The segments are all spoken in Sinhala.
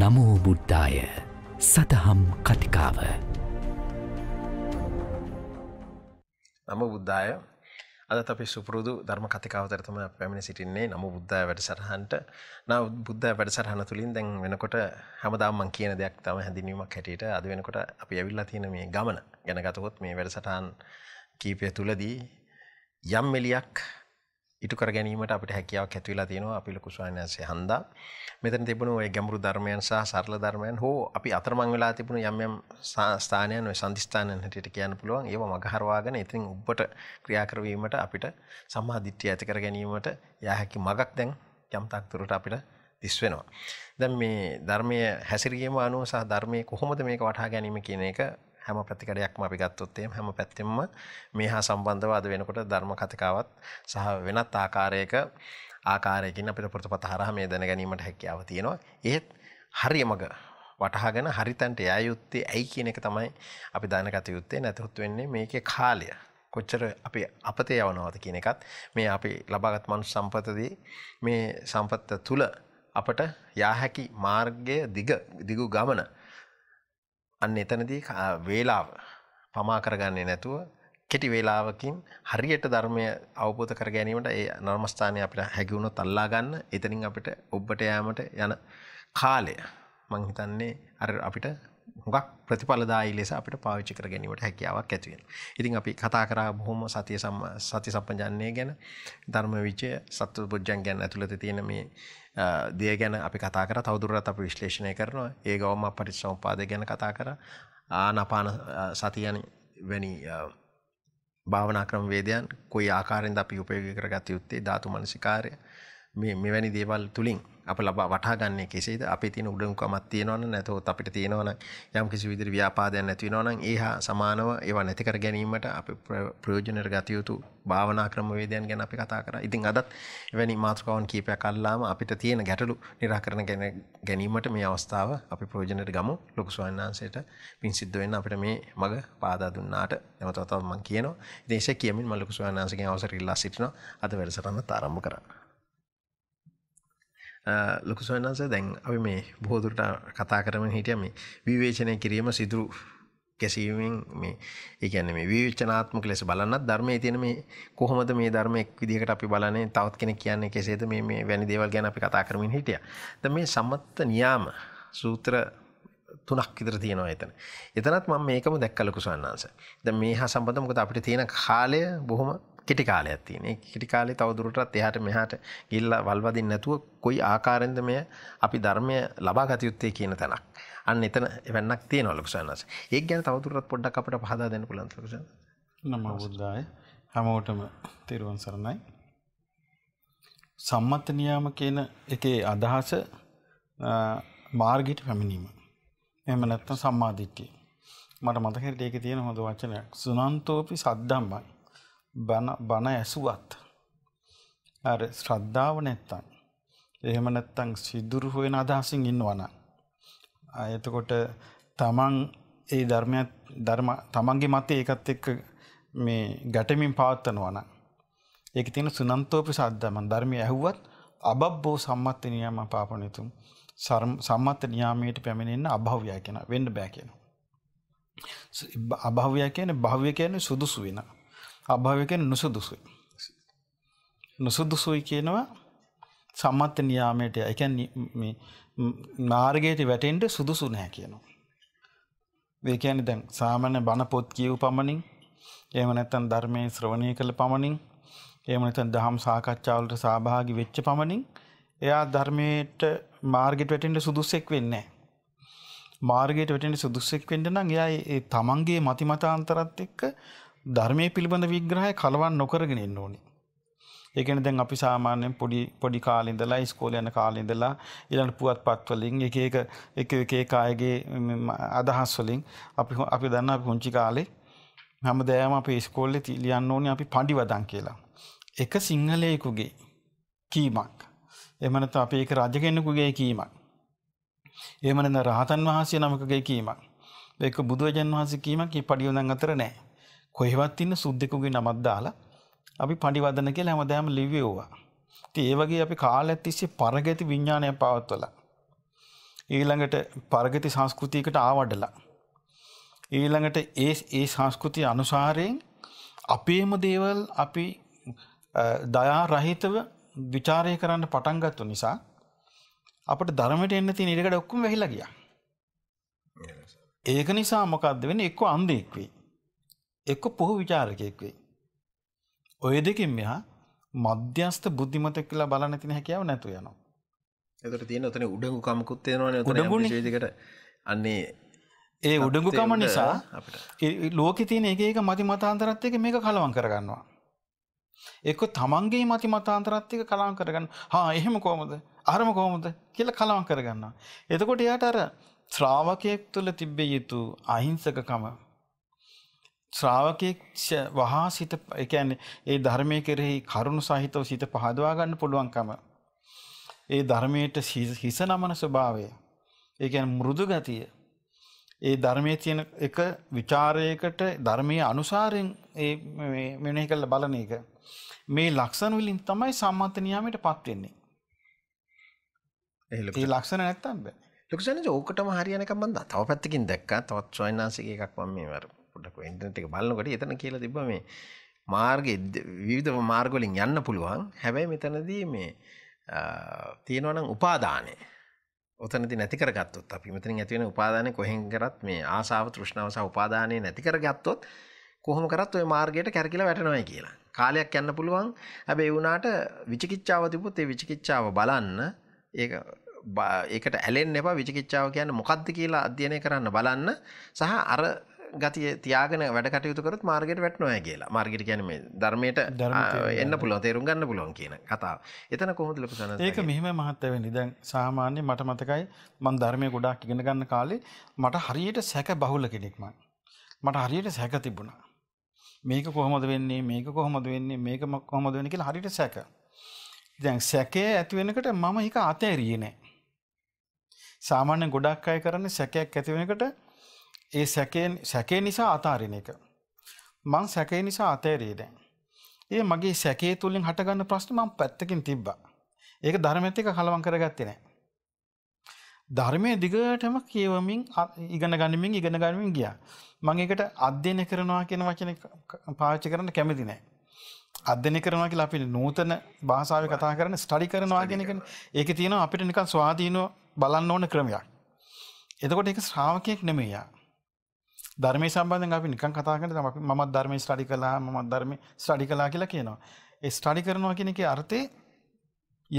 නමෝ බුද්ධාය සතහම් කතිකාව නම බුද්ධාය අදත් අපි සුපුරුදු ධර්ම කතිකාවතරතම පැමිණ සිටින්නේ නම බුද්ධය වැඩසරහන්ට න බුද්ධ වැඩසරහන තුළින් දැන් වෙනකොට හැමදාමන් කියන දෙයක් තම හැඳිනීමක් හැටියට අද වෙනකොට අපි ඇවිල්ලා තියෙන මේ ගමන ගැන ගතකොත් මේ වැඩසටහන් කීපය තුළදී යම් එලියක් ඉටු කර ගැනීමට අපිට හැකියාවක් ඇති වෙලා තියෙනවා අපි ලොකු ස්වාමීන්වහන්සේ හඳා මෙතන තිබුණු ඒ ගැඹුරු ධර්මයන් සහ සරල ධර්මයන් හෝ අපි අතරමං වෙලා තිබුණු යම් යම් ස්ථානයන් ඔය සම්දිස්ථානයන් හැටියට කියන්න පුළුවන් ඒව මගහරවාගෙන ඉතින් උබ්බට ක්‍රියා කරවීමට අපිට සම්මා දිට්ඨිය ඇති කර ගැනීමට යා හැකි මගක් දැන් යම් තාක්තරට අපිට දිස් වෙනවා දැන් මේ ධර්මයේ හැසිරීම අනුව සහ ධර්මයේ කොහොමද මේක වටහා ගැනීම කියන එක හැම ප්‍රතිකඩයක්ම අපි ගත්තොත් එහෙම හැම පැත්තෙම මේ හා සම්බන්ධව අද වෙනකොට ධර්ම කතිකාවත් සහ වෙනත් ආකාරයක ආකාරයකින් අපිට පුරතපත හරහා මේ දැන ගැනීමට හැකියාව තියෙනවා. ඒත් හරියමග වටහාගෙන හරිතන්ට යා යුත්තේ ඇයි කියන එක තමයි අපි දැනගත යුත්තේ. නැතහොත් වෙන්නේ මේකේ කාලය කොච්චර අපි අපතේ යවනවද කියන එකත් මේ අපි ලබාගත් මනුස්ස සම්පතදී මේ සම්පත්ත තුල අපට යා හැකි මාර්ගය දිග දිගු ගමන අන්න එතනදී වේලාව පමා කරගන්නේ නැතුව කෙටි වේලාවකින් හරියට ධර්මය අවබෝධ කර ගැනීමට ඒ නර්මස්ථානය අපිට හැකිවුණොත් අල්ලා ගන්න එතනින් අපිට ඔබට යෑමට යන කාලය මං හිතන්නේ අර අපිට හොඟක් ප්‍රතිඵලදායි ලෙස අපිට පාවිච්චි කර ගැනීමට හැකියාවක් ඇති වෙනවා. ඉතින් අපි කතා කරා බොහොම සතිය සම්ම සති සම්පජාන්නේ ගැන ධර්ම විචය සත්පුරුෂයන් ගැන ඇතුළත තියෙන මේ දේ ගැන අපි කතා කරා. තවදුරටත් අපි විශ්ලේෂණය කරනවා. ඒ ගවම පරිසම්පාදේ ගැන කතා කරා. ආනාපාන සතියනි වැනි භාවනා ක්‍රම වේදයන් කොයි ආකාරයෙන්ද අපි උපයෝගී කරගත යුත්තේ ධාතු මනසිකාර්ය මේ මෙවැනි දේවල් තුලින් අප ලබා වටහා ගන්න කෙසේද අපේ තියෙන උඩඟුකමක් තියෙනවනම් නැතොත් අපිට තියෙනවනම් යම් කිසි විදිහට ව්‍යාපාදයක් නැති වෙනවනම් ඒහා සමානව ඒවා නැති කර ගැනීමට අපි ප්‍රයෝජනර ගත යුතු භාවනා ක්‍රමවේදයන් ගැන අපි කතා කරා. ඉතින් අදත් එවැනි මාතෘකාවන් කීපයක් අල්ලාම අපිට තියෙන ගැටලු निराකරණය ගැනීමට මේ අවස්ථාව අපි ප්‍රයෝජනට ගමු. ලොකු ස්වාමීන් වහන්සේට පින් සිද්ධ වෙන්න අපිට මේ මග පාදා දුන්නාට නැවතත් මම කියනවා. ඉතින් ඒසේ කියමින් මම ලොකු ස්වාමීන් වහන්සේගෙන් අවසර ඉල්ලා සිටිනවා. අද වැඩසටහනත් ආරම්භ කරන්න. ලොකුසවන්ස දැන් අපි මේ බොහෝදුරට කතා කරම හිටිය මේ විවේචනය කිරීම සිදුරු ගැසීමෙන් මේ ඒකැන මේ විවිචනාත්මක ලෙස බලන්නත් ධර්මය තියෙන මේ කොහොමද මේ ධර්ම එක් විදිහකට අපි බලන්නේ තවත් කෙනෙක් කියන්නේ කෙසේද මේ මේ වැනි දේවල් ගැන අපි කතා කරමින් හිටියා. ද මේ සම්මත්ත නියාම සූත්‍ර තුනක් විතර තියෙනවා එතන. එතනත් මම මේකම දැක්කලකු සන්නාංශ. දැන් මේ හා සම්බන්ධව මොකද අපිට තියෙන කාලය බොහොම කෙටි කාලයක් තියෙන. ඒ කෙටි කාලේ තව දුරටත් එහාට මෙහාට ගිහිල්ලා වල්වදින්න නැතුව කොයි ආකාරයෙන්ද මේ අපි ධර්මය ලබා ගත යුත්තේ කියන තැනක්. අන්න එතන එවන්නක් තියෙනවා ලොකු සන්නස්. ඒක ගැන තව දුරටත් පොඩ්ඩක් අපිට පහදා දෙන්න පුළුවන් ලොකු සන්නස්. නම බුද්ධාය. හැමෝටම තෙරුවන් සරණයි. සම්මත නියාම කියන එකේ අදහස මාර්ගයට පැමිණීම. එහෙම නැත්නම් සම්මාදිට්ඨිය. මට මතක හිටියේ ඒකේ තියෙන හොඳ වචනයක්. සුනන්තෝපි සද්දම්මයි. බණ ඇසුවත් අර ශ්‍රද්ධාව නැත්තම් එහෙම නැත්තම් සිදුරු හොයන අදහසින් ඉන්නවනම් එතකොට තමන් ඒ ධර්මයක් ධර්ම තමන්ගේ මතේ ඒකත් එක්ක මේ ගැටමින් පවත්වනවා නම් ඒක තියෙන සුනන්තෝපි සද්දා මන් ධර්මය ඇහුවත් අබබ්බෝ සම්මත්ත නියම පාපණිතුම් සම්මත නියාමයට පැමිණෙන්න අභව්‍යය කියන වෙන්න බෑ කියන අභව්‍යය කියන්නේ භව්‍ය කියන්නේ සුදුසු වෙනවා අභාවකෙන් නුසුදුසුයි. නුසුදුසුයි කියනවා සම්මත්ත නියාමයට එකැන් මාර්ගයට වැටෙන්ට සුදුසු නැහැ කියනවා. ඒකැනි දැන් සාමන බණපොත් කියව් පමණින් එම නැත්තන් ධර්මය ශ්‍රවණය කළ පමණින් එම නැතන් දහම් සාකච්ඡාවලට සභාගි වෙච්ච පමණින් එයා ධර්මයට මාර්ගෙට වැටෙන්ට සුදුස්සෙක් වෙන්නේ. මාර්ගයට වැටෙන්ට සුදුස්සෙක් වෙන්න නම් එයා තමන්ගේ මතිමතාන්තරත් එක්ක ධර්මයේ පිළිබඳ විග්‍රහය කලවන් නොකරගෙන ඉන්න ඕනේ. ඒ කියන්නේ දැන් අපි සාමාන්‍යයෙන් පොඩි පොඩි කාලේ ඉඳලා ඉස්කෝලේ යන කාලේ ඉඳලා ඊළඟ පුවත්පත් වලින් එක එක එක එක එක අයගේ අදහස් වලින් අපි අපි දන්නා අපි පුංචි කාලේ හැමදාම අපි ඉස්කෝලේ ලියන්න ඕනේ අපි පඬිවදන් කියලා. එක සිංහලයෙකුගේ කීමක්. එහෙම නැත්නම් අපි ඒක රජ කෙනෙකුගේ කීමක්. එහෙම නැත්නම් රහතන් වහන්සේ නමකගේ කීමක්. ඒක බුදුරජාන් වහන්සේ කීමක් මේ පඩිවදන් අතර නැහැ. කොහෙවත් ඉන්න සුද්දෙකුගේ නමත් දාලා අපි පඩිවදන කියලා හැමදාම ලිව්වේවා. ඉතින් ඒ වගේ අපි කාලයක් තිස්සේ පරගති විඥානය පවත්වලා ඊළඟට පරගති සංස්කෘතියකට ආවඩලා ඊළඟට ඒ ඒ සංස්කෘතිය අනුසාරයෙන් අපේම දේවල් අපි දයා රහිතව විචාරය කරන්න පටන් ගත්තු නිසා අපිට ධර්මයට එන්න තියෙන ඉඩකඩ ඔක්කොම වැහිලා ගියා. ඒක නිසා මොකද්ද වෙන්නේ? එක්ක අන්ධෙක් වෙයි. එක්ක පොහු විචාරකයෙක් වෙයි. ඔය දෙකින් මෙහා මධ්‍යස්ත බුද්ධිමතෙක් කියලා බලන තින හැකියාව නැතු යනවා. එතට තියෙන ඔතන උඩගු කමකුත් තියෙනවන උඩගුණ ශේතිකට අන්නේ ඒ උඩගුකම නිසා ලෝක තියන ඒක මති මතාන්තරත් එක මේක කලවන් කරගන්නවා. එක්ක තමන්ගේ මති මතාන්තරත්තික කලාන් කරගන්න හා එහෙම කෝමද අරම කෝමද කියල කලවන් කරගන්නවා. එතකොට එයාට අර ශ්‍රාවකයෙක් තුළ තිබ්බ යුතු අහිංසකකම ශ්‍රාවකෙක් වහා සිත ඒ කියන්නේ ඒ ධර්මයේ කෙරෙහි කරුණ සහිතව සිත පහදවා ගන්න පුළුවන්කම ඒ ධර්මයට හිස නමන ස්වභාවය ඒ කියන්නේ මෘදු ගතිය ඒ ධර්මයේ තියෙන එක ਵਿਚාරයකට ධර්මයේ අනුසාරයෙන් ඒ මෙනෙහි කරලා බලන එක මේ ලක්ෂණ වලින් තමයි සම්මත නියාමයටපත් වෙන්නේ ඒ ලක්ෂණ නැත්තම් බෑ ලොකු සනජ ඕකටම හරියනකම් මම තව පැත්තකින් දැක්කා තවත් සොයනාසික එකක් මම මේ වරු පොඩ්ඩක් ඉන්ටර්නෙට් එක බලනකොට එතන කියලා තිබ්බා මේ මාර්ගයේ විවිධ මාර්ග වලින් යන්න පුළුවන්. හැබැයි මෙතනදී මේ තියෙනවා නම් උපාදානය. ඔතනදි නැති කරගත්තොත් අපි මෙතනින් ඇති වෙන උපාදානය කොහෙන් කරත් මේ ආසාව තෘෂ්ණාව සහ උපාදානය නැති කරගත්තොත් කොහොම කරත් ওই මාර්ගයට කැරකිලා වැටෙනවයි කියලා. කාලයක් යන්න පුළුවන්. හැබැයි ඒ වුණාට විචිකිච්ඡාව තිබුත් ඒ විචිකිච්ඡාව බලන්න ඒක ඒකට ඇලෙන්න එපා විචිකිච්ඡාව කියන්නේ මොකද්ද කියලා අධ්‍යයනය කරන්න බලන්න සහ අර ගතිය තියාගෙන වැඩ කටයුතු කරත් මාර්ගයට වැට්නොය කියලා මාර්ගට ගැනීම ධර්මයට එන්න පුළුව තේරුම් ගන්න පුළුවන් කියන කතාව එතන කොහොද ලොකුසන ඒක මෙහම මහත්තව නිදැන් සාමාන්‍ය මට මතකයි මන් ධර්මය ගොඩක් ඉගෙන ගන්න කාලේ මට හරියට සැක බහුල කෙනෙක්ම මට හරියට සැක තිබුණා මේක කොහොමද වෙන්නේ මේක කොහොමද වෙන්නේ මේක කොහොමද වෙන්නේ කියලා හරියට සැක. දැන් සැකේ ඇති වෙනකොට මම ඒක අතෑරියේ නෑ. සාමාන්‍ය ගොඩක් අය කරන්නේ සැකයක් ඇති වෙනකොට ඒ සැකේ සැකේ නිසා අතාරින එක. මං සැකේ නිසා අතෑරියේ දැන්. ඒ මගේ සැකේ තුලින් හටගන්න ප්‍රශ්න මං පැත්තකින් තිබ්බා. ඒක ධර්මෙත් එක්ක කලවම් කරගත්තේ නැහැ. ධර්මයේ දිගටම කියවමින් ඉගෙන ගනිමින් ඉගෙන ගනිමින් ගියා. මම ඒකට අධ්‍යයනය කරනවා කියන වචනේ පාවිච්චි කරන්න කැමති නැහැ. අධ්‍යයනය කරනවා කියලා අපි නූතන භාෂාවේ කතා කරන ස්ටඩි කරනවා කියන එකනේ. ඒකේ තියෙනවා අපිට නිකන් ස්වාධීනව බලන්න ඕන ක්‍රමයක්. එතකොට ඒක ශ්‍රාවකයෙක් නෙමෙයි යා. ධර්මය සම්බන්ධ අපි නිකන් කතාකට තම මත් ධර්මය ස්ටඩි කලා මත් ධර්මය ස්ටඩි කලා කියලා කියනවා. ඒ ස්ටඩි කරනවා කියන එක අර්ථය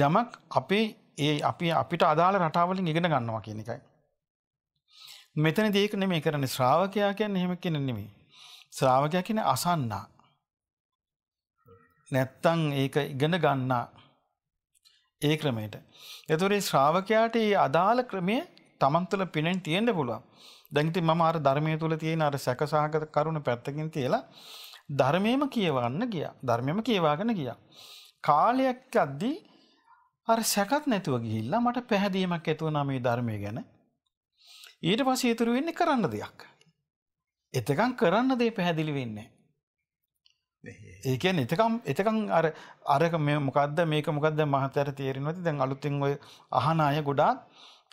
යමක් අපේ ඒ අපි අපිට අදාළ රටාවලින් ඉගෙන ගන්නවා කියන එකයි. මෙතන දේක නෙමේ කරන ශ්‍රාවකයා කියන්න එහෙම කෙන නෙමේ. ශ්‍රාවකයා කියන අසන්නා. නැත්තං ඒක ඉගෙන ගන්නා ඒ ක්‍රමයට. එතුරේ ශ්‍රාවකයාට ඒ අදාළ ක්‍රමය තමන්තුල පිනෙන් තියෙන්ට පුළුවන්. දැන්ති මම අර ධර්මය තුළ තියෙන අර සැකසාහගත කරුණ පැත්තකින් තියලා ධර්මයම කියවන්න ගිය ධර්මයම කියවාගෙන ගිය. කාලයක් අද්දී අර සැකත් නැතුව ගිහිල්ලා මට පැහැදීමක් ඇතුව නම ධර්මය ගැන ඊට පස ඉතුරු වෙන්නේ කරන්න දෙයක්. එතකං කරන්න දේ පැහැදිලි වෙන්නේ. ඒකන් එතකම් එතකං අර අරක මේ මොකක්ද මේක මොකක්ද මහතර තේරෙනවති දැන් අලුතින් ඔය අහන අය ගොඩාක්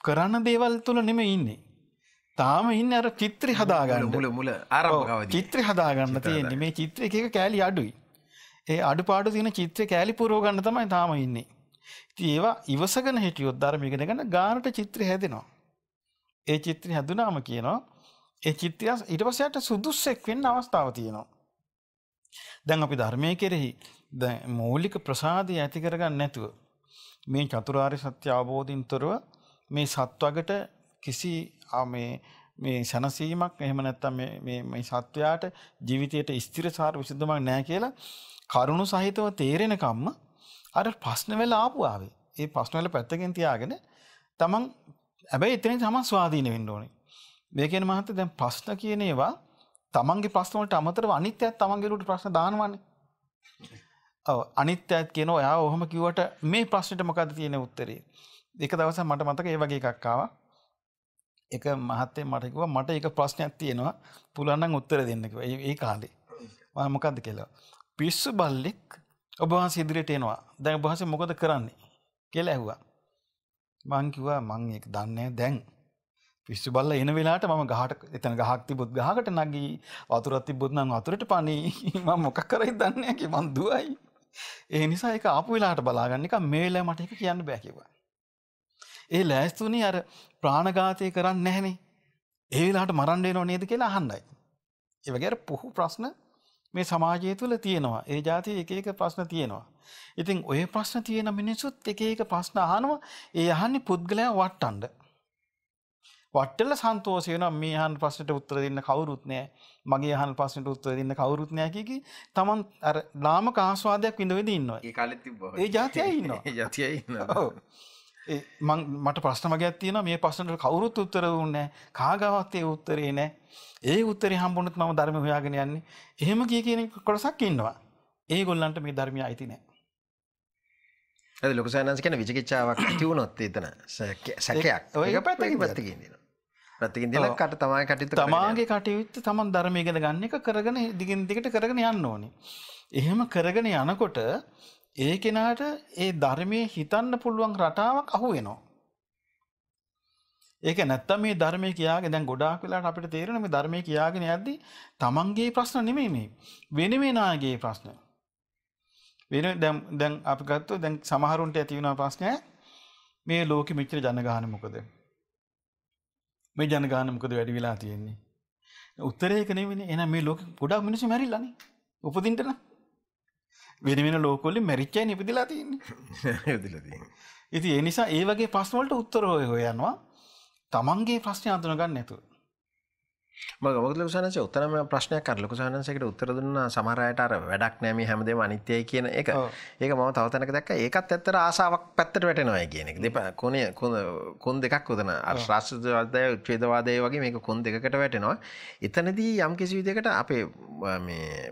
කරන්න දේවල් තුළ නෙම ඉන්නේ. තාම ඉන්න අර චිත්‍රි හදාගන්න මුල මුල අර චිත්‍රි හදාගන්න තියෙන්නේ මේ චිත්‍ර එක කෑලි අඩුයි ඒ අඩු පාඩු තියෙන චිත්‍රය කෑලි පුරෝගන්න තමයි තාම ඉන්නේ ති ඒවා ඉවසගෙන හිටියොත් ධර්මිගෙන ගන්න ගානට චිත්‍රය හැදෙනවා ඒ චිත්‍රය හැදුනාම කියනවා ඒ චිත්‍රය ඊට පස්සයට සුදුස්සෙක් වෙන්න අවස්ථාව තියෙනවා දැන් අපි ධර්මය කෙරෙහි දැ මූලික ප්‍රසාදය ඇති කරගන්න නැතුව මේ චතුරාරි සත්‍ය අවබෝධින්තොරව මේ සත්වගට කිසි මේ මේ ශනසීමක් එහෙම නැත්නම් මේ මේ මේ සත්වයාට ජීවිතයට ස්ථිරසාර විසඳුමක් නැහැ කියලා කරුණු සහිතව තේරෙනකම්ම අර ප්‍රශ්න වල ආපු ආවේ. ඒ ප්‍රශ්න වල පැත්තකින් තියාගෙන තමන් හැබැයි එතනින් තමන් ස්වාධීන වෙන්න ඕනේ. මේ කියන්නේ මහත්තයා දැන් ප්‍රශ්න කියන ඒවා තමන්ගේ ප්‍රශ්න වලට අමතරව අනිත්‍යයත් තමන්ගේ ලුට ප්‍රශ්න දානවනේ. ඔව් අනිත්‍යයත් කියන ඔයා ඔහොම කිව්වට මේ ප්‍රශ්නෙට මොකද්ද තියෙන උත්තරේ? එක දවසක් මට මතක ඒ වගේ එකක් ආවා. එක මහත්තේ මට කිව්වා මට ඒක ප්‍රශ්නයක් තියෙනවා පුළුවන් නම් උත්තර දෙන්න කිව්වා. ඒ කාලේ. මම මොකද්ද කියලා. පිස්සු බල්ලෙක් ඔබ වහන්සේ ඉදිරියට එනවා. දැන් ඔබ වහන්සේ මොකද කරන්නේ කියලා ඇහුවා. මං කිව්වා මං ඒක දන්නේ දැන්. පිස්සු බල්ල එන වෙලාවට මම ගහට එතන ගහක් තිබුත් ගහකට නැගී වතුරක් තිබුත් නම් වතුරට පණී මම මොකක් කරයිද දන්නේ නැහැ කි මං දුවයි ඒ නිසා ඒක ආපු වෙලාවට බලාගන්න එක මේ වෙලාව මට ඒක කියන්න බෑ කිව්වා ඒ ලෑස්තුනේ අර ප්‍රාණඝාතය කරන්න නැහනේ. ඒ වෙලාවට මරන්න වෙනව නේද කියලා අහන්නයි. ඒ වගේ අර පුහු ප්‍රශ්න මේ සමාජය තුළ තියෙනවා. ඒ જાති එක එක ප්‍රශ්න තියෙනවා. ඉතින් ওই ප්‍රශ්න තියෙන මිනිසුත් එක එක ප්‍රශ්න අහනවා. ඒ අහන්නේ පුද්ගලයා වටණ්ඩ. වට්ටල සන්තෝෂය වෙනවා මේ අහන ප්‍රශ්නට උත්තර දෙන්න කවුරුත් නැහැ. මගේ අහන ප්‍රශ්නට උත්තර දෙන්න කවුරුත් නැහැ කිය කි තමන් අර ලාමක ආස්වාදයක් විඳ විඳ ඉන්නවා. ඒ කාලෙත් තිබ්බා. ඒ જાතියයි ඉන්නවා. ඒ જાතියයි ඉන්නවා. ඔව්. මං මට ප්‍රශ්න වගේක් තියෙනවා මේ ප්‍රශ්නට කවුරුත් උත්තර දුන්නේ නැහැ කාගාවත් ඒ උත්තරේ නැහැ ඒ උත්තරේ හම්බුනොත් මම ධර්ම හොයාගෙන යන්නේ එහෙම කිය කියන කොටසක් ඉන්නවා ඒගොල්ලන්ට මේ ධර්මය අයිති නැහැ අද ලොකු සයනන්ස් කියන විචිකිච්ඡාවක් ඇති වුණොත් එතන සැකයක් ඒක පැත්තකින් පැත්තකින් දෙනවා පැත්තකින් දෙලා කට තමයි කටයුතු තමාගේ කටයුත්ත තමන් ධර්මය ඉගෙන ගන්න එක කරගෙන දිගින් දිගට කරගෙන යන්න ඕනේ එහෙම කරගෙන යනකොට ඒ කෙනාට ඒ ධර්මයේ හිතන්න පුළුවන් රටාවක් අහු වෙනවා. ඒක නැත්තම් මේ ධර්මයේ කියාගෙන දැන් ගොඩාක් වෙලාවට අපිට තේරෙන මේ ධර්මයේ කියාගෙන යද්දී තමන්ගේ ප්‍රශ්න නෙමෙයි මේ වෙන වෙනාගේ ප්‍රශ්න. වෙන දැන් දැන් අපි ගත්තොත් දැන් සමහරුන්ට ඇති වෙන ප්‍රශ්නය මේ ලෝකෙ මෙච්චර ජනගහන මොකද? මේ ජනගහන මොකද වැඩි වෙලා තියෙන්නේ? උත්තරේක නෙවෙයිනේ. එහෙනම් මේ ලෝකෙ ගොඩාක් මිනිස්සු මැරිලානේ. උපදින්නට නම් වෙන වෙන ලෝකොල්ලි මැරිච්චයි නිපදිලා තියන්නේ ඉති එනිසා ඒ වගේ ප්‍රශ්නවලට උත්තර හොය හොයනවා තමන්ගේ ප්‍රශ්නය අඳුනගන්න නැතුව මගමක ලකුසානස උත්තරම ප්‍රශ්නයක් අර ලකුසාහන්සකට උත්තර දුන්න සමහරයට අර වැඩක් නෑම හැමදේම අනිත්‍යය කියන එක ඒක මම තවතනක දැක් ඒකත් ඇත්තර ආසාාවක් පැත්තට වැටනවා කියන එක දෙප කොනය කොන් දෙකක් උදන අර්ශාස්තවදය උච්චේදවාදය වගේ මේක කොන් දෙකට වැටෙනවා එතනදී යම් කිසි විදකට අපේ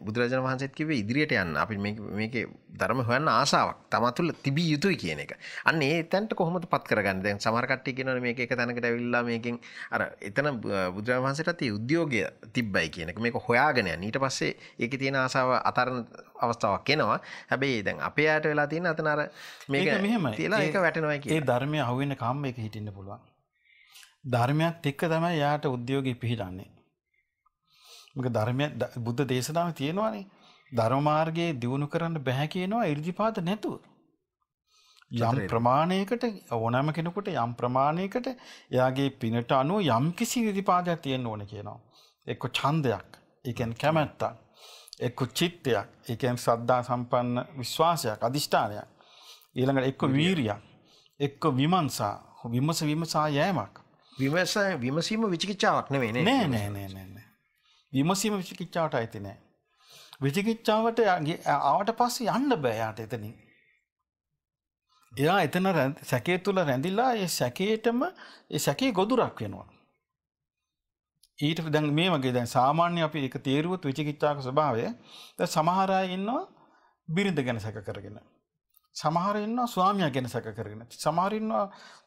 බුදුරජාණන් වහන්සේත් කිවේ ඉදිරියට යන්න අපි මේක ධර්ම හොයන්න ආසාාවක් තමතුළ තිබිය යුතුයි කියන එක අන්න ඒතැන්ට කොහොමට පත් කරගන්න දැන් සමරකට්ටි කියන මේක එක තැනකට ඇවිල්ලා මේකින් අර එතන බුදුරාහන්සටත් යු උද්‍යෝගය තිබ්බයි කියනක මේක හොයාගෙන ඊට පස්සේ ඒක තියෙන ආසාව අතරන අවස්ථාවක් කෙනවා හැබේ දැන් අපේ අයට වෙලා තියෙන අතනර මේක මෙහම කියලා ඒක වැටනොයි ඒ ධර්මය හුවෙන කම්ම එක හිටින්න පුළුවන් ධර්මයක් එක්ක තමයි යාට උද්‍යෝගී පිහිටන්නේ මක ධර්මය බුද්ධ දේශනාව තියෙනවානේ ධර්මාර්ගයේ දියුණු කරන්න බැහැ කියනවා ඉර්ජිපාත නැතුව යම් ප්‍රමාණයකට ඕනෑම කෙනෙකුට යම් ප්‍රමාණයකට එයාගේ පිනට අනුව යම් කිසි විදිපාදයක් තියෙන්න ඕන කියනවා. එක්ක ඡන්දයක්, ඒකෙන් කැමැත්තක්, එක්ක චිත්තයක්, ඒකෙන් සද්ධා සම්පන්න විශ්වාසයක්, අදිෂ්ඨානයක්. ඊළඟට එක්ක වීරියක්, එක්ක විමර්ශා, විමස විමසා යෑමක්. විමස විමසීම විචිකිච්ඡාවක් නෙවෙයි නේද? නෑ නෑ නෑ නෑ. විමසීම විචිකිච්ඡාවට අයිති නෑ. විචිකිච්ඡාවට ආවට පස්සේ යන්න බෑ යාට එතනින්. එයා එතන සැකේ තුල රැඳිලා ඒ සැකේටම ඒ සැකේ ගොදුරක් වෙනවා. ඊට දැන් මේ වගේ දැන් සාමාන්‍ය අපි ඒක තේරුවත් විචිකිච්ඡාක ස්වභාවය දැන් සමහර අය ඉන්නවා බිරිඳ ගැන සැක කරගෙන. සමහර ඉන්නවා ස්වාමියා ගැන සැක කරගෙන. සමහර ඉන්නවා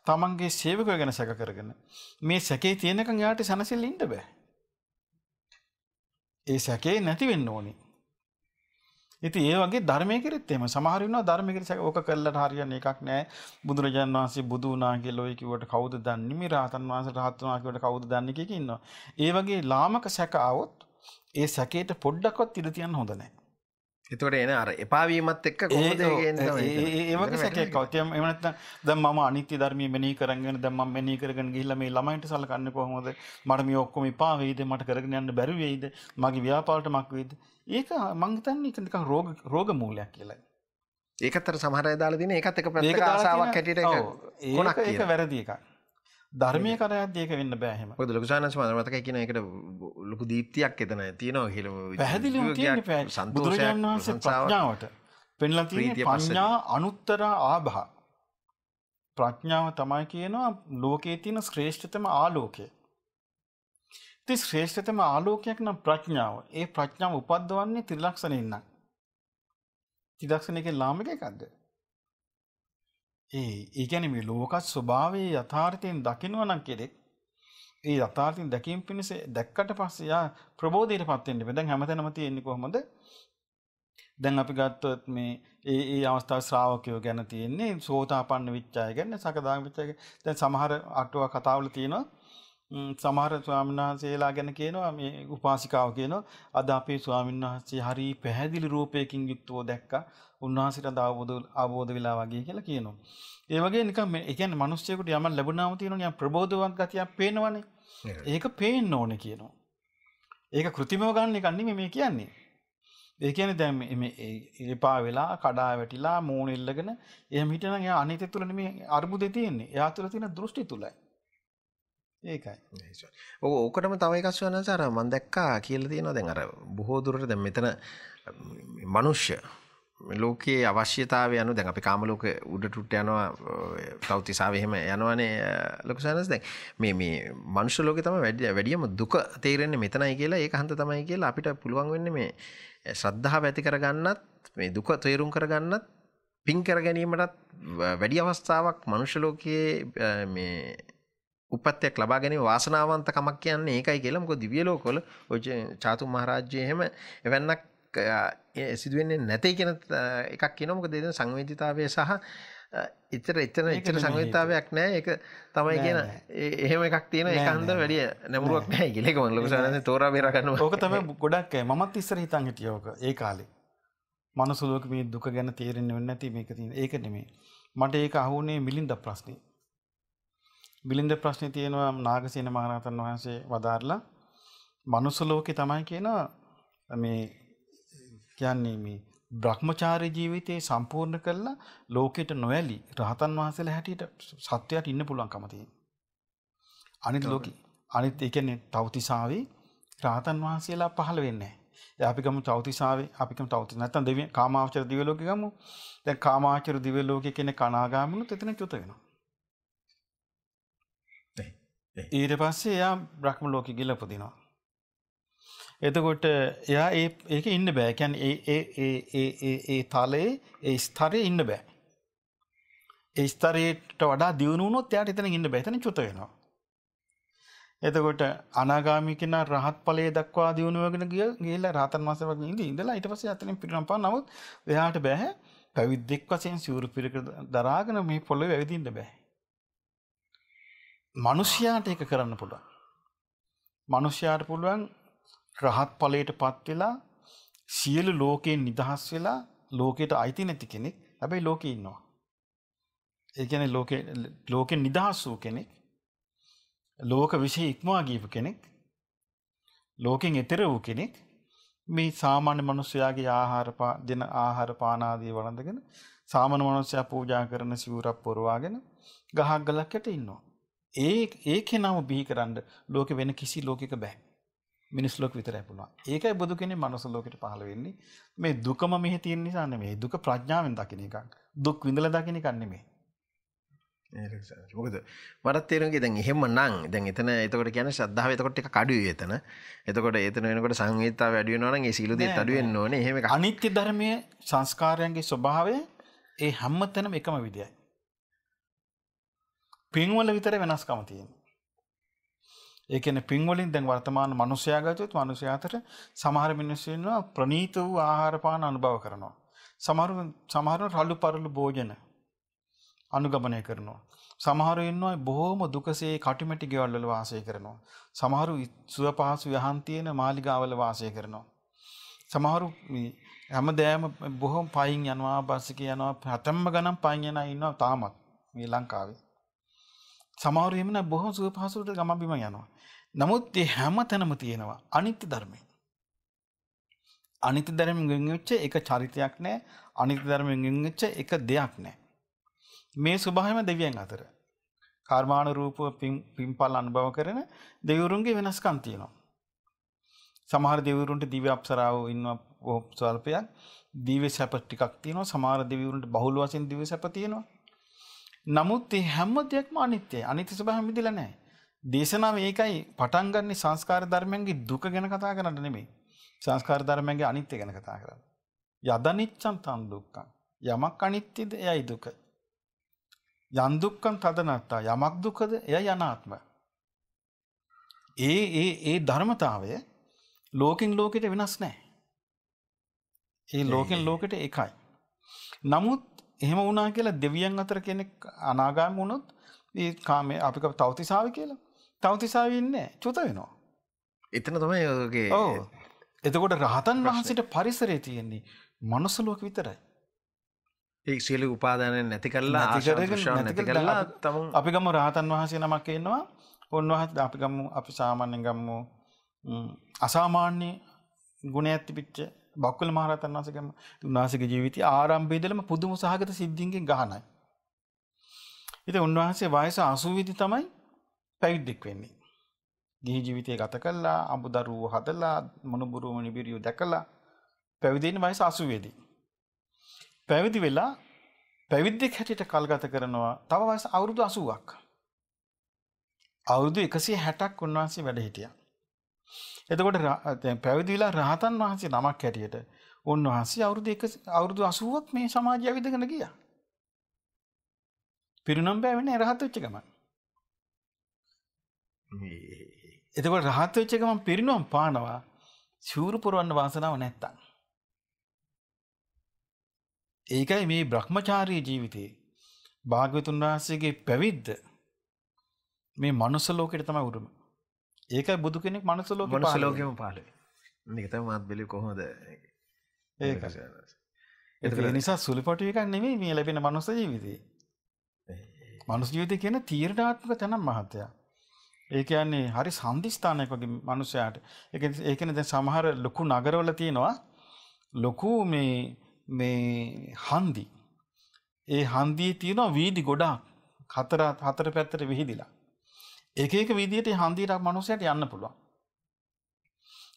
තමන්ගේ සේවකයා ගැන සැක කරගෙන. මේ සැකේ තියෙනකන් යාට සනසෙල්ල ඉන්න බෑ. ඒ සැකේ නැති වෙන්න ඕනේ. ඉතින් ඒ වගේ ධර්මයේ කිරිත් එහෙම සමහර වෙනවා ධර්මයේ කිරිත් ඕක කළාට හරියන්නේ එකක් නැහැ. බුදුරජාණන් වහන්සේ බුදු වුණා කියලා ඔය කිව්වට කවුද දන්නේ? මේ රහතන් වහන්සේ රහත් වුණා කියවට කවුද දන්නේ කියක ඉන්නවා. ඒ වගේ ලාමක සැක ආවොත් ඒ සැකයට පොඩ්ඩක්වත් ඉඳ තියන්න හොඳ නැහැ. එතකොට එන අර එපා වීමත් එක්ක කොහොමද ඒ වගේ සැකයක් ආවත් එහෙම නැත්නම් දැන් මම අනිත්‍ය ධර්මයේ මෙනෙහි කරගෙන දැන් මම මෙනෙහි කරගෙන ගිහිල්ලා මේ ළමයින්ට සලකන්නේ කොහොමද මට මේ ඔක්කොම එපා වෙයිද මට කරගෙන යන්න බැරි වෙයිද මගේ ව්‍යාපාරට මක් වෙයිද ඒක මංගතන්න එක දෙක රෝග රෝග මූලයක් කියලයි ඒකතර සමහරය දාලා දින එකත් එක පැ ආසාාවක් හැටියට ගොනක් ඒක වැරදි එකක් ධර්මය කරයක් ඒක වන්න බෑහම ොද ලකසාන මතක කියන එකට ලොකු දීප්තියක් එතන තියෙනවා හිල පැදිලි බුදුරජාන් වහන්සේ ප්‍රඥාවට පෙන්ල පඥා අනුත්තර ආභා ප්‍රඥාව තමයි කියනවා ලෝකයේ තියෙන ශ්‍රේෂ්ඨතම ආලෝකය ත්‍රි ශ්‍රේෂ්ඨතම ආලෝකයක් නම් ප්‍රඥාව. ඒ ප්‍රඥාව උපද්දවන්නේ ත්‍රිලක්ෂණයෙන් නම්. ත්‍රිලක්ෂණයකින් ලාමක එකක්ද? ඒ ඒ කියන්නේ මේ ලෝක ස්වභාවයේ යථාර්ථයෙන් දකිනවා නම් කෙරෙක් ඒ යථාර්ථයෙන් දැකීම පිණිස දැක්කට පස්සේ යා ප්‍රබෝධයටපත් වෙන්න බෑ. දැන් හැමතැනම තියෙන්නේ කොහොමද? දැන් අපි ගත්තොත් මේ ඒ ඒ අවස්ථාවේ ශ්‍රාවකයෝ ගැන තියෙන්නේ සෝතාපන්න විච්ඡය ගැන, සකදාගාමී විච්ඡය ගැන. දැන් සමහර අටුවා කතාවල තියෙනවා සමහර ස්වාමීන් වහන්සේලා ගැන කියනවා මේ උපාසිකාව කියනවා අද අපේ ස්වාමීන් වහන්සේ හරි පැහැදිලි රූපයකින් යුක්තව දැක්කා උන්වහන්සේට අවබෝධ අවබෝධ වෙලා වගේ කියලා කියනවා. ඒ වගේ නිකන් මේ කියන්නේ මිනිස්සුයෙකුට යමක් ලැබුණාම තියෙනවා ප්‍රබෝධවත් ගතියක් පේනවනේ. ඒක පේන්න ඕනේ කියනවා. ඒක કૃතිමව ගන්න එක නෙමෙයි මේ කියන්නේ. ඒ කියන්නේ දැන් මේ ඉරිපා වෙලා කඩා වැටිලා මූණ ඉල්ලගෙන එහෙම හිටනනම් එයා අනිතය තුල නෙමෙයි අරුබුදේ තියෙන්නේ. එයා තුල තියෙන දෘෂ්ටි තුලයි. ඒකයි ඕකටම තවයි කස්වනස අර මන් දැක්කා කියල තියෙනවා දැන් අර බොහෝ දුරට දැ මෙතන මනුෂ්‍ය ලෝකයේ අවශ්‍යතාව යනු දැන් අපි කාමලෝක උඩටුට්ට යනවා තවතිසාාවහෙම යනවනේ ලොකසානස් දැන් මේ මේ මනුෂලෝක තම වැඩිය වැඩියම දුක තේරෙන්නේ මෙතනයි කියලා ඒ හන්ත තමයි කියලා අපිට පුළුවන් වෙන්න මේ ශ්‍රද්ධහ ඇති කරගන්නත් මේ දුක තේරුම් කරගන්නත් පින් කර ගැනීමටත් වැඩි අවස්ථාවක් මනුෂලෝකයේ මේ උපත්යක් ලබා ගැනීම වාසනාවන්තකමක් කියන්නේ ඒකයි කියලා මොකද දිව්‍ය ලෝකවල ඔය චාතු මහරජ්‍ය එහෙම එවන්නක් සිදු වෙන්නේ නැtei කියන එකක් කියනවා මොකද එතන සංවේදීතාවය සහ ඉතර එතන එතන සංවේදීතාවයක් නැහැ ඒක තමයි කියන එහෙම එකක් තියෙන ඒක හන්ද වැඩි නැඹුරුවක් නැහැ කියලා ඒක මම ලොකු සාරන්නේ තෝරා බේරා ගන්නවා ඕක තමයි ගොඩක් මමත් ඉස්සර හිතන් හිටියා ඕක ඒ කාලේ මනස ලෝකේ මේ දුක ගැන තේරෙන්නේ නැති මේක තියෙන ඒක නෙමෙයි මට ඒක අහුනේ මිලින්ද ප්‍රශ්නේ මිලින්ද ප්‍රශ්නේ තියෙනවා නාගසේන මහරහතන් වහන්සේ වදාarලා මනුස්ස ලෝකේ තමයි කියන මේ කියන්නේ මේ බ්‍රහ්මචාරී ජීවිතේ සම්පූර්ණ කළා ලෝකෙට නොඇලි රහතන් වහන්සේලා හැටියට සත්‍යයට ඉන්න පුළුවන්කම තියෙනවා. අනිත් ලෝකේ අනිත් ඒ කියන්නේ තවතිසාවේ රහතන් වහන්සේලා පහළ වෙන්නේ නැහැ. අපි ගමු තවතිසාවේ අපි ගමු තවති නැත්තම් දෙවියන් කාමාවචර දිව්‍ය ලෝකෙ ගමු. දැන් කාමාවචර දිව්‍ය ලෝකෙ කියන්නේ කනාගාමිනුත් එතන චුත වෙනවා. ඊට පස්සේ එයා බ්‍රහ්ම ලෝක ගිල පුදිනවා. එතකොට එයා ඒක ඉන්න බෑකැන් ඒ තලයේ ඒ ස්තරය ඉන්න බෑ. ඒ ස්තරයට වඩා දියුණුත් යායට එතන ඉන්න බැතන චුත වෙනවා. එතකොට අනාගාමිකෙන රහත් පලේ දක්වා දියුණුවගෙන ගිය ගේල රාතන් වසවක් ඉද ඉඳලා ඉට පස අතන පිටම්පා නමුත් එයාට බැහැ පැවිද්දෙක් වසයෙන් සිවරු පිරික දරාගෙන මේ පොල්ල වැවිදින්න බෑ. මිනිසයාට ඒක කරන්න පුළුවන්. මිනිසයාට පුළුවන් රහත් ඵලයට පත් වෙලා සියලු ලෝකයෙන් නිදහස් වෙලා ලෝකයට අයිති නැති කෙනෙක් හැබැයි ලෝකේ ඉන්නවා. ඒ කියන්නේ ලෝකේ ලෝකෙන් නිදහස් වූ කෙනෙක් ලෝක විශ්ේ ඉක්මවා ගියපු කෙනෙක් ලෝකෙන් එතෙර වූ කෙනෙක් මේ සාමාන්‍ය මිනිස්යාගේ ආහාර දෙන ආහාර පාන ආදී වළඳගෙන සාමාන්‍ය මිනිස්යා පූජා කරන සිවුරක් පොරවාගෙන ගහක් ගලක් යට ඉන්නවා. ඒ ඒ කෙනම බිහි කරන්න ලෝක වෙන කිසි ලෝකක බෑ මිනිස් ලෝක විතර පුළුවන්. ඒකයි බුදු කෙනෙක් මනුස්ස ලෝකෙට පහළ වෙන්නේ. මේ දුකම මෙහි තියෙන නිසා නෙමෙයි. දුක ප්‍රඥාවෙන් දකින එකක්. දුක් විඳලා දකින එකක් නෙමෙයි. මොකද මටත් තේරෙනවා දැන් එහෙම නම් දැන් එතන එතකොට කියන්නේ ශ්‍රද්ධාව එතකොට ටිකක් අඩුයි එතන. එතකොට එතන වෙනකොට සංවේදතාව වැඩි වෙනවා නම් ඒ සීල දෙත් අඩු වෙන්න ඕනේ. එහෙම එක. අනිත්‍ය ධර්මයේ සංස්කාරයන්ගේ ස්වභාවය ඒ හැමතැනම එකම විදියයි. පින්වල විතර වෙනස්කම තියෙන. ඒ කියන්නේ පින්වලින් දැන් වර්තමාන මිනිසයා ගත්තොත් මිනිසයා අතර සමහර මිනිස්සු ඉන්නවා ප්‍රනීත වූ ආහාර පාන අනුභව කරනවා. සමහර සමහර රළු පරළු භෝජන අනුගමනය කරනවා. සමහරු ඉන්නවා බොහොම දුකසේ කටිමැටි ගෙවල් වල වාසය කරනවා. සමහරු සුව පහසු යහන් තියෙන මාලිගාවල වාසය කරනවා. සමහරු හැමදෑම බොහොම පයින් යනවා බස් එකේ යනවා හැතැම්ම ගණන් පයින් යනවා ඉන්නවා තාමත් මේ ලංකාවේ. සමහර එහෙමන බොහොම සුව පහසුවට ගමන් බිම යනවා. නමුත් ඒ හැම තැනම තියෙනවා අනිත්‍ය ධර්මය. අනිත්‍ය ධර්මයෙන් ගෙන් වෙච්ච එක චරිතයක් නැහැ. අනිත්‍ය ධර්මයෙන් ගෙන් වෙච්ච එක දෙයක් නැහැ. මේ ස්වභාවයම දෙවියන් අතර. කර්මාණු රූපව පිම්පල් අනුභව කරන දෙවිවරුන්ගේ වෙනස්කම් තියෙනවා. සමහර දෙවිවරුන්ට දිව්‍ය අප්සරාව ඉන්නවා බොහොම ස්වල්පයක්. දිව්‍ය සැප ටිකක් තියෙනවා. සමහර දෙවිවරුන්ට බහුල වශයෙන් දිව්‍ය සැප තියෙනවා. නමුත් ඒ හැම දෙයක්ම අනිත්‍යයි. අනිත්‍ය ස්වභාවය මිදෙලා නැහැ. දේශනාව ඒකයි පටන් ගන්න සංස්කාර ධර්මයන්ගේ දුක ගැන කතා කරන්න නෙමෙයි. සංස්කාර ධර්මයන්ගේ අනිත්‍ය ගැන කතා කරන්නේ. යදනිච්ඡන් තන් දුක්ඛං. යමක් අනිත්‍යද එයයි දුක. යන් දුක්ඛං තදනත්තා. යමක් දුකද එයයි අනාත්ම. ඒ ඒ ඒ ධර්මතාවය ලෝකෙන් ලෝකෙට වෙනස් නැහැ. ඒ ලෝකෙන් ලෝකෙට එකයි. නමුත් එහෙම වුණා කියලා දෙවියන් අතර කෙනෙක් අනාගාමී වුණොත් ඒ කාමයේ අපි කව තවතිසාවි කියලා. තවතිසාවි ඉන්නේ චුත වෙනවා. එතන තමයි ඔගේ ඔව්. එතකොට රහතන් වහන්සේට පරිසරය තියෙන්නේ මනුස්ස ලෝක විතරයි. ඒ සියලු උපාදානයන් නැති කරලා ආශාවන් නැති කරලා තම අපි ගමු රහතන් වහන්සේ නමක් ඉන්නවා. උන්වහන්සේ අපි ගමු අපි සාමාන්‍යයෙන් ගමු අසාමාන්‍ය ගුණයක් තිබිච්ච බක්කුල මහරහතන් වහන්සේගේ උන්වහන්සේගේ ජීවිතය ආරම්භයේ ඉඳලම පුදුම සහගත සිද්ධීන්ගෙන් ගහනයි. ඉතින් උන්වහන්සේ වයස 80 තමයි පැවිද්දෙක් වෙන්නේ. ගිහි ජීවිතය ගත කළා, අඹ දරුවෝ හදලා, මොනුබුරුම නිබිරියෝ දැකලා පැවිදෙන්නේ වයස 80 දී. පැවිදි වෙලා පැවිද්දෙක් හැටියට කල්ගත කරනවා තව වයස අවුරුදු 80ක්. අවුරුදු 160ක් උන්වහන්සේ වැඩ හිටියා. එතකොට පැවිදි වෙලා රහතන් වහන්සේ නමක් හැටියට උන්වහන්සේ අවුරුදු 1 අවුරුදු 80ක් මේ සමාජය විදගෙන ගියා. පිරුණම් බෑ වෙන්නේ රහත් වෙච්ච ගමන්. එතකොට රහත් වෙච්ච ගමන් පිරිනම් පානවා සිවුරු පුරවන්න වාසනාව නැත්තම්. ඒකයි මේ Brahmacharya ජීවිතේ භාග්‍යතුන් වහන්සේගේ පැවිද්ද මේ මනුස්ස ලෝකෙට තමයි උරුම. ඒක බුදු කෙනෙක් මනසලෝ මනසලෝකම පාල නිකත මත් බෙලි කොහොද ඒ එ නිසා සුලිපට එකක් නෙමේ මේ ලැබෙන මනුස ජීවිතය මනුස් ජීවිතය කියන තීරණාත්මක තැනම් මහත්තය ඒ කියන්නේ හරි සන්ධිස්ථානයක් වගේ මනුෂයාට ඒකන දැ සමහර ලොකු නගරවල තියෙනවා ලොකු මේ මේ හන්දි ඒ හන්දී තියෙනවා වීදි ගොඩා හතර හතර පැත්තට විහිදිලා එක එක විදිහට හන්දියට මනුස්සයට යන්න පුළුවන්.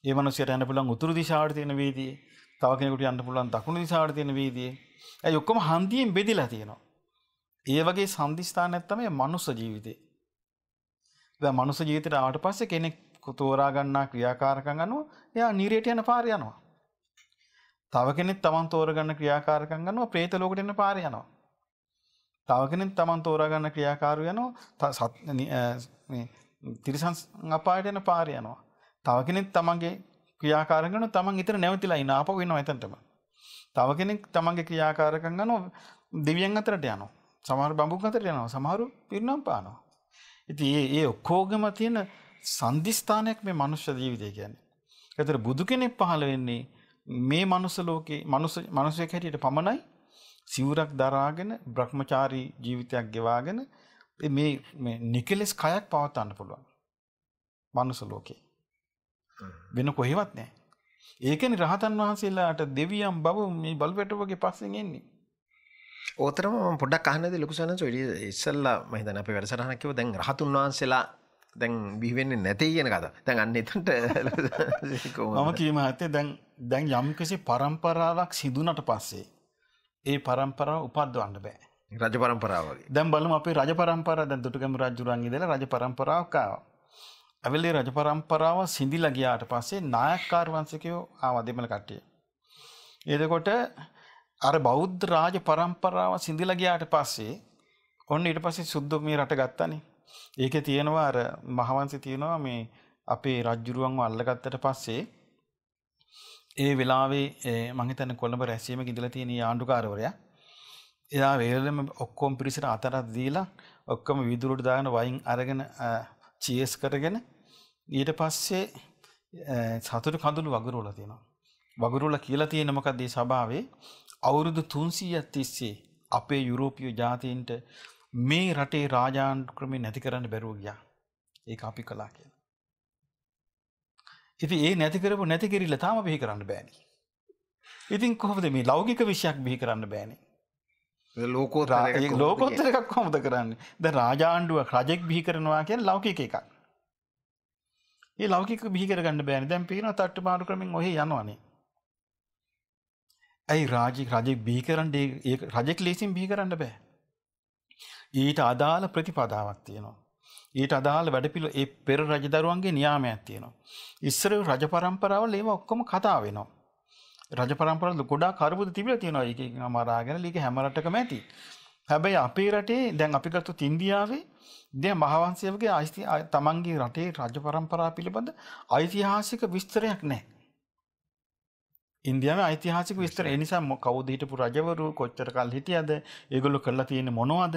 ඒ මනුස්සයට යන්න පුළුවන් උතුරු දිශාවට තියෙන වීදියේ, තව කෙනෙකුට යන්න පුළුවන් දකුණු දිශාවට තියෙන වීදියේ. ඒ ඔක්කොම හන්දියෙන් බෙදිලා තියෙනවා. ඒ වගේ සම්දිස්ථානයක් තමයි මනුස්ස ජීවිතේ. දැන් මනුස්ස ජීවිතයට ආවට පස්සේ කෙනෙක් තෝරා ගන්නා ක්‍රියාකාරකම් අනුව එයා නිරේට යන පාර යනවා. තව කෙනෙක් තමන් තෝරගන්න ක්‍රියාකාරකම් ගන්නවා പ്രേත ලෝකෙට යන පාර යනවා. තවකෙනෙක් තමන් තෝරාගන්න ක්‍රියාකාරු යනවා තිරිසන් අපායට යන පාර යනවා. තව කෙනෙක් තමන්ගේ ක්‍රියාකාරගන තමන් ඉතර නැවතිලා ඉනාපව වෙනවා ඇතැටම. තව කෙනෙක් තමන්ගේ ක්‍රියාකාරකන් ගන දෙවියන් අතරට යනු සමහර බඹු අතර යනවා සමහරු පිරිනම් පානවා. ඉති ඒ ඒ ඔක්කෝගම තියෙන සන්ධිස්ථානයක් මේ මනුෂ්‍ය ජීවිතය කියන්නේ. ඇතර බුදු කෙනෙක් පහළ වෙන්නේ මේ මනුසලෝකේ මනුසය හැටියට පමණයි සිවුරක් දරාගෙන Brahmachari ජීවිතයක් ගෙවාගෙන මේ මේ නිකලස් කයක් පවත්වන්න පුළුවන්. මනුස්ස ලෝකේ. වෙන කොහෙවත් නැහැ. ඒකනේ රහතන් වහන්සේලාට දෙවියන් බව මේ බලපැටවගේ පස්සෙන් එන්නේ. ඕතරම මම පොඩ්ඩක් අහන්නද ලොකු සනන්ස ඉස්සල්ලා මම හිතන්නේ අපේ වැඩසටහනක් කිව්ව දැන් රහතුන් වහන්සේලා දැන් බිහි වෙන්නේ නැtei කියන කතාව. දැන් අන්න එතනට මම කියමහත්තේ දැන් දැන් යම්කිසි પરම්පරාවක් සිදුනට පස්සේ ඒ පරම්පරාව උපද්වන්න බෑ රජ පරම්පරාවගේ දැම් බලම අපේ රජ පරම්පර දැ දුටකම රජුරන්ගේ දල රජ පරම්පරාවකාව ඇවලේ රජ පරම්පරාව සිඳිල ගියාට පස්සේ නායක්කාර්වන්සකයෝ ආවදමල කට්ටිය. එදකොට අර බෞද්ධ රාජ පරම්පරාව සිඳිල ගියාට පස්සේ ඔන්න ඉට පස්සේ සුද්ද මේ රට ගත්තනි ඒක තියෙනවා අර මහවන්සි තියෙනවා මේ අපේ රජ්ජුරුවන් අල්ලගත්තට පස්සේ ඒ වෙලාවේ මහිතන කොළඹ රැසීම ඉඳල තියෙන ආණ්ඩුකාරවරයා එයා වේලම ඔක්කොම් පිරිසිට අතරත් දීලා ඔක්කොම විදුරට දාගෙන වයින් අරගෙන චියස් කරගෙන ඊට පස්සේ සතුට කඳුළු වගුරුවල තියෙනවා. වගුරුල කියලා තියෙන මොකක්ද මේ සභාවේ අවුරුදු 300ක් තිස්සේ අපේ යුරෝපීය ජාතීන්ට මේ රටේ රාජාන්ක්‍රමය නැති කරන්න බැරුව ගියා. ඒක අපි කළා කියලා. ඉති ඒ නැතිකරපු නැති කිරිල්ල තාම බිහි කරන්න බෑනි. ඉතින් කොහොමද මේ ලෞගික විෂයක් බිහි කරන්න බෑනේ. ලෝකෝ ලෝකොත්තරකක් කොමද කරන්න ද රාජාණ්ඩුව රජෙක් බිහි කරනවා කියෙන් ලෞකික එකක්. ඒ ලෞකික බිහිකරගන්න බෑන දැන් පින තට්ට මාරු කරමින් ඔහ යනවානේ. ඇයි රාජි රජෙක් බිහිකරන්ට රජෙක් ලේසින් බිහි කරන්න බෑ. ඊට අදාළ ප්‍රතිපදාවක් තියෙනවා. ඊට අදාළ වැඩපිළ ඒ පෙර රජදරුවන්ගේ නියාමයක් තියෙනවා. ඉස්සර රජ පරම්පරාවල ඒවා ඔක්කොම කතා වෙනවා. රජ පරම්පරාවල ගොඩාක් කරබුද තිබිලා තියෙනවා. ඒක අමාරාගෙන ලීක හැම රටකම ඇති. හැබැයි අපේ රටේ දැන් අපි ගත්තොත් ඉන්දියාවේ දැන් මහවංශයේගේ තමන්ගේ රටේ රජ පරම්පරා පිළිබඳ ඓතිහාසික විස්තරයක් නැහැ. ඉන්දියාවේ ඓතිහාසික විස්තර ඒ නිසා කවුද හිටපු රජවරු කොච්චර කාල හිටියද ඒගොල්ලෝ කරලා තියෙන්නේ මොනවද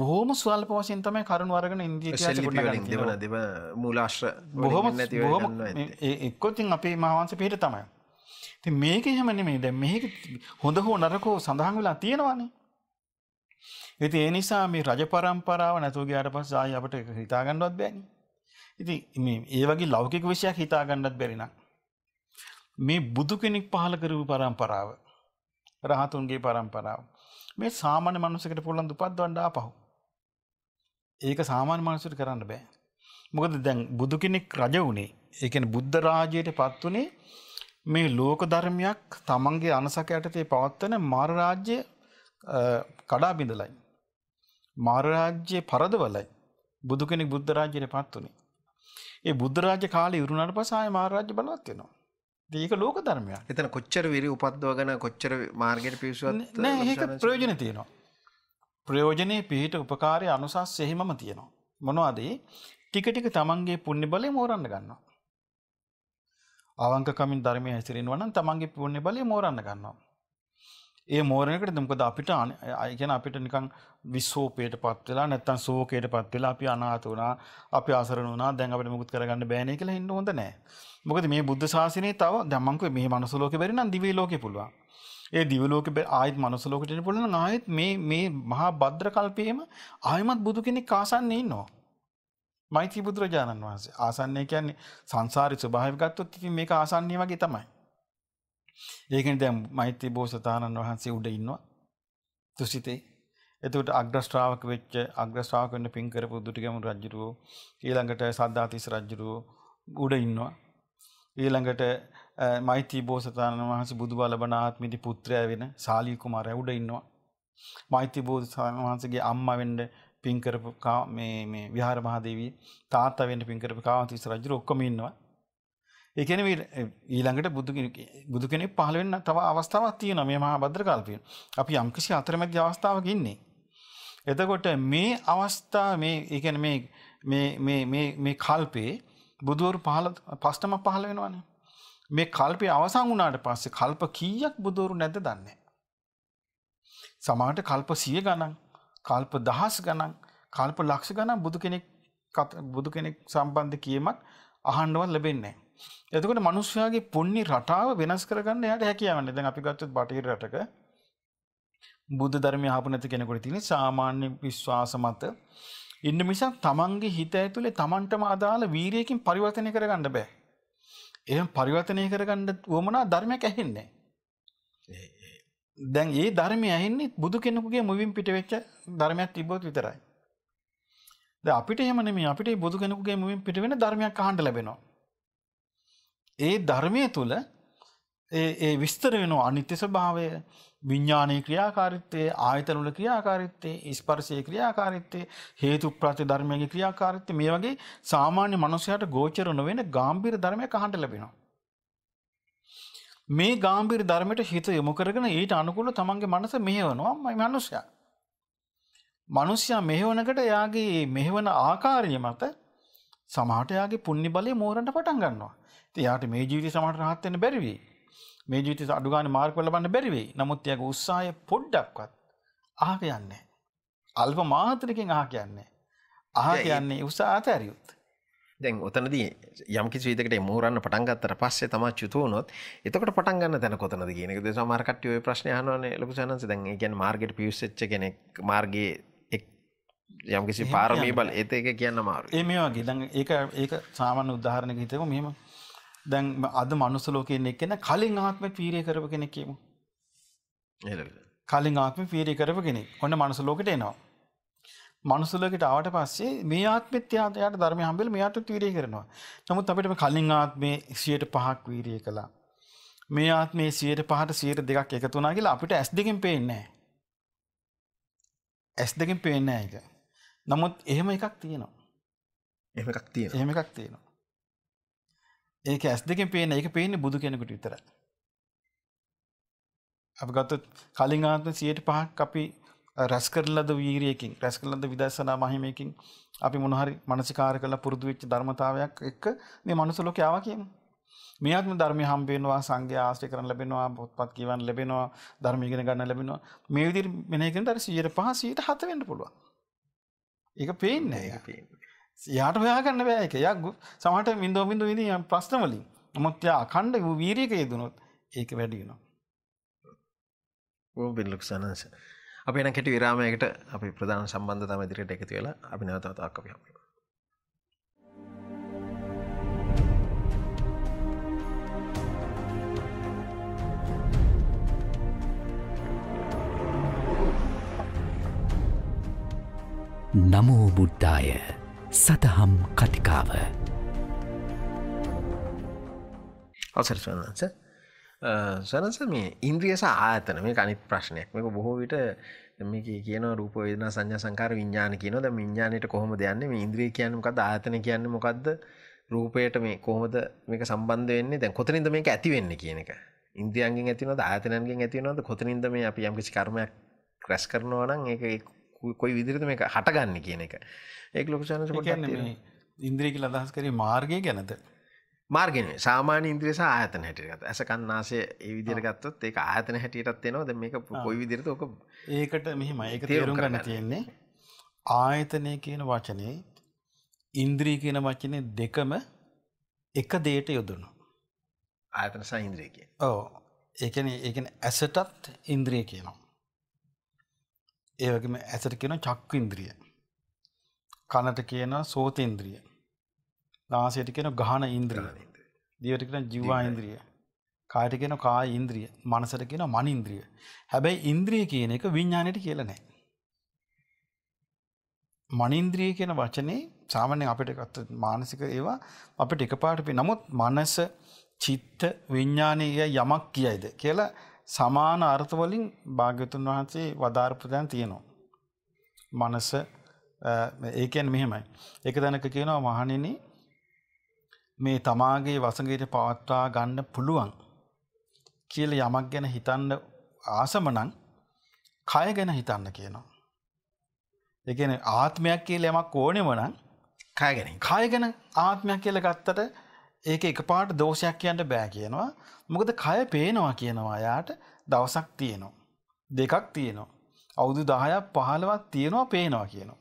බොහොම ස්වල්ප වශයෙන් තමයි කරුණු අරගෙන ඉන්දියා ඉතිහාසය ගොඩනගන්නේ දෙවන දෙව මූලාශ්‍ර බොහොම බොහොම එක්කෝ ඉතින් අපේ මහාවංශ පිට තමයි ඉතින් මේක එහෙම නෙමෙයි දැන් මේක හොඳ හෝ නරකෝ සඳහන් වෙලා තියෙනවානේ ඉතින් ඒ නිසා මේ රජ පරම්පරාව නැතුව ගියාට පස්සේ ආයි අපිට හිතා ගන්නවත් බෑනේ ඉතින් මේ ඒ වගේ ලෞකික විශයක් හිතා ගන්නත් බැරි නම් මේ බුදු කෙනෙක් පහළ කරපු පරම්පරාව. රහතුන්ගේ පරම්පරාව. මේ සාමාන්‍ය මනුස්සකට පුළුවන් දුපද්දවන්න ආපහු. ඒක සාමාන්‍ය මනුස්සයට කරන්න බෑ. මොකද දැන් බුදු කෙනෙක් රජ වුණේ. ඒ කියන්නේ බුද්ධ රාජ්‍යයට පත් වුණේ මේ ලෝක ධර්මයක් තමන්ගේ අනසක යටතේ පවත්වන මාර රාජ්‍ය කඩා බිඳලයි. මාර රාජ්‍ය පරදවලයි. බුදු කෙනෙක් බුද්ධ රාජ්‍යයට පත් වුණේ. ඒ බුද්ධ රාජ්‍ය කාලේ ඉරුණාට පස්සේ ආයේ මාර රාජ්‍ය බලවත් වෙනවා. දීක ලෝක ධර්මයක් එතන කොච්චර විරි උපත්දෝගන කොච්චර මාර්ගයට පිවිසුවත් ඒක ප්‍රයෝජන තියෙනවා. ප්‍රයෝජනය පිහිට උපකාරය අනුසස් එහිමම තියෙනවා. මොනවාදේ ටික ටික තමන්ගේ පුුණ්‍ය බලය මෝරන්න ගන්නවා. අවංකමින් ධර්මය හැසිරෙන්වනන් තමන්ගේ පුුණ්‍ය බලය මෝරන්න ගන්නවා. ඒ මෝරණයකට දෙමකද අපිට අයගැන අපිට නිකං විස්සෝපයට පත්වෙලා නැත්තන් සෝකයට පත්වෙලා අපි අනාත වනා අප අසරන දැන් අපට මුකුත් කරගන්න බෑනය කියලා හින්න හොඳ නෑ මොකද මේ බුද්ධ ශාසනය තව දැමංකව මේ මනසලෝක බැරින දිවේ ලෝක පුළුවන් ඒ දිවලෝක ආයත් මනසලෝකට පුලන ආයත් මේ මේ මහා බද්‍ර කල්පයම ආයමත් බුදු කෙනෙක් කාසන්නේ ඉන්නවා මෛත්‍රී බුදුරජාණන් වහන්සේ ආසන්නය කියන්නේ සංසාරි ස්වභාවිකත්වත් ඉතින් මේක ආසන්නය වගේ තමයි ඒකෙන් දැන් මෛත්‍රී බෝසතාණන් වහන්සේ උඩ ඉන්නවා. තුසිතේ. එතකොට අග්‍ර ශ්‍රාවක වෙච්ච අග්‍ර ශ්‍රාවක වෙන්න පින් කරපු දුටුගැමුණු රජුරෝ ඊළඟට සද්ධාතිස් රජුරෝ උඩ ඉන්නවා. ඊළඟට මෛත්‍රී බෝසතාණන් වහන්සේ බුදුබව ලබන ආත්මිති පුත්‍රයා වෙන සාලී කුමාරයා උඩ ඉන්නවා. මෛත්‍රී බෝසතාණන් වහන්සේගේ අම්මා වෙන්න පින් කරපු මේ මේ විහාර මහදේවී තාත්තා වෙන්න පින් කරපු කාවන්තිස් රජුරෝ ඔක්කොම ඉන්නවා. ඒකැන ඊළඟට බුදු බුදු කෙනෙ පහලවෙන්න තව අවස්ථාවක් තියන මේ මහා බද්‍ර කල්පය අපි යම්කිසි අතරමැති අවස්ථාවක ඉන්නේ. එතකොට මේ අවස්ථා මේ ඒකැන මේ කල්පේ බුදුවරු පහල පස්ටම පහල වෙනවාන. මේ කල්පය අවසං වුණට පස්සේ කල්ප කීයක් බුදුවරු නැද දන්නේ. සමාට කල්ප සිය ගණන් කල්ප දහස් ගණන් කල්ප ලක්ෂ ගණන් බුදු කෙනෙක් බුදු කෙනෙක් සම්බන්ධ කියමක් අහන්ඩුවත් ලැබෙන්නේ. එතකොට මනුස්සයාගේ පුණ්‍ය රටාව වෙනස් කරගන්න එයාට හැකියාවක් නැහැ. දැන් අපි ගත්තොත් බටහිර රටක බුද්ධ ධර්මය අහපු නැති කෙනෙකුට තියෙන සාමාන්‍ය විශ්වාස මත ඉන්න මිසක් තමන්ගේ හිත ඇතුලේ තමන්ටම අදාළ වීරියකින් පරිවර්තනය කරගන්න බෑ. එහෙම පරිවර්තනය කරගන්න උවමනා ධර්මයක් ඇහෙන්නේ දැන් ඒ ධර්මය ඇහෙන්නේ බුදු කෙනෙකුගේ මුවින් පිට වෙච්ච ධර්මයක් තිබ්බොත් විතරයි. දැන් අපිට එහෙම නෙමෙයි අපිට බුදු කෙනෙකුගේ මුවින් පිට වෙන ධර්මයක් අහන්න ලැබෙනවා. ඒ ධර්මය තුළ ඒ විස්තර වෙන අනිත්‍ය ස්වභාවය විඤ්ඥානය ක්‍රියාකාරිත්තය ආයතනුල ක්‍රියාකාරිත්තේ ස්පර්සය ක්‍රියාකාරිත්තේ හේතු ප්‍රාති ධර්මයගේ ක්‍රියාකාරිත්තය මේ වගේ සාමාන්‍ය මනුසයට ගෝචර නොවෙන ගාම්බිර ධර්මය කහන්ට ලැබෙනවා. මේ ගාම්බිරි ධර්මයට හිත යොමු කරගෙන ඊට අනුකුල තමන්ගේ මනස මෙහෙවනවා මයි මනුෂ්‍යයා. මනුෂ්‍යයා මෙහෙවනකට එයාගේ මෙහෙවන ආකාරය මත සමහරට යාගේ පුණ්‍ය බලය මෝරන්න පටන් ගන්නවා. ඉතින් යාට මේ ජීවිතේ සමහරට rahat වෙන්න බැරි වෙයි. මේ ජීවිතේ අඩු ගන්න මාර්ග ලබන්න බැරි වෙයි. නමුත් යාගේ උත්සාහය පොඩ්ඩක්වත් අහක යන්නේ නැහැ. අල්ප මාත්‍රකින් අහක යන්නේ නැහැ. අහක යන්නේ උත්සාහ අතහැරියොත්. දැන් ඔතනදී යම් කිසි විදිහකට මෝරන්න පටන් ගත්තට පස්සේ තමයි චුතු වුණොත් එතකොට පටන් ගන්න තැන කොතනද කියන එකද සමහර කට්ටිය ওই ප්‍රශ්නේ අහනවානේ ලොකු සානන්ස දැන් ඒ කියන්නේ මාර්ගෙට පිවිසෙච්ච කෙනෙක් මාර්ගයේ යම්කිසි පාරමී බල ඒත එක කියන්න මාර ඒ මේ වගේ දැන් ඒ ඒක සාමාන්‍ය උදාහරණක හිතක මෙම දැන් අද මනුස්සලෝකයෙන් එක් කෙන කලින් ආත්ම පීරය කරප කෙනෙ කියමු කලින් ආත්ම පීරය කරප කෙනෙ ඔන්න මනුසලෝකට එනවා මනුසලකට ආවට පස්සේ මේ ආත්මත්‍යයාතයට ධර්ම හම්බෙල මෙයාට තීරය කරනවා නමුත් අපිටම කලින් ආත්මේ සියයට පහක් වීරය කලා මේ ආත්මේ සියයට පහට සියයට දෙකක් එකතුනා කියලා අපිට ඇස් දෙකින් පේන්නේ ඇස් දෙකින් පේන්නේ ඒක නමුත් එහෙම එකක් තියෙනවා. එහෙම එකක් තියෙනවා. එහෙම එකක් තියෙනවා. ඒක ඇස් දෙකෙන් පේන ඒක පේන්නේ බුදු කෙනෙකුට විතරයි. අපි ගත්තොත් කලින් ආත්ම 105ක් අපි රැස් කරලද වීරියකින් රැස් කරලද විදර්ශනා මහිමයකින් අපි මොන හරි මානසිකාර කරලා පුරුදු වෙච්ච ධර්මතාවයක් එක්ක මේ මනුස්ස ලෝකේ ආවා කියන්නේ. මේ ආත්ම ධර්මය හම්බ වෙනවා සංඝය ආශ්‍රය කරන් ලැබෙනවා පොත්පත් කියවන්න ලැබෙනවා ධර්ම ඉගෙන ගන්න ලැබෙනවා මේ විදිහට මෙනෙහි කරනට අර 105 107 වෙන්න පුළුවන්. ඒක පේන්න යාට හොයාගන්න බෑ එක යක් සමට මින්දෝ මින්දු විදි ප්‍රශ්නවලින් නමුත් යා අකණ්ඩ වූ වීරියක යෙදනොත් ඒක වැඩිගෙනවා ඕ බිල්ලක් සනස අපි එන කෙට විරාමයකට අපි ප්‍රධාන සම්බන්ධ තම ඉදිරියට එකතු වෙලා අපි නැවතවතාවක් අපි හම්බෙමු නමෝබුද්ධාය සතහම් කතිකාව අවසර ස්වනස සනස මේ ඉන්ද්‍රියස ආතන මේ අනිත් ප්‍රශ්නයක් මේක බොහෝ විට මේ කියන රූපවේදන සංඥ සංකාර විඤ්ඥාන කියනද විඤ්ඥානයට කොහොම දෙයන්න මේ ඉන්ද්‍රී කියන්නමකද ආතන කියන්න මොකක්ද රූපයට මේ කොහොමද මේක සම්බන්ධ වෙන්නේ දැන් කොතනින්ද මේක ඇතිවෙන්න කියන එක ඉන්ද්‍රියන්ගෙන් ඇතිනොද ආතනන්ගෙන් ඇතිනොද කොතනින්ද මේ අපි යම්කිසි කර්මයක් ක්‍රැස් කරනවා නම් ඒ කොයි විදිරත මේ හටගන්න කියන එක ඒක ලොකුසානස කොට ඉන්ද්‍රී කියල අදහස් කරේ මාර්ගය ගැනද මාර්ගෙන සාමාන්‍ය ඉන්ද්‍රස ආයතන හැටියගත් ඇස කන්නාසය ඒ විදිරගත්තොත් ඒ ආයතන හැටියටත් එනවාද මේක කොයි විදිරත ඕක ඒකට මෙහිම ඒක තේරුම් ගන්න තියෙන්නේ ආයතනය කියන වචනේ ඉන්ද්‍රී කියන වචනය දෙකම එක දේට යොදුණු ආයතන සහ ඉන්ද්‍රිය කිය ඕ ඒකන ඒකන ඇසටත් ඉන්ද්‍රිය කියනවා ඒවගේම ඇසට කියන චක්වින්ද්‍රිය. කනට කියන සෝතේන්ද්‍රිය. නාසයට කියන ගහන ඉන්ද්‍රිය. දිවට කියන ජීවා ඉන්ද්‍රිය. කායට කියන කාය ඉන්ද්‍රිය. මනසට කියන මන ඉන්ද්‍රිය. හැබැයි ඉන්ද්‍රිය කියන එක විඥාණයට කියලා නැහැ. මනින්ද්‍රිය කියන වචනේ සාමාන්‍යයෙන් අපිට මානසික ඒවා අපිට එකපාරට නමුත් මනස චිත්ත විඥානීය යමක් කියයිද කියලා සමාන අර්ථවලින් භාග්‍යතුන් වහන්සේ වදාරපු දැන් තියෙනවා. මනස ඒ කියන්නේ මෙහෙමයි. එක දැනක කියනවා මහණෙනි මේ තමාගේ වසඟයට පවත්වා ගන්න පුළුවන් කියලා යමක් ගැන හිතන්න ආසම නම් කය ගැන හිතන්න කියනවා. ඒ කියන්නේ ආත්මයක් කියලා යමක් ඕනෙම නම් කය ගැන. කය ගැන ආත්මයක් කියලා ගත්තට ඒක එකපාරට දෝෂයක් කියන්න බෑ කියනවා. මොකද කය පේනවා කියනවා යාට දවසක් තියෙනවා. දෙකක් තියෙනවා. අවුදු දහයක් පහළවත් තියෙනවා පේනවා කියනවා.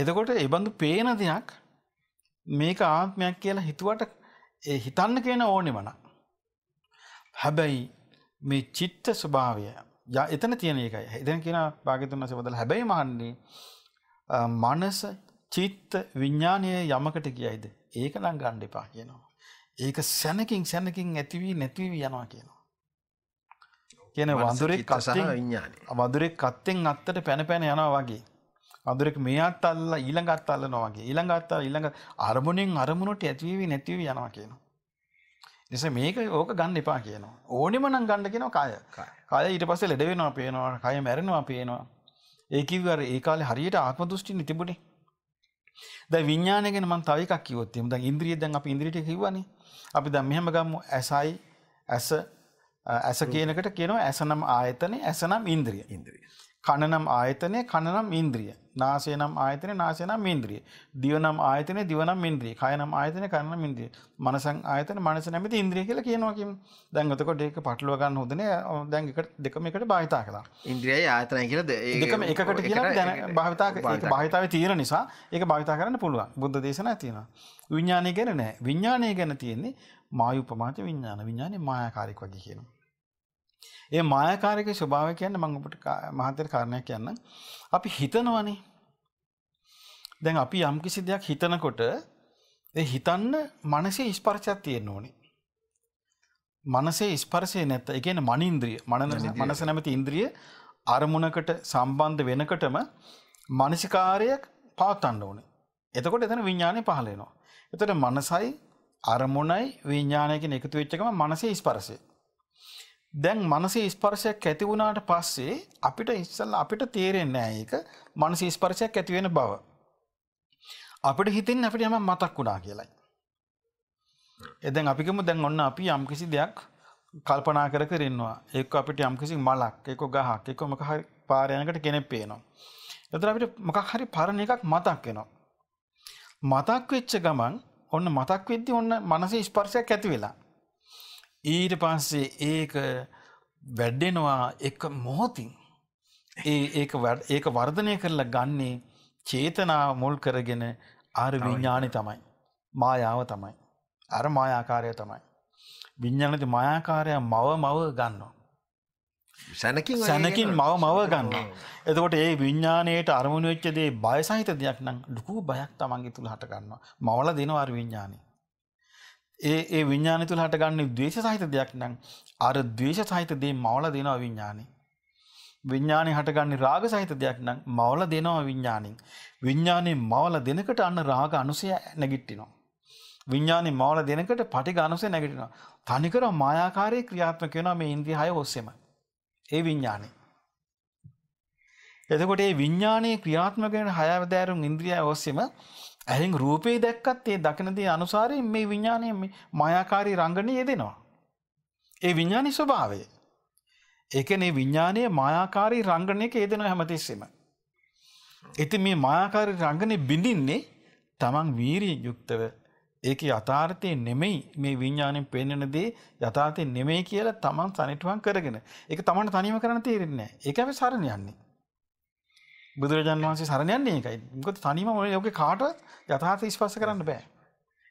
එතකොට එබඳු පේන දෙයක් මේක ආත්මයක් කියලා හිතුවට හිතන්න කියන ඕනෙ මන. හැබැයි මේ චිත්ත ස්වභාවය ය එතන තියෙන එකයි එතන කියන භාගතුන් වස බදල හැබැයි මහන්නේ මනස චිත්ත විඤ්ඥානය යමකට කියයිද ඒක නම් ගණ්ඩ එපා කියනවා. ඒක සැනකින් සැනකින් ඇතිවී නැතිවී යනවා කියනවා. කියන වඳුරෙක් කසහ විඤ්ඥාන වදුරෙක් කත්තෙන් අත්තට පැනපැන යනවා වගේ. අදුරෙක් මේ අත් අල්ල ඊළඟ අත් අල්ල නොවගේ ඊළඟ අත්තා ඊළඟ අරමුණෙන් අරමුණට ඇතිවී නැතිවී යනවා කියනවා. නිස මේක ඕක ගන්න එපා කියනවා. ඕනෙම නම් ගන්න කියනවා කාය. කාය ඊට පස්සේ ලෙඩ වෙනවා පේනවා, කාය මැරෙනවා පේනවා. ඒ කිව්වර ඒ කාලේ හරියට ආත්ම දෘෂ්ටි නිතිබුණේ. ද විඤ්ඥානගෙන මන් තවයික් කිවොත්තෙම ද ඉන්ද්‍රිය දැන් අප ඉදිරිට කිවන අපි දම් මෙහම ගම්ම ඇසයි ඇස ඇස කියනකට කියනවා ඇසනම් ආයතන ඇසනම් ඉන්ද්‍රිය ඉන්ද්‍රිය කනනම් ආයතනය කනනම් ඉන්ද්‍රිය. නාසය නම් ආයතනය නාසය නම් ඉන්ද්‍රිය. දිව නම් ආයතනය දිව නම් ඉන්ද්‍රිය. කය නම් ආයතනය කය නම් ඉන්ද්‍රිය. මනසං ආයතන මනස නැමැති ඉන්ද්‍රිය කියලා කියනවා කියමු. දැන් එතකොට ඒක පටලව ගන්න හොඳනේ. දැන් එකට දෙකම එකට භාවිතා කළා. ඉන්ද්‍රියයි ආයතනයි කියලා දෙකම එකකට කියලා දැන භාවිතා ඒක භාවිතාවේ තියෙන නිසා ඒක භාවිතා කරන්න පුළුවන්. බුද්ධ දේශනා තියෙනවා. විඥානය ගැන නෑ. විඥානය ගැන තියෙන්නේ මායුපමාත විඥාන. විඥානේ මායාකාරීක වගේ කියනවා. ඒ මායාකාරක ස්වභාවය කියන්නේ මම ඔබට මහත්තයට කාරණයක් කියන්න. අපි හිතනවනේ. දැන් අපි යම්කිසි දෙයක් හිතනකොට ඒ හිතන්න මනසේ ස්පර්ශයක් තියෙන්න ඕනේ. මනසේ ස්පර්ශය නැත්නම් ඒ කියන්නේ මනින්ද්‍රිය, මනස නැමැති ඉන්ද්‍රිය අරමුණකට සම්බන්ධ වෙනකොටම මානසිකාරයක් පවත්වන්න ඕනේ. එතකොට එතන විඥානය පහළ වෙනවා. එතකොට මනසයි අරමුණයි විඥානය කියන එකතු වෙච්ච එකම මනසේ ස්පර්ශය. දැන් මනසේ ස්පර්ශයක් ඇති වුණාට පස්සේ අපිට ඉස්සල්ලා අපිට තේරෙන්නේ නැහැ ඒක මනසේ ස්පර්ශයක් ඇති වෙන බව. අපිට හිතෙන්නේ අපිට යමක් මතක් වුණා කියලයි. ඒ දැන් අපි කිව්වොත් දැන් ඔන්න අපි යම්කිසි දෙයක් කල්පනා කර කර ඉන්නවා. ඒක අපිට යම්කිසි මලක්, ඒක ගහක්, ඒක මොකක් හරි පාර යනකට කෙනෙක් පේනවා. එතන අපිට මොකක් හරි පරණ එකක් මතක් වෙනවා. මතක් වෙච්ච ගමන් ඔන්න මතක් වෙද්දී ඔන්න මනසේ ස්පර්ශයක් ඇති වෙලා ඊට පස්සේ ඒක වැඩ්ඩෙනවා එක මොහොතින් ඒ ඒක ඒක වර්ධනය කරලා ගන්නේ චේතනාව මුල් කරගෙන අර විඤ්ඥානි තමයි. මායාව තමයි. අර මායාකාරය තමයි. විඤ්ඥානති මයාකාරය මව මව ගන්නවා. සැනකින් සැනකින් මව මව ගන්න. එතකොට ඒ විඤ්ඥානයට අරමුණවෙච්චදේ බය සහිත දෙයක් නම් ලොකු බයක් තමන්ගේ තුළ හටගන්නවා මවල දෙනවා අර විඤ්ඥානී. ඒ ඒ විඤ්ඥාන තුළ හටගන්න දවේශ සහිත දෙයක් නම් අර දවේශ සහිත දේ මවල දෙනවා විඤ්ඥානය. විඤ්ඥානය හටගන්න රාග සහිත දෙයක් නම් මවල දෙනවා විඤ්ඥානින්. විඤ්ඥානය මවල දෙනකට අන්න රාග අනුසය නැගිට්ටිනවා. විඤ්ඥානය මවල දෙනකට පටි ගනුසය නැගටිනවා. තනිකර මායාකාරය ක්‍රියාත්ම කෙනවා මේ ඉන්ද්‍රී හය ඔස්සෙම. ඒ විඤ්ඥානය. එතකොට ඒ විඤ්ඥානයේ ක්‍රියාත්මකෙන හයවදෑරුම් ඉන්ද්‍රියය ඔස්සෙම ඇහෙන් රූපේ දැක්කත් ඒ දකිනදේ අනුසාරයෙන් මේ විඤ්ඥානය මේ මයාකාරී රංගනය යෙදෙනවා. ඒ විඤ්ඥානි ස්වභාවය. ඒකනේ විඤ්ඥානය මයාකාරී රංගනයක යෙදෙන හැමතිස්සෙම. එති මේ මයාකාරී රංගනය බිඳින්නේ තමන් වීරී යුක්තව ඒක යථාර්ථය නෙමෙයි මේ විඤ්ඥානෙන් පෙන්නෙන දේ යථාතය නෙමෙයි කියලා තමන් සනිටුවන් කරගෙන එක තමන්ට තනිම කරන තේරෙන්නේ එක ඇ සරණ යන්නේ. බුදුරජාන් වහන්සේ සරණයන්නේ එකයි මොකද තනිම ඔය යෝගේ කාටවත් යථාර්ථ ස්පර්ශ කරන්න බෑ.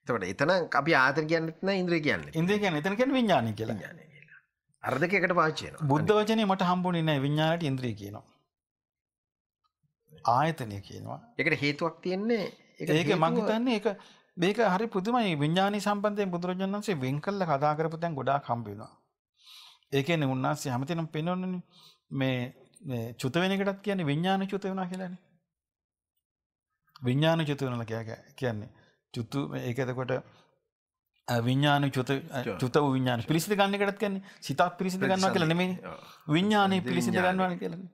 එතකොට එතන අපි ආතර කියන්නත් නෑ ඉන්ද්‍රිය කියන්නේ. ඉන්ද්‍රිය කියන්නේ එතන කියන්නේ විඥානය කියලා. විඥානය කියලා. අර දෙකකට පාවිච්චි වෙනවා. බුද්ධ වචනේ මට හම්බුනේ නෑ විඥානයට ඉන්ද්‍රිය කියනවා. ආයතනය කියනවා. ඒකට හේතුවක් තියෙන්නේ ඒක මං හිතන්නේ ඒක මේක හරි පුදුමයි විඥානි සම්බන්ධයෙන් බුදුරජාණන් වහන්සේ වෙන් කළ කතා කරපු දැන් ගොඩාක් හම්බ වෙනවා. ඒ කියන්නේ උන්වහන්සේ හැමතැනම පෙන්වන්නේ මේ චුත වෙන එකටත් කියන්නේ විඥාන චුත වෙනවා කියලානේ. විඥාන චුත වෙනවා කියන්නේ චුතු ඒක එතකොට විඥාන චුත චුත වූ විඥාන පිළිසිඳ ගන්න එකටත් කියන්නේ සිතක් පිළිසිඳ ගන්නවා කියලා නෙමෙයි. විඥානේ පිළිසිඳ ගන්නවා කියලානේ.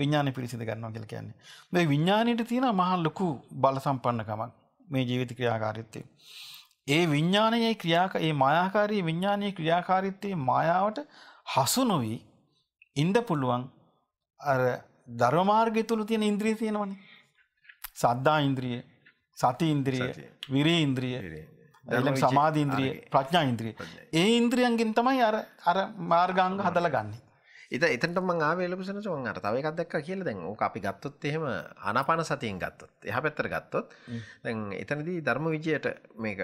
විඥානය පිරිසිඳ ගන්නවා කියලා කියන්නේ. මේ විඥාණයට තියෙන මහා ලොකු බල සම්පන්නකමක් මේ ජීවිත ක්‍රියාකාරීත්වයේ. ඒ විඥානයේ ක්‍රියාක ඒ මායාකාරී විඥානයේ ක්‍රියාකාරීත්වයේ මායාවට හසු නොවි ඉඳ පුළුවන් අර ධර්මමාර්ගය තුළ තියෙන ඉන්ද්‍රී තියෙනවනේ සද්ධා ඉන්ද්‍රිය සති ඉන්ද්‍රිය විරී ඉන්ද්‍රිය සමාධ ඉන්ද්‍රිය ප්‍රඥා ඉන්ද්‍රිය ඒ ඉන්ද්‍රියන්ගෙන් තමයි අර අර මාර්ගංග හදල ගන්නේ එත එතට ම ආවේලපුසන සුවන් අට තව එකක් දක් කියල දැන් ඕක අපි ගත්තොත් එහෙම අනපන සතියෙන් ගත්තොත් එහ පැත්තර ගත්තොත් දැන් එතනදී ධර්ම විජයට මේක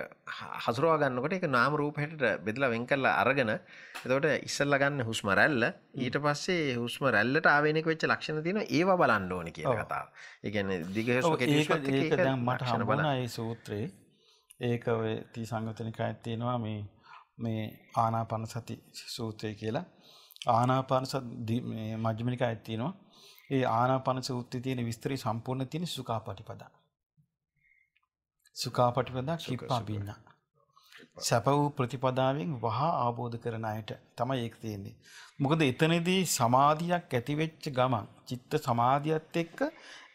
හසුරවා ගන්නකට එක නාම රූපහට බෙදල වෙන් කරලා අරගෙන එතකොට ඉස්සල්ල ගන්න හුස්ම රැල්ල ඊට පස්සේ හුස්ම රැල්ලට ආවෙනෙක වෙච්ච ලක්ෂණ තියෙන ඒවා බලන්න ඕන කිය කතා ඉගැන දිගහට බල ඒ සූත්‍රයේ ඒක ති සංගතනිකයත් තියෙනවා මේ මේ ආනාපන සති සූත්‍රය කියලා ආනාපානස මජ්ක්‍ධිමනික අයත් තියෙනවා. ඒ ආනාපානස උත්ති තියෙන විස්තරي සම්පූර්ණ තියෙන සුඛාපටිපදා. සුඛාපටිපදා කිප්පාබින්න. සැප වූ ප්‍රතිපදාවෙන් වහා ආબોධ කරන අයට තමයි ඒක තියෙන්නේ. මොකද එතනදී සමාධියක් ඇති වෙච්ච ගමන් චිත්ත සමාධියත් එක්ක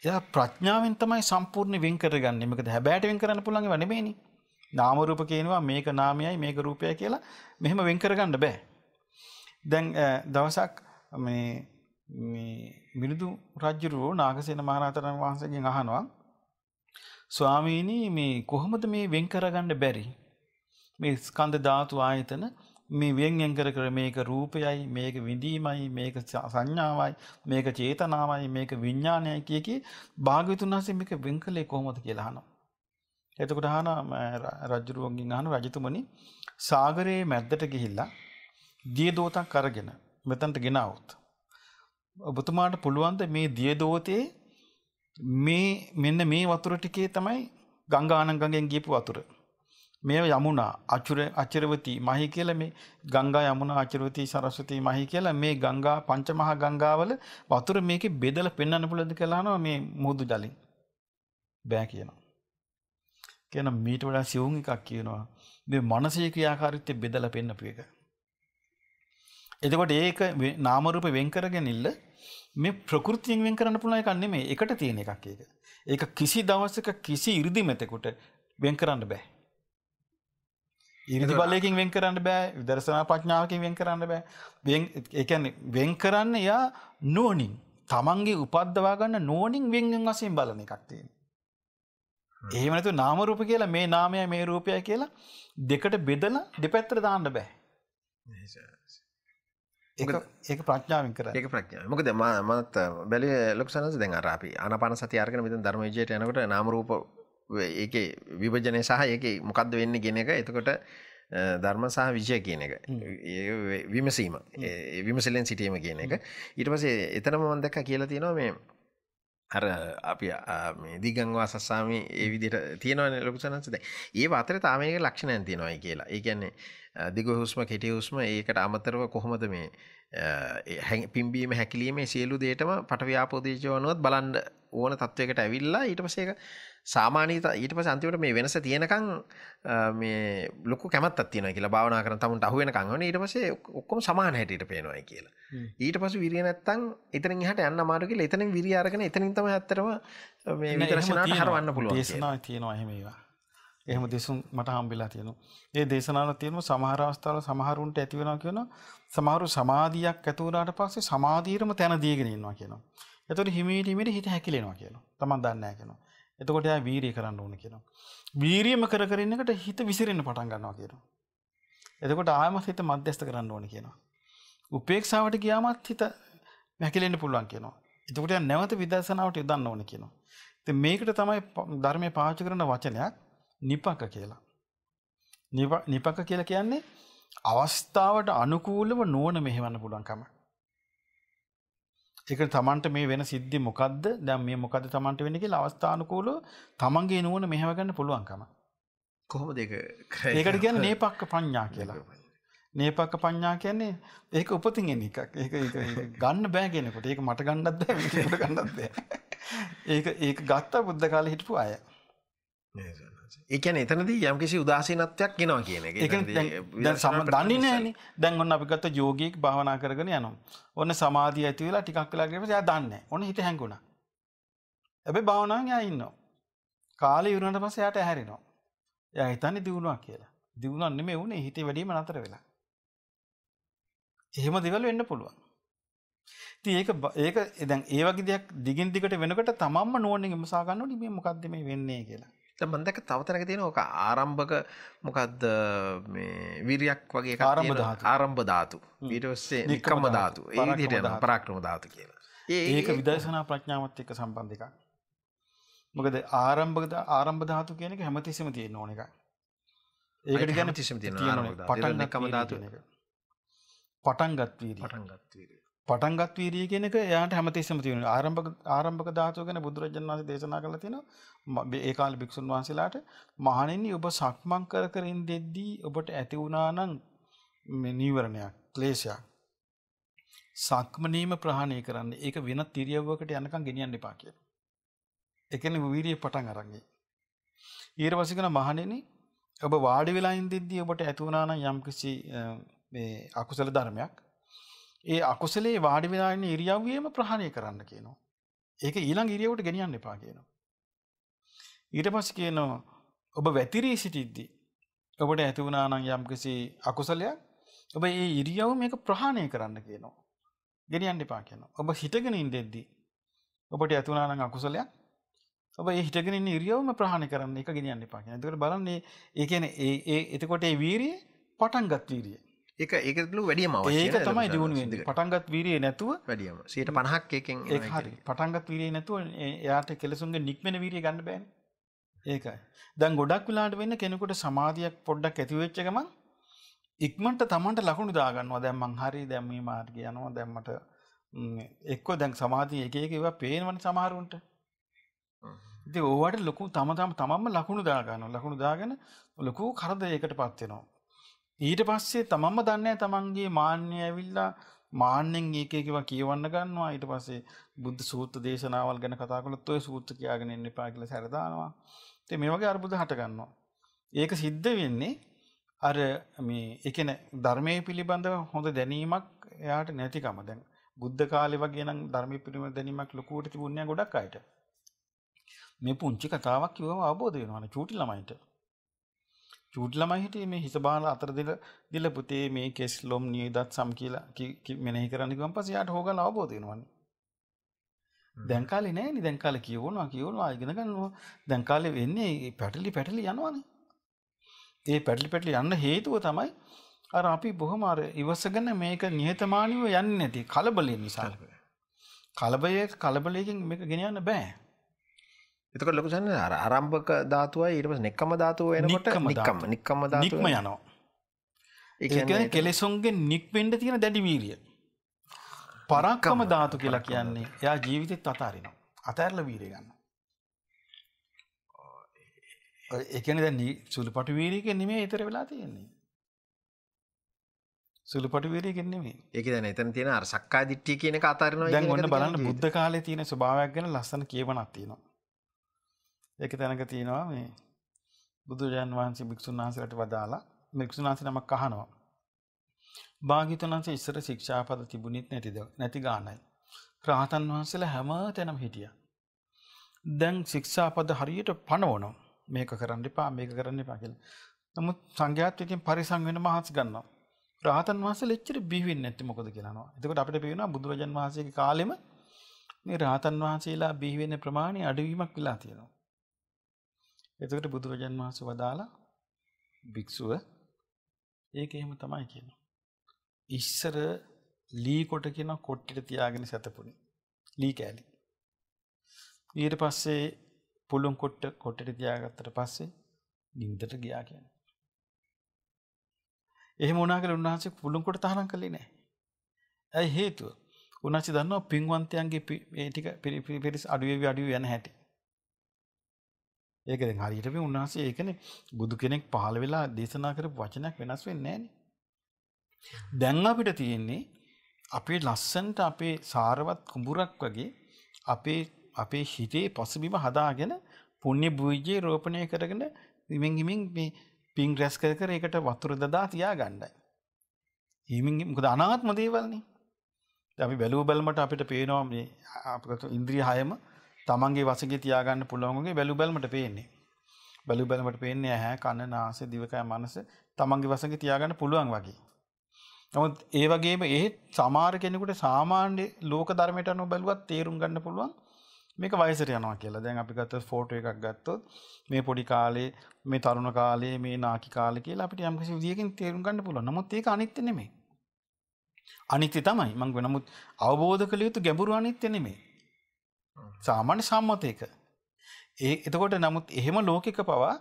එයා ප්‍රඥාවෙන් තමයි සම්පූර්ණ වෙන් කරගන්නේ. මොකද හැබෑට වෙන් කරන්න පුළුවන් ඒවා නෙමෙයිනේ. නාම රූප කියනවා මේක නාමයයි මේක රූපයයි කියලා මෙහෙම වෙන් කරගන්න බෑ. දැන් දවසක් මේ මිරුදු රජ්ජුරුවෝ නාගසේන මහරහතන් වහන්සේගෙන් අහනවා ස්වාමීනි මේ කොහොමද මේ වෙන් කරගන්න බැරි මේ ස්කන්ධ ධාතු ආයතන මේ වෙන්යෙන් කර කර මේක රූපයයි මේක විඳීමයි මේක සංඥාවයි මේක චේතනාවයි මේක විඥානයයි කිය කී භාග්‍යවතුන් වහන්සේ මේක වෙන් කළේ කොහොමද කියලා අහනවා එතකොට අහන රජුරුවන්ගෙන් අහන රජතුමනි සාගරයේ මැද්දට ගිහිල්ලා දියදෝතක් අරගෙන මෙතන්ට ගෙනවුත්. ඔබතුමාට පුළුවන්ද මේ දියදෝතයේ මේ මෙන්න මේ වතුර ටිකේ තමයි ගංගානංගගෙන් ගියපු වතුර. මේ යමුණා අචුර අචරවතී මහි කියලා මේ ගංගා යමුණා අචරවතී සරස්වතී මහි කියලා මේ ගංගා පංචමහා ගංගාවල වතුර මේකේ බෙදලා පෙන්වන්න පුළුවන්ද කියලා අහනවා මේ මුහුදු ජලෙන්. බෑ කියනවා. කියන මීට වඩා සිවුම් එකක් කියනවා. මේ මානසික ක්‍රියාකාරීත්වය බෙදලා පෙන්නපු එක. එතකොට ඒක නාමරූප වෙන්කරගෙනඉල්ල මේ ප්‍රකෘතියෙන් වෙන් කරන්න පුළුවන් එකක් නෙමෙයි. එකට තියෙන එකක් ඒක. ඒක කිසි දවසක කිසි 이르දිමෙතෙකුට වෙන් කරන්න බෑ. 이르දි බලයෙන් වෙන් කරන්න බෑ. විදර්ශනා ප්‍රඥාවකින් වෙන් කරන්න බෑ. වෙන් ඒ කියන්නේ වෙන් කරන්න යා නෝනින්. Tamange උපද්දවා ගන්න නෝනින් වෙන්ගෙන් වශයෙන් බලන එකක් තියෙනවා. එහෙම නැතු නාම රූප කියලා මේ නාමය මේ රූපය කියලා දෙකට බෙදලා දෙපැත්තට දාන්න බෑ. ඒක ප්‍රඥාවෙන් කර ඒක ප්‍රඥාව මොකද මත් බැලි ලොක්සනස දෙ අරාපි අනපන සතියාර්ගෙන මෙතන් ධර්මජයට යනකට නාමරූප ඒක විභජනය සහ ඒක මොකක්ද වෙන්න ගෙන එක එතකොට ධර්ම සහ විජය කියන එක විමසීම විමසලෙන් සිටීම කියන එක ඊට පසේ එතනම මන්දක්ක කියලා තියෙනවා මේ අර අපි දිගංවා සස්සාම ඒ විදිට තියෙනවන ලොකුසනන්සද ඒ අතර තාමක ලක්ෂණයන් තියෙනවයි කියලා ඒ කියන්නේ දිග හුස්ම කෙටි හුස්ම ඒකට අමතරව කොහොමද මේ පිම්බීම හැකිලීමේ සියලු දේටම පටව්‍යාපෝදේශවනුවත් බලන්ඩ ඕන තත්ත්වයකට ඇවිල්ලා ඊට පසේක සාමානීත ඊට පසන්තිවට මේ වෙනස තියෙනකං මේ ලොක කැමත් තියන කියලා භාවනා කර තමට අහුවෙනකංවන ඊට පසේ ඔක්කොම සමාන හැටියට පේනවා කියලා ඊට පසු විරිය නැත්තං එතන හට යන්න මාරුකල එතන විරියාරගෙන එතනින්තම ඇතරම විදරශනාට හරවන්න පුළුව දේශනා තියෙනවා එහෙමවා එහම දෙසුම් මට හම්බිලා තියෙනු ඒ දේශනාව තියෙනු සමහරවස්ථාව සමහරුන්ට ඇතිවෙන කියන සමහරු සමාධියක් ඇති වුණාට පස්සේ සමාධියේම තැන දීගෙන ඉන්නවා කියනවා. එතකොට හිමීට හිමීට හිත හැකිලෙනවා කියනවා. Taman දන්නේ නැහැ කියනවා. එතකොට එයා වීරිය කරන්න ඕන කියනවා. වීරියම කර කර ඉන්නකොට හිත විසිරෙන්න පටන් ගන්නවා කියනවා. එතකොට ආයම හිත මධ්‍යස්ථ කරන්න ඕන කියනවා. උපේක්ෂාවට ගියාමත් හිත හැකිලෙන්න පුළුවන් කියනවා. එතකොට යා නැවත විදර්ශනාවට යොදන්න ඕන කියනවා. ඉතින් මේකට තමයි ධර්මයේ පාවිච්චි කරන වචනයක් නිපක කියලා. නිපක කියලා කියන්නේ අවස්ථාවට අනුකූලව නුවණ මෙහෙවන්න පුළුවන්කම. ඒක තමන්ට මේ වෙන සිද්ධි මොකද්ද? දැන් මේ මොකද්ද තමන්ට වෙන්නේ කියලා අවස්ථානුකූලව තමන්ගේ නුවණ මෙහෙව ගන්න පුළුවන්කම. කොහොමද ඒක කරන්නේ? ඒකට කියන්නේ නේපක්ක පඤ්ඤා කියලා. නේපක්ක පඤ්ඤා කියන්නේ ඒක උපතින් එන එකක්. ඒක ඒක ගන්න බෑ කෙනෙකුට. ඒක මට ගන්නත් බෑ මේකට ගන්නත් බෑ. ඒක ඒක ගත්තා බුද්ධ කාලේ හිටපු අය. නේද? ඒකන එතනද යම්කිසි උදාසීනත්වයක් ගෙනවා කියන එක සම දන්නේනෑන දැන් ඔන්න අපිගත්ත යෝගීක් භාවනා කරගෙන යනම් ඔන්න සමාධී ඇතිවෙලා ටිකක් කලාගෙන ය දන්න ඕන හිට හැඟුණා ඇබ භාවනාව යා ඉන්නවා. කාලය ඉවරණට පස්ස යාට ඇහැරෙනවා. ය හිතන්නේ දියුණුවක් කියලා දියුණුවන් නෙමෙයි උනේ හිතේ වැඩිම නතර වෙලා. එහෙම දේවල් වෙන්න පුළුවන්. ඉතින් ඒක ඒක දැන් ඒ වගේ දෙයක් දිගින් දිගට වෙනකොට තමන්ම නුවණින් විමසා ගන්න ඕනේ මේ මොකද්ද මේ වෙන්නේ කියලා. මන්දක තවතනක තියෙන ඕක ආරම්භක මොකක්ද විරියක් වගේ ආරම්භ ආරම්භ ධාතු විටස්සේ නිකම්ම ධාතු ඒට යන පරාක්‍රම ධාතු කියලා ඒක විදර්ශනා ප්‍රඥාවත් එක්ක සම්බන්ධ එකක් මොකද ආරම්භකද ආරම්භ ධාතු කියන එක හැමතිස්සම තියෙන ඕන එක ඒකට ගැන තිසම තියෙන පටන් කම ධාතු පටන්ගත්වීර පටන්ගත්වීර පටන්ගත් වීරිය කියන එක එයාට හැමතිස්සෙම තියෙනවා. ආරම්භක ආරම්භක ධාතුව ගැන බුදුරජාණන් වහන්සේ දේශනා කරලා තියෙනවා. ඒ කාලේ භික්ෂුන් වහන්සේලාට මහණෙනි ඔබ සක්මන් කර කර ඉඳෙද්දී ඔබට ඇති වුණා නම් මේ නීවරණයක්, ක්ලේශයක්. සක්මනීම ප්‍රහාණය කරන්න. ඒක වෙන තිරියවකට යනකම් ගෙනියන්න එපා කියලා. ඒ කියන්නේ වීරිය පටන් අරන් ගියේ. ඊට පස්සේ කරන මහණෙනි ඔබ වාඩි වෙලා ඉඳිද්දී ඔබට ඇති වුණා නම් යම්කිසි මේ අකුසල ධර්මයක් ඒ අකුසලේ වාඩි වෙලා ඉන්න ඉරියව්වේම ප්‍රහාණය කරන්න කියනවා. ඒක ඊළඟ ඉරියව්වට ගෙනියන්න එපා කියනවා. ඊට පස්සේ කියනවා ඔබ වැතිරී සිටිද්දී ඔබට ඇති වුණා නම් යම්කිසි අකුසලයක් ඔබ ඒ ඉරියව් මේක ප්‍රහාණය කරන්න කියනවා. ගෙනියන්න එපා කියනවා. ඔබ හිටගෙන ඉඳෙද්දී ඔබට ඇති වුණා නම් අකුසලයක් ඔබ ඒ හිටගෙන ඉන්න ඉරියව්ම ප්‍රහාණය කරන්න එක ගෙනියන්න එපා කියනවා. එතකොට බලන්න ඒ කියන්නේ ඒ ඒ එතකොට ඒ වීරිය පටන්ගත් වීරිය. එක ඒකලු වැඩියම ඒක තමයි දියුණුවෙන්ද පටන්ගත් වීරේ නැතුව වැඩියම සට පණහක් එකෙන් ඒ හරි පටන්ගත් වීරේ නැතුව එයාට කෙලසුන්ගේ නික්මෙන වීරිය ගන්න බෑන් ඒකයි දැන් ගොඩක් වෙලාට වෙන්න කෙනෙකුට සමාධයක් පොඩ්ඩක් ඇතිවෙච්ච ගමන් ඉක්මට තමන්ට ලකුණු දාගන්නවා දැම්මං හරි දැම්මී මාර්ග යනවා දැම්මට එක්ක දැන් සමාධී එක එක ඒවා පේනවන සමහරුන්ට ඉති ඕවට ලොකු තම තම තමම ලකුණු දාගන්න ලකුණු දාගෙන ලොකු කරද ඒකට පත්වෙනවා ඊට පස්සේ තමන්ම දන්නේ තමන්ගේ මාන්‍ය ඇවිල්ලා මාන්‍යෙන් ඒක ඒකව කියවන්න ගන්නවා ඊට පස්සේ බුද්ධ සූත්‍ර දේශනාවල් ගැන කතා කළොත් ඔය සූත්‍ර කියාගෙන ඉන්න එපා කියලා සැරදානවා. ඉතින් මේ වගේ අරුබුද හට ගන්නවා. ඒක සිද්ධ වෙන්නේ අර මේ ඒ කියන්නේ ධර්මයේ පිළිබඳව හොඳ දැනීමක් එයාට නැතිකම දැන් බුද්ධ කාලේ වගේ නම් ධර්මයේ පිළිබඳ දැනීමක් ලොකුවට තිබුණේ නැහැ ගොඩක් අයට. මේ පුංචි කතාවක් කිව්වම අවබෝධ වෙනවා නේ චූටි ළමයින්ට. චූටි ළමයි හිටියේ මේ හිස බාල අතර දිල දිල පුතේ මේ කෙස් ලොම් නියදත් සම් කියලා මෙනෙහි කරන්න ගියන් පස්සේ යාට හොගල අවබෝධ වෙනවනේ. දැන් කාලේ නෑනේ දැන් කාලේ කියවනවා කියවනවා ඉගෙන ගන්නවා. දැන් කාලේ වෙන්නේ පැටලි පැටලි යනවානේ. ඒ පැටලි පැටලි යන්න හේතුව තමයි අර අපි බොහොම අර ඉවසගෙන මේක නිහතමානීව යන්නේ නැති කලබලය නිසා. කලබලයේ කලබලයෙන් මේක ගෙනියන්න බෑ. එතක ලොකුසන්න ආරම්භක ධාතුවයි ඊටපස් නෙක්කම ධාතුව එනකොට නික්කම නික්කම නික්ම යනවා ඒ කෙලෙසුන්ගේ නික්වෙන්ඩ තියෙන දැඩිවීරිය පරක්කම ධාතු කියලා කියන්නේ එයා ජීවිතෙත් අතාරනවා අතැරල වීරය ගන්න එකන දැ සුළු පටු වීරක නෙමේ ඉතර වෙලා තියෙන්නේ සුළු පට වීරයගෙන්නෙමේ එක දැන එතන තියෙන අර සක්කා දිට්ටි කියන අතරන දැන් ගොන්න බලන්න බුද්ධ කාලය තියෙන ස්භාවයක් ගැන ලස්සන කියවනක් තියෙනවා ඒක තැනක තියෙනවා මේ බුදුරජාන් වහන්සේ භික්ෂුන් වහන්සේලාට වදාලා භික්ෂුන් වහන්සේ නමක් අහනවා. භාග්‍යතුන් වහන්සේ ඉස්සර ශික්ෂාපද තිබුණෙත් නැතිද? නැති ගානයි. රාහතන් වහන්සේලා හැම තැනම හිටියා. දැන් ශික්ෂාපද හරියට පනවනවා. මේක කරන්න එපා, මේක කරන්න එපා කියලා. නමුත් සංඝයාත් එක්කින් පරිසං වෙන මහන්සි ගන්නවා. රාහතන් වහන්සේලා එච්චර බිහි වෙන්නේ නැති මොකද කියලා අහනවා. එතකොට අපිට පේනවා බුදුරජාන් වහන්සේගේ කාලෙම මේ රාහතන් වහන්සේලා බිහි වෙන ප්‍රමාණය අඩුවීමක් වෙලා තියෙනවා. එතකට බුදුරජන් වහස වදාලා භික්‍ෂුව ඒක එහෙම තමයි කියන. ඉස්සර ලීකොට කියන කොට්ටිට තියාගෙන සැතපුුණ ලී කෑලි. ඊට පස්සේ පුළුම් කොට්ට කොට්ට තියාගත්තට පස්සේ නිින්දට ගියා කියන. එහෙම උනාකර උන්වහන්සේ පුළුම්කොට තහනම් කළේ නෑ. ඇයි හේතුව උනාචි දන්නවා පින්වන්තයන්ගේ ටික පිරිස් අඩුවේ අඩුව යන හැටි ඒකද හරියට මේ උන්වහන්සේ ඒකන බුදු කෙනෙක් පහළ වෙලා දේශනා කරපු වචනයක් වෙනස් වෙන්නේ නෑනේ. දැන් අපිට තියෙන්නේ අපේ ලස්සන්ට අපේ සාරවත් කුඹුරක් වගේ අපේ අපේ හිතේ පසුබිම හදාගෙන පුණ්‍ය බුද්ධිය රෝපණය කරගෙන හිමින් හිමින් මේ පින් රැස් කර කර ඒකට වතුර දදා තියාගන්නයි. හිමින් මොකද අනාත්ම දේවල්නේ. අපි බැලුව බැලමට අපිට පේනවා මේ අපිට ඉන්ද්‍රිය හයම තමන්ගේ වසගේ තියාගන්න පුළුවන්ගේ බැලු බැලමට පේන්නේ. බැලු බැලමට පේන්නේ ඇහැ කන්න නාසේ දිවකය මනස තමන්ගේ වසගේ තියාගන්න පුළුවන් වගේ. නමුත් ඒ වගේම ඒ සමාර කෙනෙකුට සාමාන්‍ය ලෝක ධර්මයට අනුව බැලුවත් තේරුම් ගන්න පුළුවන් මේක වයසට යනවා කියලා. දැන් අපි ගත්ත ෆෝටෝ එකක් ගත්තොත් මේ පොඩි කාලේ, මේ තරුණ කාලේ, මේ නාකි කාලේ කියලා අපිට යම්කිසි විදියකින් තේරුම් ගන්න පුළුවන්. නමුත් ඒක අනිත්‍ය නෙමෙයි. අනිත්‍ය තමයි. මම නමුත් අවබෝධ කළ යුතු ගැඹුරු අනිත්‍ය නෙමෙයි. සාමාන්‍ය සම්මතයක. ඒ එතකොට නමුත් එහෙම ලෝකෙක පවා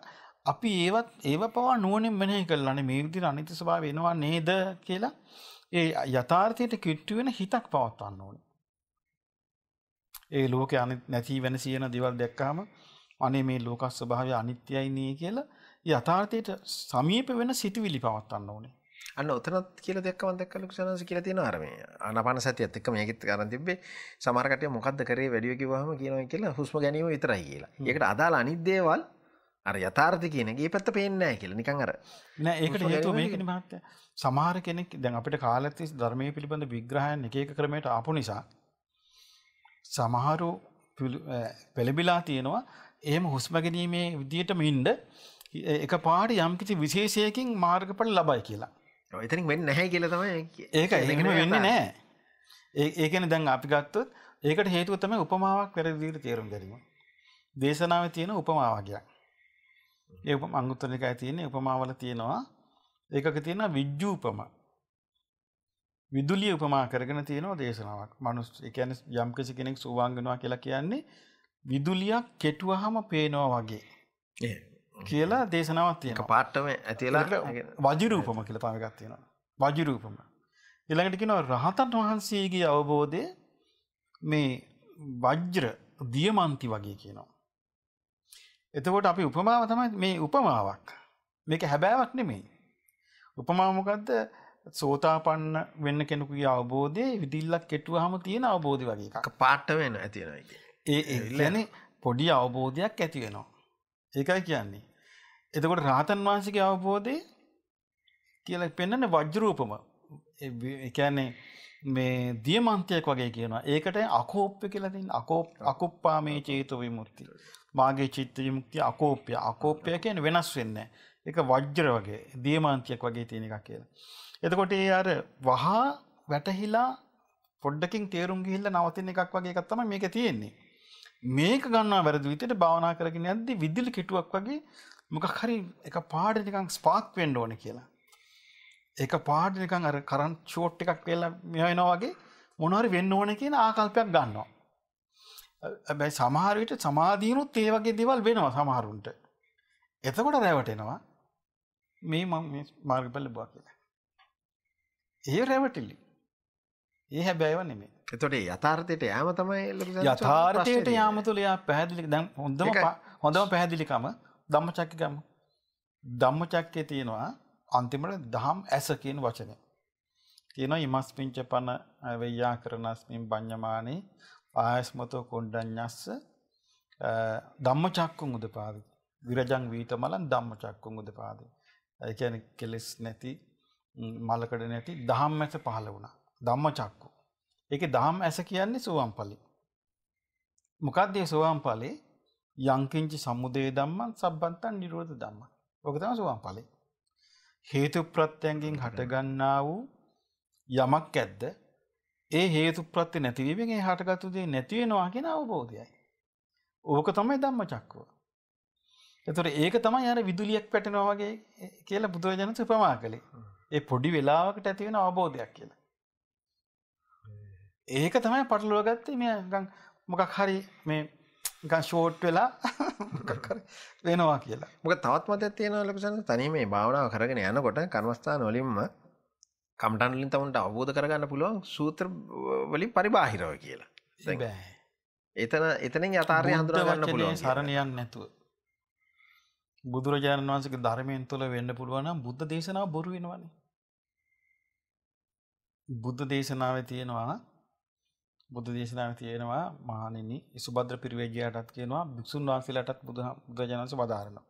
අපි ඒවත් ඒව පවා නුවණින් මෙනෙහි කරලානේ මේ විදිහට අනිත්‍ය ස්වභාවය වෙනවා නේද කියලා ඒ යථාර්ථයට කිට්ටු වෙන හිතක් පවත්වන්න ඕනේ. ඒ ලෝකේ අනිත් නැති වෙන සියන දේවල් දැක්කාම අනේ මේ ලෝක ස්වභාවය අනිත්‍යයි නේ කියලා යථාර්ථයට සමීප වෙන සිතුවිලි පවත්වන්න ඕනේ. අන්න ඔතනත් කියලා දෙයක් මම දැක්කලු සනන්ස කියලා තියෙනවා අර මේ ආනාපාන සතියත් එක්ක මේකෙත් අරන් තිබ්බේ සමහර කට්ටිය මොකද්ද කරේ වැඩිය කිව්වහම කියනවා කියලා හුස්ම ගැනීම විතරයි කියලා. ඒකට අදාළ අනිත් දේවල් අර යථාර්ථය කියන එකේ පැත්ත පේන්නේ නැහැ කියලා නිකන් අර නෑ ඒකට හේතුව මේකනේ මහත්තයා. සමහර කෙනෙක් දැන් අපිට කාලෙත් ධර්මයේ පිළිබඳ විග්‍රහයන් එක එක ක්‍රමයට ආපු නිසා සමහරු පෙළඹිලා තියෙනවා එහෙම හුස්ම ගැනීමේ විදියටම ඉන්න එකපාරට යම්කිසි විශේෂයකින් මාර්ගඵල ලබයි කියලා. එතනින් වෙන්න නැහැ කියල තමයි ඒක ඒම වෙන්න නෑ ඒකන දැන් අපිගත්තොත් ඒකට හේතුව තම උපමාවක් වැරදිීට තේරුම් ගැරීම දේශනාව තියෙන උපමාවගයක් ඒ උපම අංගුත්තරකයි තියෙන උපමාවල තියෙනවා ඒකක තියෙන විජ්ජූපම විදුලිය උපමා කරගෙන තියෙනවා දේශනාවක් මනුස් එකන යම්කිසි කෙනෙක් සූවාංගෙනවා කියලා කියන්නේ විදුලියක් කෙටුවහම පේනවා වගේ කියලා දේශනාවත් තියෙන පාට්ටම ඇතිලාට වජරූපම කියල පාගත් තියෙනවා වජරූපම එළඟට කිනව රහතන් වහන්සේගේ අවබෝධය මේ වජ්්‍ර දියමන්ති වගේ කියනවා. එතකොට අපි උපමාව තමයි මේ උපමාවක් මේක හැබෑවක් නෙමේ උපමාමකක්ද සෝතාපන්න වෙන්න කෙනෙකුගේ අවබෝධය විදිල්ලක් කෙටුව හම තියෙන අවබෝධි වගේ පාට්ට වෙන ඇතිෙන ඒ ලැන පොඩි අවබෝධයක් ඇති වෙනවා ඒකයි කියන්නේ. එතකොට රාතන් වහන්සේගේ අවබෝධය කියලා පෙන්වන්නේ වජ්‍රූපම. ඒ කියන්නේ මේ දියමන්තයක් වගේ කියනවා. ඒකට අකෝප්‍ය කියලා තියෙන අකෝප් අකුප්පා මේ චේතෝ විමුක්තිය. මාගේ චිත්ත විමුක්තිය අකෝප්‍ය. අකෝප්‍ය කියන්නේ වෙනස් වෙන්නේ ඒක වජ්‍ර වගේ දියමන්තයක් වගේ තියෙන එකක් කියලා. එතකොට ඒ අර වහා වැටහිලා පොඩ්ඩකින් තේරුම් ගිහිල්ලා නවතින එකක් වගේ එකක් තමයි මේක තියෙන්නේ. මේක ගන්නවා වැරදි විදියට භාවනා කරගෙන යද්දී විදුලි කෙටුවක් වගේ මොකක් හරි එක පාඩේ නිකන් ස්පාක් වෙන්න ඕනේ කියලා. ඒක පාඩේ නිකන් අර කරන්ට් ෂෝට් එකක් වෙලා මෙහෙ වෙනවා වගේ මොනවාරි වෙන්න ඕනේ කියන ආකල්පයක් ගන්නවා. හැබැයි සමහර විට සමාධියනොත් ඒ වගේ දේවල් වෙනවා සමහරුන්ට. එතකොට රැවටෙනවා මේ මම මේ මාර්ගඵල ලැබුවා කියලා. ඒ රැවටිලි. ඒ හැබැයිව නෙමෙයි. එතොට යථාර්ථයට යාම තමයි යථාර්ථයට යාම තුළයා පැහැදිලි දැන් හොඳම හොඳම පැහැදිලිකම දම්ම චක්කකම දම්ම චක්කය තියෙනවා අන්තිමට දහම් ඇස කියන වචනය. තියෙනවා ඉමස්පිංච පණ වෙයා කරනස්මින් බං්ඥමානී ආයස්මතෝ කොන්්ඩඥස්ස දම්ම චක්කුන් උදපාද. විරජං වීත මලන් දම්ම චක්කුන් උදපාද. ඇකැන කෙලෙස් නැති මලකඩ නැති දහම් ඇස පහල වුණා. දම්ම චක්කු. ඒකේ දහම් ඇස කියන්නේ සෝවම්පලි. මොකක්ද මේ සෝවම්පලි? යංකින්ච සමුදේ ධම්මං සම්බන්තං නිරෝධ ධම්මං. ඔක තමයි සෝවම්පලි. හේතු ප්‍රත්‍යයෙන් හටගන්නා වූ යමක් ඇද්ද? ඒ හේතු ප්‍රත්‍ය නැතිවීමෙන් ඒ හටගත්තු දේ නැති වෙනවා කියන අවබෝධයයි. ඕක තමයි ධම්මචක්කව. එතකොට ඒක තමයි අර විදුලියක් පැටෙනවා වගේ කියලා බුදුරජාණන් උපමා කළේ. ඒ පොඩි වෙලාවකට ඇති වෙන අවබෝධයක් කියලා. ඒක තමයි පටලුව ගත්තේ මේ ගන් මොකක් හරි මේ ගන් ෂෝට් වෙලා වෙනවා කියලා මොක තවත් මතයක් තියෙනවා ලකුසන්න තනි මේ භාවනාව කරගෙන යනකොට කර්මස්ථාන වලින්ම කම්ටන් වලින් තමන්ට අවබෝධ කරගන්න පුළුවන් සූත්‍ර වලින් පරිබාහිරව කියලා බෑ එතන එතනින් යථාර්ය හඳුනාගන්න පුළුවන් සරණයන් නැතුව බුදුරජාණන් වහන්සේගේ ධර්මයෙන් තුල වෙන්න පුළුවන් නම් බුද්ධ දේශනාව බොරු වෙනවනේ බුද්ධ දේශනාවේ තියෙනවා බුද්ධ දේශනාව තියෙනවා මහණෙනි සුබද්‍ර පිරිවැජියාටත් කියනවා භික්ෂුන් වහන්සේලාටත් බුදුරජාණන්ස වදාරනවා.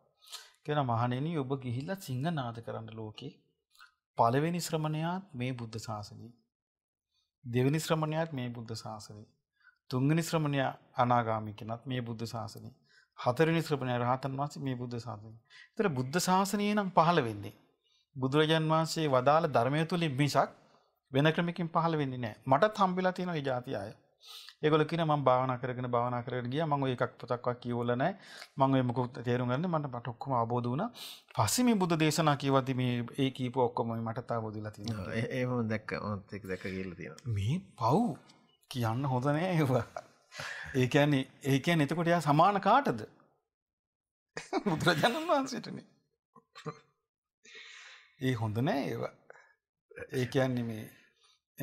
කියන මහණෙනි ඔබ ගිහිල්ලා සිංහනාද කරන්න ලෝකේ පළවෙනි ශ්‍රමණයාත් මේ බුද්ධ ශාසනය. දෙවෙනි ශ්‍රමණයාත් මේ බුද්ධ ශාසනය. තුන්වෙනි ශ්‍රමණයා අනාගාමී කෙනත් මේ බුද්ධ ශාසනය. හතරවෙනි ශ්‍රමණයා රහතන් වහන්සේ මේ බුද්ධ ශාසනය. ඒතර බුද්ධ ශාසනය නම් පහළ වෙන්නේ බුදුරජාන් වහන්සේ වදාළ ධර්මය තුලින් මිසක් වෙන ක්‍රමකින් පහළ වෙන්නේ නැහැ. මටත් හම්බෙලා තියෙනවා මේ જાති අය. ඒගොල්ලෝ කියන මම භාවනා කරගෙන භාවනා කරගෙන ගියා. මම ඔය එකක් පොතක්වත් කියවල නැහැ. මම ඔය මොකක් තේරුම් ගන්න මට මට ඔක්කොම අවබෝධ වුණා. පස්සේ මේ බුදු දේශනා කියවද්දි මේ ඒ කීප ඔක්කොම මට අවබෝධ වෙලා තියෙනවා. ඒ මම දැක්ක මම ඒක දැක්ක කියලා තියෙනවා. මේ පව් කියන්න හොඳ නෑ ඒවා. ඒ කියන්නේ ඒ කියන්නේ එතකොට යා සමාන කාටද? බුදුරජාණන් වහන්සේටනේ. ඒ හොඳ නෑ ඒවා. ඒ කියන්නේ මේ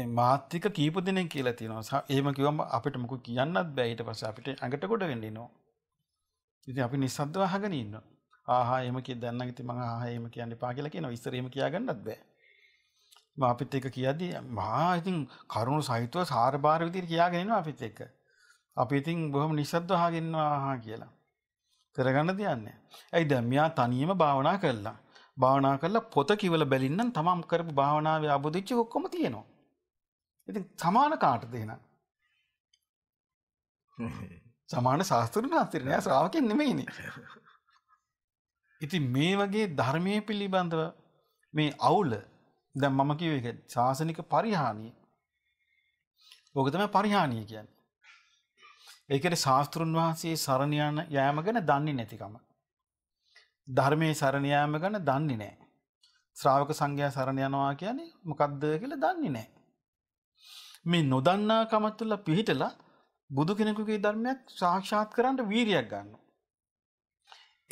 මාත්‍රික කීප දෙනෙක් කියලා තියෙනවා. එහෙම කිව්වම අපිට මොකක් කියන්නත් බෑ. ඊට පස්සේ අපිට ඇඟට කොට වෙන්න ඉනවා. ඉතින් අපි නිස්සද්දව අහගෙන ඉන්නවා. ආහා එහෙම කිය දැන් නම් ඉතින් මම ආහා එහෙම කියන්න එපා කියලා කියනවා. ඉස්සර එහෙම කියාගන්නත් බෑ. මම අපිත් එක්ක කියද්දී මහා ඉතින් කරුණ සහිතව සාරභාර විදිහට කියාගෙන ඉනවා අපිත් එක්ක. අපි ඉතින් බොහොම නිස්සද්දව අහගෙන ඉන්නවා ආහා කියලා. කරගන්න දෙන්නේ. ඇයි දැන් මෙයා තනියම භාවනා කළා. භාවනා කළා පොත කිවල බැලින්නම් තමම් කරපු භාවනාවේ ආબોධිච්ච ඔක්කොම තියෙනවා. ඉති සමාන කාට දෙන සමාන ශාස්තර නාස්තරනය ශ්‍රාවකෙන් නෙමයින ඉති මේ වගේ ධර්මය පිළිබඳව මේ අවුල දැ මම කිව එක ශාසනික පරිහානිය ඕකතම පරිහානිය කියන්න ඒකට ශාස්තෘන් වහන්සේ සරණයන යෑම ගැන දන්නේ නැතිකම. ධර්මය සරණයෑම ගැන දන්නේ නෑ. ශ්‍රාවක සංඝයා සරණ යනවා කියන්නේ මොකක්ද කියල දන්නේ නෑ. මේ නොදන්නාකමත් තුළ පිහිටලා බුදු කෙනෙකුගේ ධර්මයක් සාක්ෂාත් කරන්න වීරියක් ගන්නවා.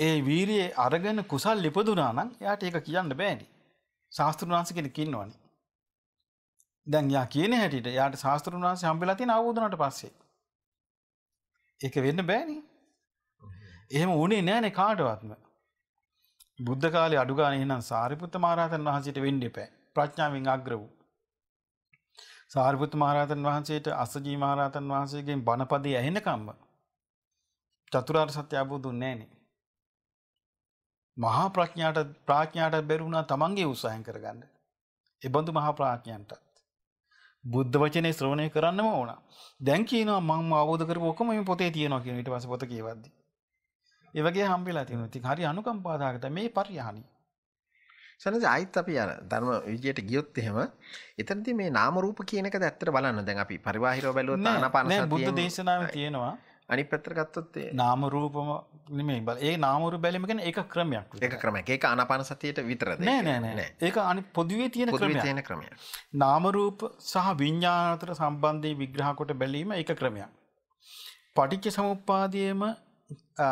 ඒ වීරියේ අරගෙන කුසල් ඉපදුනා නම් එයාට ඒක කියන්න බෑනේ. ශාස්ත්‍රුණ වහන්සේ කෙනෙක් ඉන්නවනේ. දැන් යා කියන හැටියට යාට ශාස්ත්‍රුණ වහන්සේ හම්බෙලා තියෙන ආවෝදනට පස්සේ. ඒක වෙන්න බෑනේ. එහෙම වුණේ නෑනේ කාටවත්ම. බුද්ධ කාලේ අඩු ගානේ එහෙනම් සාරිපුත්ත මහරහතන් වහන්සේට වෙන්න එපා. ප්‍රඥාවෙන් අග්‍ර වූ. සාරිපුත් මහරහතන් වහන්සේට අස්සජී මහරහතන් වහන්සේගෙන් බණපදේ ඇහෙනකම්ම චතුරාර්ය සත්‍ය අවබෝධුන්නේ නැහනේ. මහා ප්‍රඥාට ප්‍රඥාට බැරුණා තමන්ගේ උත්සාහයෙන් කරගන්න. ඒ බඳු මහා ප්‍රඥයන්ටත් බුද්ධ වචනේ ශ්‍රවණය කරන්නම ඕන. දැන් කියනවා මම අවබෝධ කරපු ඔක්කොම මේ පොතේ තියෙනවා කියන ඊට පස්සේ පොත කියවද්දි. ඒ වගේ හම්බෙලා තියෙනවා. ඉතින් හරි අනුකම්පාදායකද මේ පරිහානිය. සනස අයිත් අපි අර ධර්ම විජයට ගියොත් එහෙම එතනති මේ නාමරූප කියනක දැත්තර බලන්න දැන් අපි පරිවාහිරෝ බැලුවත් ආනපාන බුද්ධ දේශනාව තියෙනවා අනි පැත්‍රගත්තොත් නාමරූපම නෙමේ බල ඒ නාමරු බැලිමගෙන ඒ ක්‍රමයක් එක ක්‍රම ඒක ආනපාන සතියට විතරද ඒක අනි පොදුවේ තියෙන ක්‍රම තියෙන ක්‍රමය නාමරූප සහ විඤ්ඥානතර සම්බන්ධය විග්‍රහකොට බැලීම එක ක්‍රමයක් පටිච්ච සමුපාදයම ඒ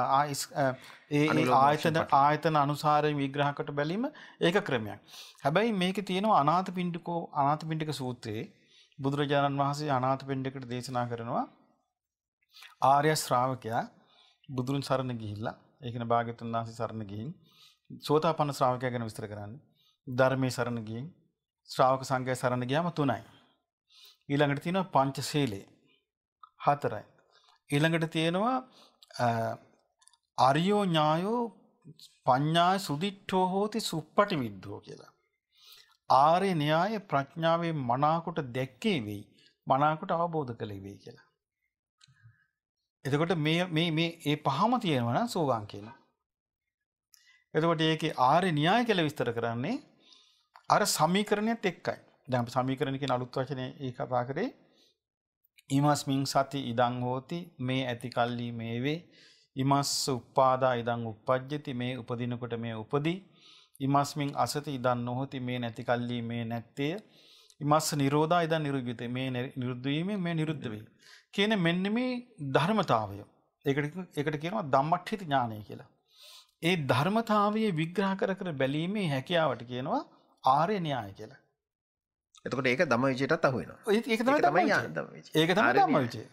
ආයතන ආයතන අනුසාරය විග්‍රහකට බැලීම ඒක ක්‍රමයක්. හැබැයි මේක තියෙනවා අනාත පින්ඩිකෝ අනාත පින්ඩික සූත්‍රයේ බුදුරජාණන් වහන්සේ අනාත පින්ඩිකට දේශනා කරනවා ආර්ය ශ්‍රාවකයා බුදුරන් සරණ ගිහිල්ලා ඒකන භාග්‍යතුන් වහන්සේ සරණ ගිහින් සෝතාපන්න ශ්‍රාවකයා ගැන විස්තර කරන්නේ ධර්මයේ සරණ ගිහින් ශ්‍රාවක සංඝයා සරණ ගියාම තුනයි ඊළඟට තියෙනවා පංචශීලයේ හතරයි ඊළඟට තියෙනවා අරියෝ ඥායෝ පඤ්ඥා සුදිට්ටෝ හෝති සුප්පටි විද්ධෝ කියලා. ආරය න්‍යාය ප්‍රඥාවේ මනාකොට දැක්කේ වෙයි මනාකොට අවබෝධ කළේ වෙයි කියලා. එතකොට මේ ඒ පහම තියෙනවන සෝගන් කියන. එතකොට ඒක ආරය න්‍යාය කළ විස්තර කරන්නේ අර සමීකරණයත් එක්කයි දැම සමීකරණක අලුත් වචනය ඒ කතා කරේ ඉමස්මින් සති ඉදං හෝති මේ ඇති කල්ලි මේ වේ ඉමස් උප්පාදා ඉදං උප්පජ්ජති මේ උපදිනකොට මේ උපදී ඉමස්මින් අසති ඉදන් නොහොති මේ නැති කල්ලි මේ නැත්තේ ඉමස් නිරෝධා ඉදන් නිරුද්ධිත මේ නිරුද්ධ වීමෙන් මේ නිරුද්ධ වේ කියන මෙන්න මේ ධර්මතාවය ඒකට ඒකට කියනවා ධම්මට්ඨිත ඥානය කියලා ඒ ධර්මතාවය විග්‍රහ කර කර බැලීමේ හැකියාවට කියනවා ආර්ය න්‍යාය කියලා එතකොට ඒක දම විජයටත් අහුවෙනවා ඒක තමයි ඒක තමයි දම විජය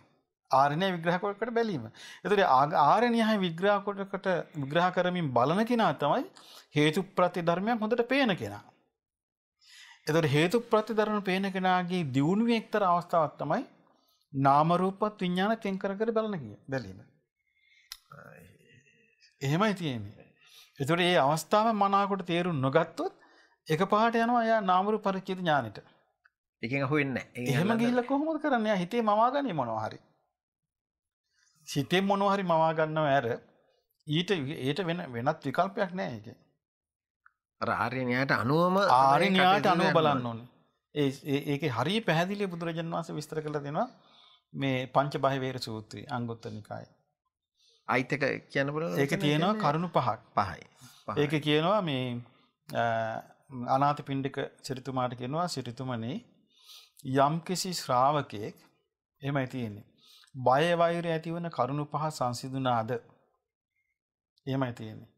ආරණ්‍ය විග්‍රහකොටකට බැලීම. එතකොට ආරණ්‍යයි විග්‍රහකොටකට විග්‍රහ කරමින් බලන කෙනා තමයි හේතු ප්‍රතිධර්මයක් හොඳට පේන කෙනා. එතකොට හේතු ප්‍රතිධර්ම පේන කෙනාගේ දියුණුවේ එක්තරා අවස්ථාවක් තමයි නාම රූපත් විඥාන තෙන් කර කර බලන බැලීම. එහෙමයි තියෙන්නේ. එතකොට මේ අවස්ථාව මනාවකට තේරුම් නොගත්තොත් එකපාරට යනවා එයා නාම රූප පරිච්ඡේද ඥානෙට. එක හුවෙන්න එහෙම ගිල්ල කොහොමද කරන්න හිතේ මවාගන්න මොනවාහරි සිතේ මොනොහරි මවාගන්න ඇර ඊට ඒට වෙන වෙනත් විකල්පයක් නෑ එක ආර්යනයට අනුවම ආරණයාට අනුව බලන්න ඕන ඒ ඒක හරි පැහැදිලි බුදුරජන් වවාස විස්තර කළ දෙෙනවා මේ පංච බහිවේර සූත්‍රී අංගුත්ත නිකායි අයිතක කියන ඒක තියෙනවා කරුණු පහක් පහයි ඒක කියනවා මේ අනාත පින්ඩික සිරිතුමාට කියෙනවා සිරිතුමනේ යම්කිසි ශ්‍රාවකයෙක් එහෙමයි තියෙන්නේ. බය වෛරය ඇතිවන කරුණු පහ සංසිඳුණාද? එහෙමයි තියෙන්නේ.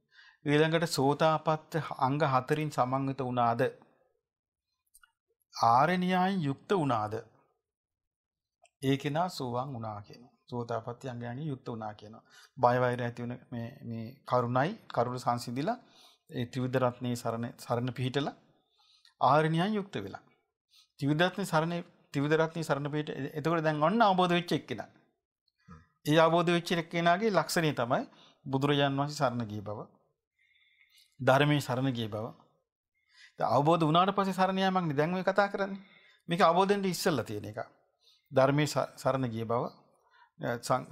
ඊළඟට සෝතාපත්ත අංග හතරින් සමන්විත වුණාද? ආරණ්‍යයන් යුක්ත වුණාද? ඒකේනා සෝවාන් වුණා කියනවා. සෝතාපට්ටි අංගයන්ගෙන් යුක්ත වුණා කියනවා. බය වෛරය ඇති වෙන මේ මේ කරුණයි කරුණ සංසිඳිලා ඒ ත්‍රිවිධ රත්නයේ සරණ සරණ පිහිටලා ආරණ්‍යයන් යුක්ත වෙලා. ත්‍රිවිධරත්න සරණ ත්‍රිවිධරත්න සරණ පිට එතකොට දැන් ඔන්න අවබෝධ වෙච්ච එක්කෙනා. ඒ අවබෝධ වෙච්ච එක්කෙනාගේ ලක්ෂණය තමයි බුදුරජාන් වහන්සේ සරණ ගිය බව. ධර්මයේ සරණ ගිය බව. අවබෝධ වුණාට පස්සේ සරණ යාමක් දැන් මේ කතා කරන්නේ. මේක අවබෝධෙන්ට ඉස්සෙල්ලා තියෙන එක. ධර්මයේ සරණ ගිය බව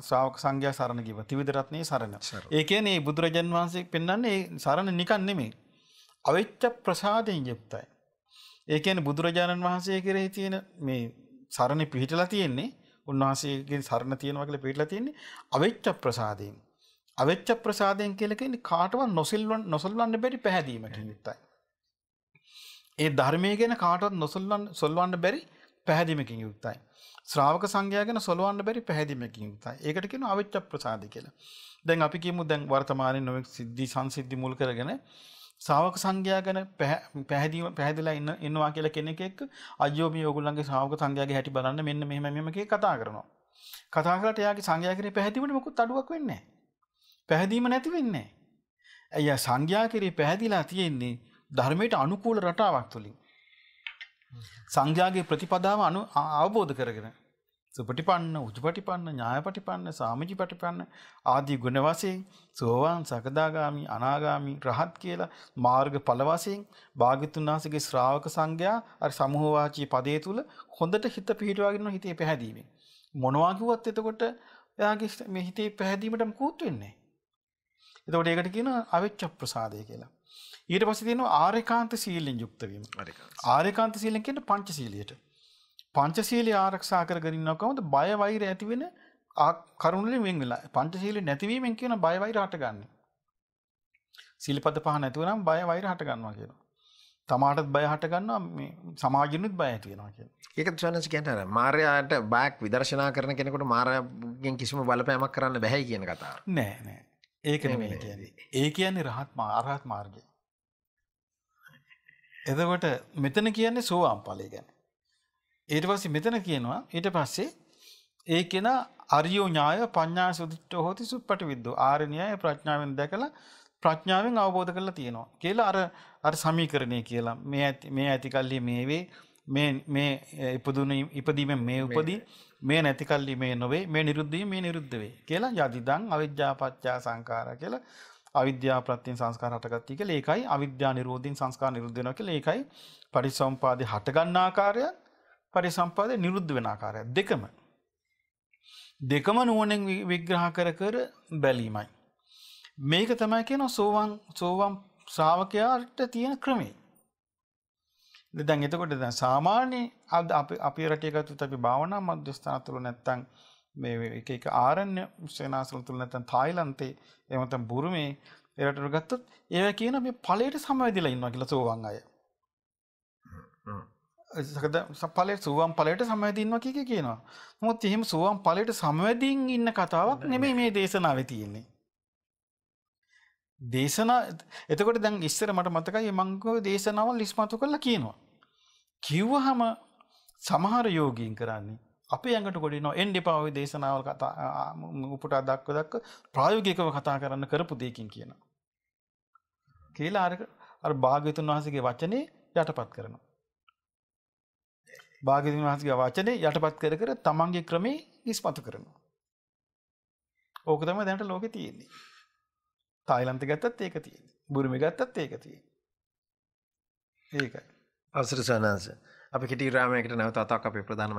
ශ්‍රාවක සංඝයා සරණ ගිය බව ත්‍රිවිධ රත්නයේ සරණ. ඒ කියන්නේ බුදුරජාන් වහන්සේ පෙන්වන්නේ සරණ නිකන් නෙමෙයි. අවිච්ඡ ප්‍රසාදයෙන් යුක්තයි. ඒකන බුදුරජාණන් වහන්සේ කෙරෙහි තියෙන මේ සරණ පිහිටලා තියෙන්නේ උන්වහන්සේගෙන් සරණ තියෙනවා කියලා පිළිලා තියෙන්නේ අවෙච්ච ප්‍රසාදයෙන්. අවෙච්ච ප්‍රසාදයෙන් කියලා කියන්නේ කාටවත් නොසල්වන් නොසල්වන්න බැරි පැහැදීම කිනිත්තයි. ඒ ධර්මයේ ගැන කාටවත් නොසල්වන් සල්වන්න බැරි පැහැදීමකින් යුක්තයි. ශ්‍රාවක සංඝයා ගැන සල්වන්න බැරි පැහැදීමකින් යුක්තයි. ඒකට කියනවා අවෙච්ච ප්‍රසාදය කියලා. දැන් අපි කියමු දැන් වර්තමානයේ නොයෙක් සිද්ධි සංසිද්ධි මුල් කරගෙන ශාවක සංඝයා ගැන පැහැදිලිව පැහැදිලා ඉන්න ඉන්නවා කියලා කෙනෙක් එක්ක අයියෝ මේ ඕගොල්ලන්ගේ ශාවක සංඝයාගේ හැටි බලන්න මෙන්න මෙහෙම මෙහෙම කේ කතා කරනවා. කතා කරලා එයාගේ සංඝයා කිරේ පැහැදීමට මොකුත් අඩුවක් වෙන්නේ නැහැ. පැහැදීම නැති වෙන්නේ නැහැ. අයියා සංඝයා කිරේ පැහැදිලා තියෙන්නේ ධර්මයට අනුකූල රටාවක් තුලින්. සංඝයාගේ ප්‍රතිපදාව අවබෝධ කරගෙන සුපටිපන්න උජපටිපන්න ඥායපටිපන්න සාමජි පටිපන්න ආදී ගුණ වශයෙන් සෝවාන් සකදාගාමි අනාගාමි රහත් කියලා මාර්ග ඵල වශයෙන් භාග්‍යතුන් වහන්සේගේ ශ්‍රාවක සංඝයා අර සමූහවාචී පදයේ තුල හොඳට හිත පිහිටවාගෙන හිතේ පැහැදීමෙන් මොනවා කිව්වත් එතකොට එයාගේ මේ හිතේ පැහැදීමටම කූත් වෙන්නේ. එතකොට ඒකට කියනවා අවිච්ඡ ප්‍රසාදය කියලා. ඊට පස්සේ තියෙනවා ආරේකාන්ත සීලෙන් යුක්ත වීම. ආරේකාන්ත සීලෙන් කියන්නේ පංච සීලියට. පංචශීලය ආරක්ෂා කරගන්නවා කොහොමද? බය වෛර ඇති වෙන කරුණුලින් වෙන් වෙලා. පංචශීලය නැතිවීමෙන් කියන බය වෛර හටගන්නේ. සීලපද පහ නැතුව නම් බය වෛර හට ගන්නවා කියනවා. තමාටත් බය හට ගන්නවා මේ සමාජෙනුත් බය ඇති වෙනවා කියනවා. ඒක ස්වාමීන් කියන්නේ අර මායාට බයක් විදර්ශනා කරන කෙනෙකුට මායාවෙන් කිසිම බලපෑමක් කරන්න බැහැ කියන කතාව. නෑ නෑ. ඒක නෙමෙයි කියන්නේ. ඒ කියන්නේ රහත් මා අරහත් මාර්ගය. එතකොට මෙතන කියන්නේ සෝවාන් ඵලය ගැන. ඊට පස්සේ මෙතන කියනවා ඊට පස්සේ ඒ කෙනා අරියෝ ඥාය පඤ්ඤා සුදිට්ඨෝ හෝති සුප්පටි විද්දෝ ආර්ණ්‍යය ප්‍රඥාවෙන් දැකලා ප්‍රඥාවෙන් අවබෝධ කරලා තියෙනවා කියලා අර අර සමීකරණය කියලා මේ ඇති මේ ඇති කල්ලි මේ වේ මේ මේ ඉපදුන ඉපදීමෙන් මේ උපදී මේ නැති කල්ලි මේ නොවේ මේ නිරුද්ධී මේ නිරුද්ධ වේ කියලා යදිදං අවිජ්ජාපච්චා සංඛාර කියලා අවිද්‍යා ප්‍රත්‍යයෙන් සංස්කාර හටගත්ති කියලා ඒකයි අවිද්‍යා නිරෝධින් සංස්කාර නිරුද්ධ වෙනවා කියලා ඒකයි පටිච්චසමුපාදේ හටගන්න ආකාරය පරිසම්පාදේ නිරුද්ධ වෙන ආකාරය දෙකම දෙකම නුවණෙන් විග්‍රහ කර කර බැලීමයි මේක තමයි කියන සෝවාන් සෝවාන් ශ්‍රාවකයාට තියෙන ක්‍රමය දැන් එතකොට දැන් සාමාන්‍ය අද අපි අපේ රටේ ගත්තොත් අපි භාවනා මධ්‍යස්ථාන තුල නැත්තම් මේ එක එක ආරණ්‍ය සේනාසන තුල නැත්තම් තායිලන්තේ එහෙම නැත්තම් බුරුමේ ඒ රටට ගත්තොත් ඒවා කියන මේ ඵලයට සමවැදිලා ඉන්නවා කියලා සෝවන් අය. සකද පලට සුවම් පලට සමඇතින්වා කියක කියනවා මොත් එහෙම සුවම් පලට සමවැදින් ඉන්න කතාවක් නෙමේ මේ දේශනාව තියෙන්නේ. දේශනා එතකොට දැන් ඉස්සර මට මතකයි මංකව දේශනාව ලිස්මතු කරලා කියනවා. කිව්වහම සමහර යෝගීන් කරන්නේ අපේ ඇඟට ගොඩිනවා එන්ඩි පාව දේශනාවල් කතා උපට අදක්ව දක්ක ප්‍රායෝගිකව කතා කරන්න කරපු දෙකින් කියනවා. කියලා අර භාගතුන් වහසගේ වචනේ යටපත් කරනවා. භාග්‍යවතුන් වහන්සේගේ වචනේ යටපත් කර කර තමන්ගේ ක්‍රමේ ඉස්මතු කරනවා. ඕක තමයි දැනට ලෝකේ තියෙන්නේ. තායිලන්තේ ගත්තත් ඒක තියෙන්නේ. බුරුමේ ගත්තත් ඒක තියෙන්නේ. ඒකයි. අවසර සනන්ස අපි කිටි ග්‍රාමයකට නැවත වතාවක් අපේ ප්‍රධාන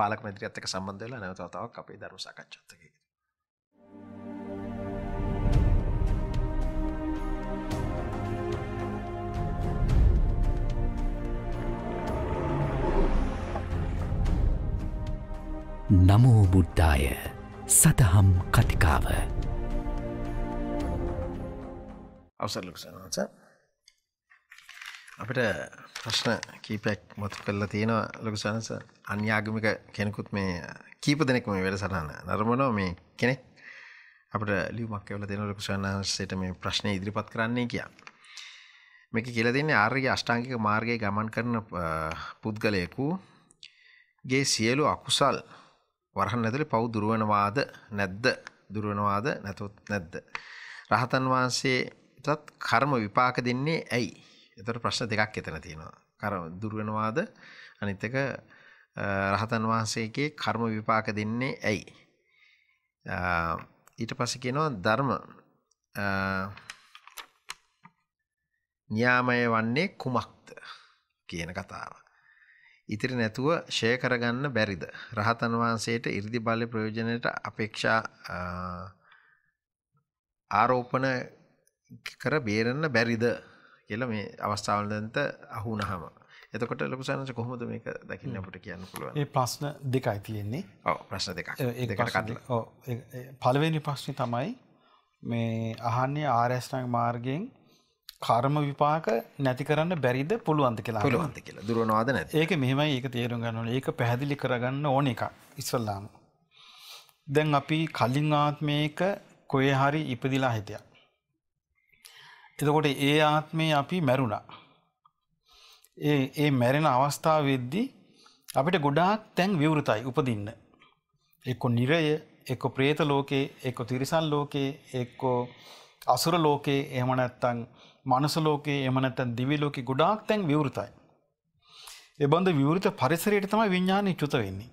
පාලක මැදිරියත් එක්ක සම්බන්ධ වෙලා නැවත වතාවක් අපේ ධර්ම සාකච්ඡාත් එක්ක නමෝබුද්ධාය සතහම් කතිකාව අවසරලක්ෂනස අපිට ප්‍රශ්න කීපයක් මතු කල්ලා තියෙනවා ලොකුසානස අන්‍යාගමික කෙනෙකුත් මේ කීප දෙනෙක් මේ වැඩ සටහන නරමනෝ මේ කෙනෙක් අපට ලියුමක් එවල දෙන ලොකුසාහන්සේට මේ ප්‍රශ්නය ඉදිරිපත් කරන්නේ කියා මේක කියල දෙන්නේ ආර්ය අෂ්ටාංකික මාර්ගය ගමන් කරන පුද්ගලයකු ගේ සියලු අකුසල් වරහන් ඇතුලේ පව් දුරවනවාද නැද්ද දුරවනවාද නැතොත් නැද්ද රහතන් වහන්සේටත් කර්ම විපාක දෙන්නේ ඇයි එතකොට ප්‍රශ්න දෙකක් එතන තියෙනවා කර්ම දුරවනවාද අනිත් එක රහතන් වහන්සේගේ කර්ම විපාක දෙන්නේ ඇයි ඊට පස්සේ කියනවා ධර්ම න්‍යාමය වන්නේ කුමක්ද කියන කතාව ඉතිරි නැතුව ෂය කරගන්න බැරිද? රහතන් වහන්සේට 이르දි බලේ ප්‍රයෝජනයට අපේක්ෂා ආරෝපණ කර බේරන්න බැරිද කියලා මේ අවස්ථාවලදන්ත අහුනහම. එතකොට ලොකු සානස කොහොමද මේක දකින්න අපිට කියන්න පුළුවන්? මේ ප්‍රශ්න දෙකයි තියෙන්නේ. ඔව් ප්‍රශ්න දෙකක්. දෙකට කඩලා. ඔව් පළවෙනි ප්‍රශ්නේ තමයි මේ අහන්නේ ආර්යශ්‍රාංග මාර්ගයෙන් කර්ම විපාක නැති කරන්න බැරිද පුළුවන්ද කියලා පුළුවන්ද කියලා දුරනවාද නැති. ඒක මෙහෙමයි ඒක තේරුම් ගන්න ඕනේ. ඒක පැහැදිලි කරගන්න ඕන එකක් ඉස්සල්ලාම. දැන් අපි කලින් ආත්මයක කොහේ හරි ඉපදිලා හිටියා. එතකොට ඒ ආත්මේ අපි මැරුණා. ඒ ඒ මැරෙන අවස්ථාවේදී අපිට ගොඩාක් තැන් විවෘතයි උපදින්න. එක්ක නිරය, එක්ක ප්‍රේත ලෝකේ, එක්ක තිරිසන් ලෝකේ, එක්ක අසුර ලෝකේ එහෙම නැත්නම් මනුසලෝකයේ එමනැතැන් දිවිලෝක ගොඩාක් තැන් විවෘතයි. එබඳ විවෘත පරිසරයට තමයි විඤ්ඥානය චුත වෙන්නේ.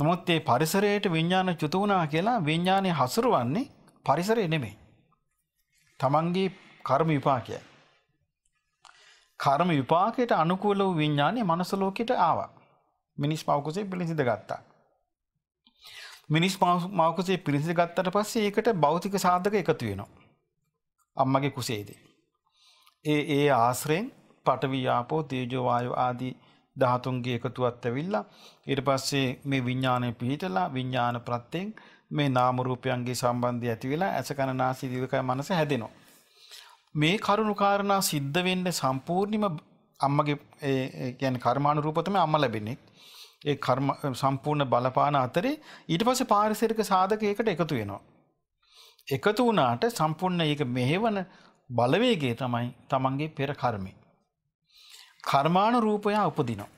නමුත් ඒ පරිසරයට විඤ්ඥාන චුත වනා කියලා විඤ්ඥානය හසුරුවන්නේ පරිසරය නෙමේ. තමන්ගේ කර්ම විපාකය. කර්ම විපාකයට අනුකූල වූ විඤ්ඥානය මනසලෝකට ආවා. මිනිස් පවකුසේ පිළිසිද ගත්තා. මිනිස් මවකුසේ පිරිසි ගත්තට පස්සේ ඒකට බෞතික සාධක එකතු වෙනවා. අම්මගේ කුසේදී. ඒ ඒ ආශ්‍රයෙන් පටවියාපෝ තේජෝවායෝ ආදී ධාතුන්ගේ එකතුවත් ඇවිල්ලා ඊට පස්සේ මේ විඤ්ඥානය පිහිටලා විඤ්ඥාන ප්‍රත්තයෙන් මේ නාමරූපයන්ගේ සම්බන්ධය ඇති වෙලා ඇස කණනාසි දිවකය මනස හැදෙනවා. මේ කරුණුකාරණා සිද්ධ වෙන්න සම්පූර්ණිම අම්මගේ ගැන කර්මාණුරූපතම අම්ම ලැබෙන්නේ. ඒ සම්පූර්ණ බලපාන අතරේ ඊට පස පාරිසරික සාධකයකට එකතු වෙනවා. එකතු වුණාට සම්පූර්ණ ඒක මෙහෙවන බලවේගේ තමයි තමන්ගේ පෙර කර්මය. කර්මාණු රූපයා උපදිනවා.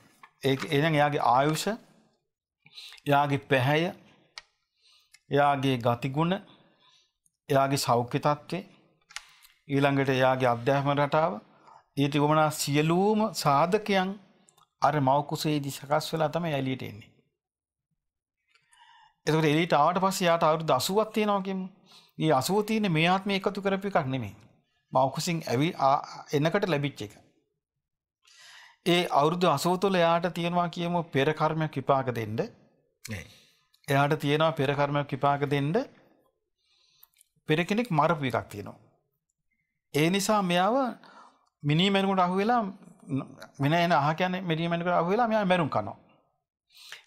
ඒ එනම් එයාගේ ආයුෂ එයාගේ පැහැය එයාගේ ගතිගුණ එයාගේ සෞඛ්‍ය තත්ත්වය ඊළඟට එයාගේ අධ්‍යාපන රටාව ඊට ගොමනා සියලුම සාධකයන් අර මවකුසේදී සකස් වෙලා තමයි එළියට එන්නේ. එතකොට එළියට ආවට පස්සේ යාට අවුරුදු 80ක් තියෙනවා කියමු. මේ 80 තියෙන මේ ආත්මය එකතු කරපු එකක් නෙමෙයි. මම උකුසින් ඇවි එනකට ලැබිච්ච එක. ඒ අවුරුදු 80 තුළ එයාට තියෙනවා කියමු පෙර කර්මයක් විපාක දෙන්න. එයාට තියෙනවා පෙර කර්මයක් විපාක දෙන්න පෙර කෙනෙක් මරපු එකක් තියෙනවා. ඒ නිසා මෙයාව මිනී මැරුණට අහුවෙලා මෙන එන අහ කියන්නේ මිනී මැරුණට අහුවෙලා මෙයා මැරුම් කනවා.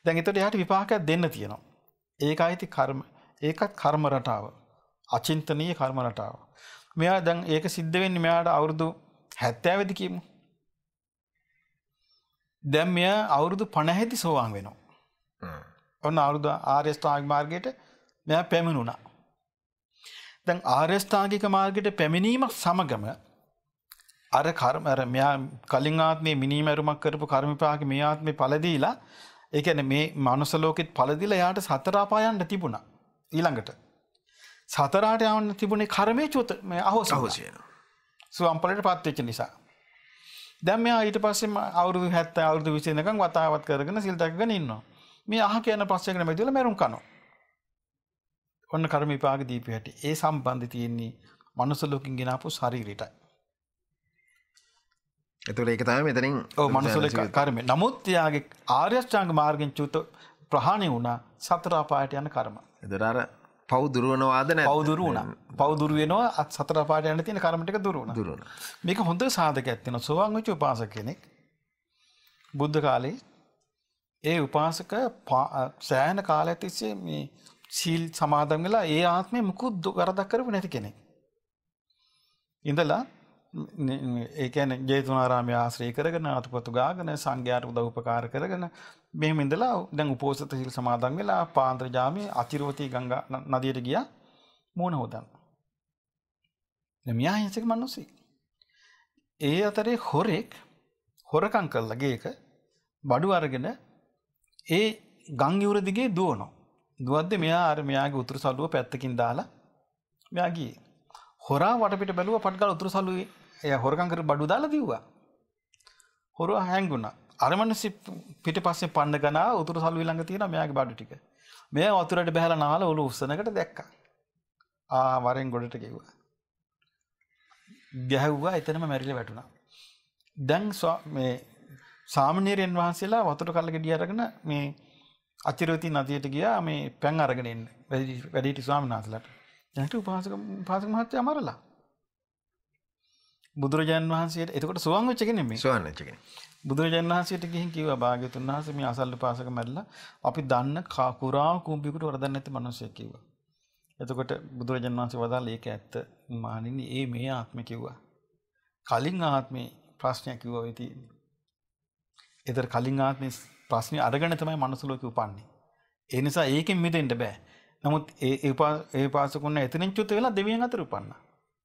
දැන් එතකොට එයාට විපාකයක් දෙන්න තියෙනවා. ඒක අයිති කර්ම ඒකත් කර්ම රටාව. අචින්තනීය කර්ම රටාව. මෙයා දැන් ඒක සිද්ධ වෙන්නේ මෙයාට අවුරුදු 70ද කියමු. දැන් මෙයා අවුරුදු 50දී සෝවාන් වෙනවා. ඔන්න අවුරුදු ආර්ය ශ්‍රාවක මාර්ගයට මෙයා පැමිණුණා. දැන් ආර්ය ශ්‍රාවක මාර්ගයට පැමිණීමක් සමගම අර කර්ම අර මෙයා කලින් ආත්මේ මිනීමරුමක් කරපු කර්ම විපාකේ මේ ආත්මේ ඵල දීලා ඒ කියන්නේ මේ මනුස්ස ලෝකෙත් ඵල දීලා යාට සතර අපායන්ට තිබුණා ඊළඟට සතරාට යවන්න තිබුණේ කර්මය චුත මේ අහෝස අහෝසයන සුවම්පලට පත්වෙච්ච නිසා දැම් මෙයා ඊට පස්සෙම අවුරුදු හැත්ත අවුරුදු විසිනකම් වතාවත් කරගෙන සිල්තැකගෙන ඉන්නවා මේ අහ කියන පස්සෙකන මැදිල මැරුම් කනවා ඔන්න කරම විපාග දීපු හැටි ඒ සම්බන්ධ තියෙන්නේ මනුස ලෝකින් ගෙනාපු ශරීරයටයි. එතකොට ඒක තමයි මෙතනින් ඔව් මනුස කර්මය. නමුත් යාගේ ආර්ය අෂ්ටාංග මාර්ගෙන් චුත ප්‍රහාණය වුණා සතර අපායට යන කර්ම. එතකොට අර පෞදුරුවනවාද පෞදුරුවන පෞදුරුවෙනවා අත් සතර පාට යන තියෙන කරමටික දුරුණ දුරුණ මේක හොඳ සාධක ඇත්තින සුවංගච උපාස කෙනෙක් බුද්ධ කාලේ ඒ උපාසක සෑන කාල ඇතිස්සේ මේ සීල් සමාදම් වෙලා ඒ ආත්මය මුකුත් දු කරදක් කරපු නැති කෙනෙක්. ඉඳලා ඒකන ජේතුනාරාමය ආශ්‍රය කරගෙන අතුපතු ගාගන සංඝයාට උදව්පකාර කරගෙන මේ මින්දලා දැන් උපෝසත සිල් සමාදන් වෙලා පාන්ත්‍රජාමය අතිරෝතී ගංගා නදියට ගිය මූුණ හෝදන්න. මෙයා හිංසක මනුස්සේ. ඒ අතරේ හොරෙක් හොරකං කල්ලගේක බඩු අරගෙන ඒ ගංයවරදිගේ දුවනෝ. දුවද්ද මෙයා අර මෙයාගේ උතුරු සලුව පැත්තකින් දාලා මෙයාගේ හොරා වටපිට බැලුව පට්ගල උතුරු සලුවේ එය හොරකංකර බඩු දාලා දව්වා හොරු හැංගුණ අරමනසි පිට පස්සේ පන්න ගන උතුර සල්ලු ළඟ තියෙන මෙයාගේ බඩු ටික මේ වතුරට බැහල නාල ඔලු උස්සනකට දැක්ක ආවරෙන් ගොඩට ගෙව්වා ගැහැව්වා එතනම මැරිල වැටුණා දැන් මේ සාමනීරයෙන් වහන්සේලා වතුර කල්ල ගෙඩිය අරගෙන මේ අචිරවති නතියට ගියා මේ පැන් අරගෙනෙන් වැඩිටි ස්වාමිනාසලට දැනට උපාසක පාසක මහත්තය අමරලා බුදුරජාන් වහන්සේට එතකොට සුවන් වෙච්ච කෙනෙක් මේ. සුවන් වෙච්ච කෙනෙක්. බුදුරජාන් වහන්සේට ගිහින් කිව්වා භාග්‍යතුන් වහන්සේ මේ අසල්ල පාසක මැරිලා අපි දන්න කුරා කුඹිකට වරදක් නැති මිනිස්සෙක් කිව්වා. එතකොට බුදුරජාන් වහන්සේ වදාළ ඒක ඇත්ත මානින්නේ ඒ මේ ආත්මේ කිව්වා. කලින් ආත්මේ ප්‍රශ්නයක් කිව්වා වෙති. ඒතර කලින් ආත්මේ ප්‍රශ්නේ අරගෙන තමයි මනුස්ස ලෝකෙ උපන්නේ. ඒ නිසා ඒකෙන් මිදෙන්න බෑ. නමුත් ඒ ඒ පාසකුන්න එතනින් චුත වෙලා දෙවියන් අතර උපන්නා.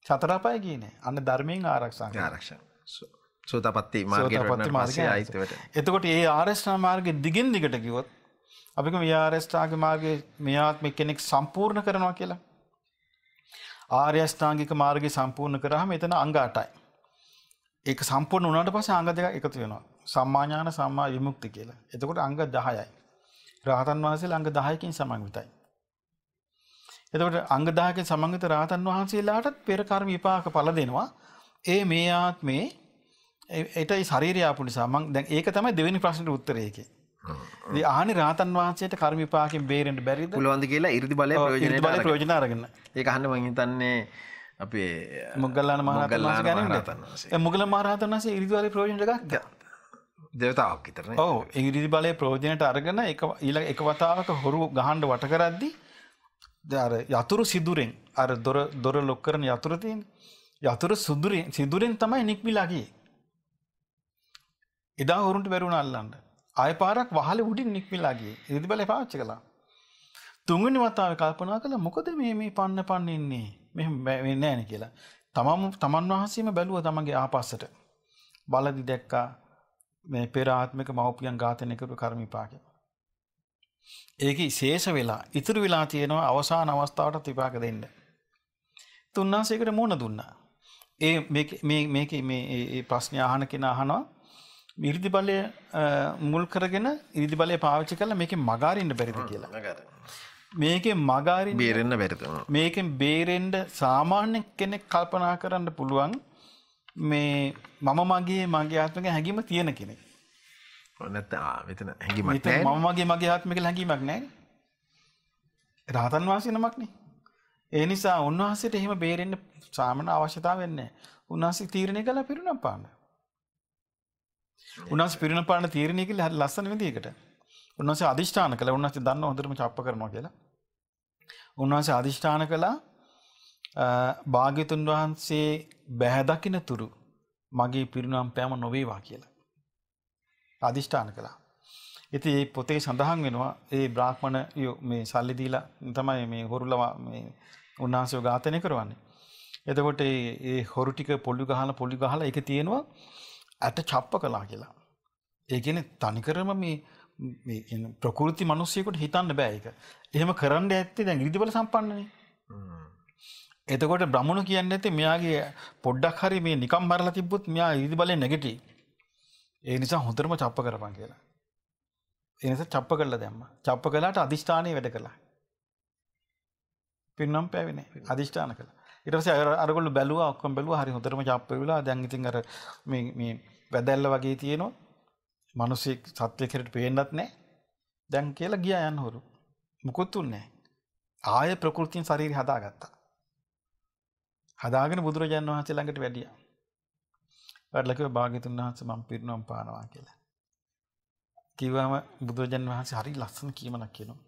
චතරාපය කියන අන්න ධර්මයෙන් ආරක්ෂා ආරක්ෂ සෝතපත්ති මාර්ගපත්ති මාසය අයිතවට එතකොට ඒ ආරෙස්්නා මාර්ග දිගින් දිගට කිවොත් අපික යාරෙස්ථාග මාර්ගය මෙයාත්ම කෙනෙක් සම්පූර්ණ කරනවා කියලා ආර්යස්ථාංගික මාර්ගය සම්පූර්ණ කරහම එතන අංගාටයි ඒක සම්පූර්ණ වුණට පස අංග දෙක එකතු වෙනවා සම්මාඥාන සම්මා විමුක්ති කියලා එතකොට අංග දහයයි රහතන් වහන්සේ අංග දහයකින් සමන්විතයි එතකොට අංගදායක සමංගත රාතන් වහන්සේලාටත් පෙර කර්ම විපාක පළ දෙනවා. ඒ මේ ආත්මේ ඒටයි ශරීරය ආපු නිසා මම දැන් ඒක තමයි දෙවෙනි ප්‍රශ්නෙට උත්තරය ඒකේ. ඉතින් ආහනි රාතන් වහන්සේට කර්ම විපාකෙන් බේරෙන්න බැරිද? පුළුවන්ද කියලා 이르දි බලය ප්‍රයෝජනයට බලය ප්‍රයෝජන අරගෙන. ඒක අහන්න මම හිතන්නේ අපේ මොග්ගල්ලාන මහරහතන් වහන්සේ ගැනද? ඒ මොග්ගල්ලාන මහරහතන් වහන්සේ 이르දි බලය ප්‍රයෝජනට ගත්තා. දෙවතාවක් විතරනේ. ඔව් ඉංග්‍රීසි බලයේ ප්‍රයෝජනට අරගෙන එක ඊළඟ එක වතාවක හොරු ගහන්න වට කරද්දී අර යතුරු සිදුරෙන් අර දොර දොර ලොක් කරන යතුර තියෙන යතුරු සුදුරෙන් සිදුරෙන් තමයි නික්මිලා ගියේ. එදා හොරුන්ට බැරි වුණා අල්ලන්න. ආය පාරක් වහලේ උඩින් නික්මිලා ගියේ. ඉරිදි බලේ පාවිච්චි කළා. තුන්වෙනි වතාවේ කල්පනා කළා මොකද මේ මේ පන්න පන්න ඉන්නේ? මෙහෙම වෙන්නේ නැහැ නේ කියලා. තමන් තමන් වහන්සේම බැලුවා තමන්ගේ ආපස්සට. බලදි දැක්කා මේ පෙර ආත්මික මව්පියන් ඝාතනය කරපු කර්ම විපාකේ. ඒකේ ශේෂ වෙලා ඉතුරු වෙලා තියෙනවා අවසාන අවස්ථාවට විපාක දෙන්න. තුන්නාසයකට මුණ දුන්නා. ඒ මේක මේ ප්‍රශ්නය අහන කෙන අහනවා මිරිදි බලය මුල් කරගෙන ඉරිදි බලය පාවිච්චි කල මේක මගාරන්න බැරිද කියලා. මේක මගාරි බේරෙන්න්න බැරිත. මේකෙන් බේරෙන්ඩ සාමාන්‍ය කෙනෙක් කල්පනා කරන්න පුළුවන් මේ මම මගේ මගේ ආත්මක හැඟීම තියෙන කෙනෙක්. නැත්ත මෙතන හැඟීමක් නෑ මම මගේ මගේ ආත්මික හැඟීමක් නෑ රහතන් වහන්සේ නමක්නේ ඒ නිසා උන්වහන්සේට එහෙම බේරෙන්න සාමාන්‍ය අවශ්‍යතාවයක් නෑ උන්වහන්සේ තීරණය කළා පිරුණම් පාන්න උන්වහන්සේ පිරුණම් පාන්න තීරණය කළා හරි ලස්සන විදිහකට උන්වහන්සේ අදිෂ්ඨාන කළා උන්වහන්සේ දන්න හොඳටම චප්ප කරනවා කියලා උන්වහන්සේ අදිෂ්ඨාන කළා භාග්‍යතුන් වහන්සේ බැහැ දකින්න තුරු මගේ පිරුණම් පෑම නොවේවා කියලා අදිෂ්ඨාන කළා. ඉතින් මේ පොතේ සඳහන් වෙනවා ඒ බ්‍රාහ්මණ මේ සල්ලි දීලා තමයි මේ හොරුලව මේ උන්වහන්සේව ඝාතනය කරවන්නේ. එතකොට ඒ හොරු ටික පොළු ගහලා පොළු ගහලා ඒක තියෙනවා ඇට චප්ප කළා කියලා. ඒ කියන්නේ තනිකරම මේ මේ ප්‍රകൃති මිනිසියෙකුට හිතන්න බෑ ඒක. එහෙම කරන්න ඇත්තේ දැන් ඉරිදිබල සම්පන්නනේ. එතකොට බ්‍රහ්මණු කියන්නේ නැත්තේ මෙයාගේ පොඩ්ඩක් හරි මේ නිකම් මරලා තිබ්බොත් මෙයා ඉරිදිබලේ නැගටිව්. ඒ නිසා හොඳරම චප්ප කරපන් කියලා. එනිස චප්ප කරලා දැම්ම චප්ප කලාට අධිෂ්ඨානය වැඩ කළා. පින්නම් පැවිනේ අධිෂ්ඨාන කළ ඉටස අරගොල බැලුව ඔක්කම් බැලුව හරි හොතරම චප්ප වෙලා දැන් ඉතින් අර වැදැල්ල වගේ තියෙනවා මනුසෙක් සත්‍යය කෙරට පේෙන්න්නත් නෑ දැන් කියලා ගිය යන් හොරු මුකුත්තුන්නේ ආය ප්‍රකෘතින් සරීරි හදාගත්තා. හදාගෙන බුදුරජාන් වහන්සේ ළඟට වැඩියා වැඩලකව භාගතුන් වහන්ස මං පිරුණම් පානවා කියලා. කිව්වම බුදුරජන් වහන්සේ හරි ලස්සන කියමනක් කියනවා.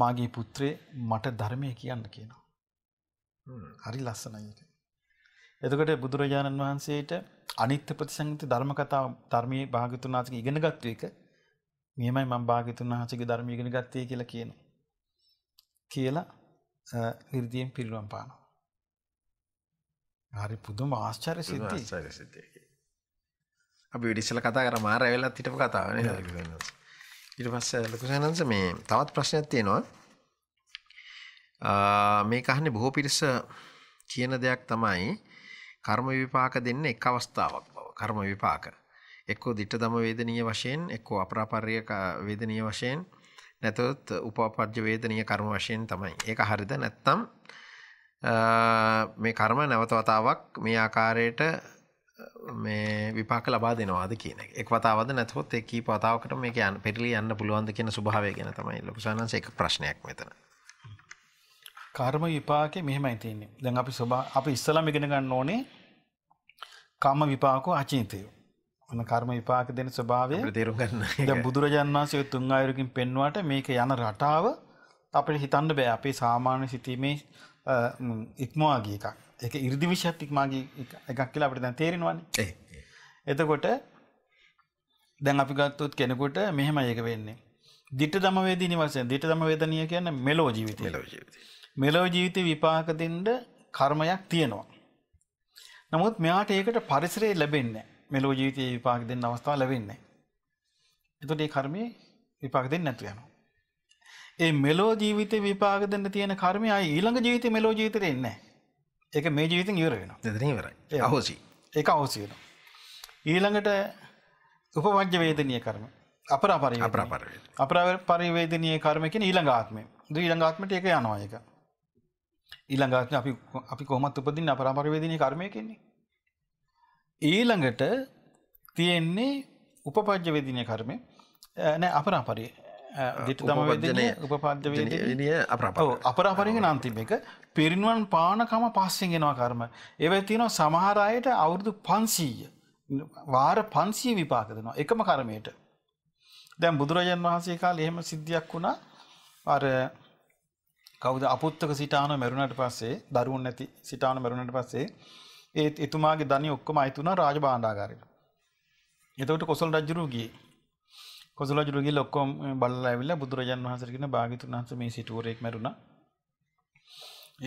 මාගේ පුත්‍රේ මට ධර්මය කියන්න කියනවා. හරි ලස්සනයි ඒක. එතකොට බුදුරජාණන් වහන්සේට අනිත්‍ය ප්‍රතිසංගිත ධර්ම කතා ධර්මයේ භාගතුන් වහන්සේ ඉගෙනගත්තු එක මෙහෙමයි මම භාගතුන් වහන්සේගේ ධර්මය ඉගෙන ගත්තේ කියලා කියනවා. කියලා නිර්දියෙන් පිරුණම් පානවා. හරි පුදුම ආශ්චර්ය සිද්ධි ආශ්චර්ය සිද්ධියකි. අපි ඉඩිස්සල කතා කර මාර ඇවෙලත් හිටපු කතාවනේ ලොකු සයනන්ස. ඊට පස්සේ ලොකු සයනන්ස මේ තවත් ප්‍රශ්නයක් තියෙනවා. මේ කහන්නේ බොහෝ පිරිස කියන දෙයක් තමයි කර්ම විපාක දෙන්න එක් අවස්ථාවක් බව. කර්ම විපාක. එක්කෝ දිට්ඨ දම වේදනීය වශයෙන්, එක්කෝ අපරාපර්ය වේදනීය වශයෙන්, නැතොත් උපපජ්ජ වේදනීය කර්ම වශයෙන් තමයි. ඒක හරිද? නැත්නම් මේ කර්ම නැවතවතාවක් මේ ආකාරයට මේ විපාක ලබා දෙනවාද කියන එක වතාවද නැතොත් එකී පතාවකට මේ යන්න පෙරලි යන්න පුළුවන්ද කියන ස්වභාවය ගැන තමයි ලොකුසානන්ස එක ප්‍රශ්නයක් මෙතන. කර්ම විපාකේ මෙහෙමයි තියෙන්නේ. දැන් අපි සබා අපි ඉස්සලම ඉගෙන ගන්න ඕනේ කර්ම විපාකෝ අචින්තය. අන කර්ම විපාක දෙන ස්වභාවය තේරුම් ගන්න. දැන් බුදුරජාන් වහන්සේ තුන් ආයුරකින් පෙන්වාට මේක යන රටාව අපිට හිතන්න බෑ. අපේ සාමාන්‍ය සිතීමේ ඉක්මවාගේ එකක් එක ඉරිදිවිශත් ඉක්මගේ එකක් කියලා අපට දැන් තේරෙනවානේ එතකොට දැන් අපි ගත්තොත් කෙනෙකුට මෙහෙම ඒක වෙන්නේ. දිට දමවේදී නිවසෙන් දිට දමවේදනිය කියන්නේ මෙලෝ ජීවිතය. මෙලෝ ජීවිතය. මෙලෝ ජීවිත විපාක දෙන්න කර්මයක් තියෙනවා. නමුත් මෙයාට ඒකට පරිසරය ලැබෙන්නේ මෙලෝ ජීවිතයේ විපාක දෙන්න අවස්ථාවක් ලැබෙන්නේ නැහැ. එතකොට මේ කර්මයේ විපාක දෙන්නේ නැතු වෙනවා. ඒ මෙලෝ ජීවිතේ විපාක දෙන්න තියෙන කර්මය ආයි ඊළඟ ජීවිතේ මෙලෝ ජීවිතේට එන්නේ නැහැ. ඒක මේ ජීවිතෙන් ඉවර වෙනවා. එතන ඉවරයි. අහෝසි. ඒක අහෝසි වෙනවා. ඊළඟට උපවජ්‍ය වේදනීය කර්ම. අපරාපරි අපරාපරි. අපරාපරි වේදනීය කර්ම කියන්නේ ඊළඟ ආත්මය. ඊළඟ ආත්මයට ඒක යනවා ඒක. ඊළඟ ආත්මේ අපි අපි කොහොමද උපදින්නේ අපරාපරි වේදනීය කර්මය කියන්නේ? ඊළඟට තියෙන්නේ උපපජ්‍ය වේදනීය කර්මය. නෑ අපරාපරි දිටදමවදනය උපපද්දවේදනය අපරාපරග නන්තිම එක පිරිනිවන් පානකම පස්සෙන්ගෙනවා කර්ම. එවැතිනො සමහරයට අවුරුදු පන්සීය. වාර පන්සී විපාක දෙනවා එකම කරමයට. දැන් බුදුරජන් වහන්සේ කාල එහෙම සිද්ධියක් වුණා අර කවද අපපුත්තක සිටාන මැරුණට පස්සේ දරුවන් නැති සිටාන මැරුණට පස්සේ ඒත් එතුමාගේ ධනි ඔක්කොම අයිතුනා රාජ බාණ්ඩාගාරයට. එතකොට කොසල් රජ්ජුරුගේ කොසලජුරුගේ ලොක්කොම් බල්ලා ඇවිල්ලා බුදුරජාන් වහන්සේ කියන භාග්‍යතුන් වහන්සේ මේ සිටුවරෙක් මැරුණා.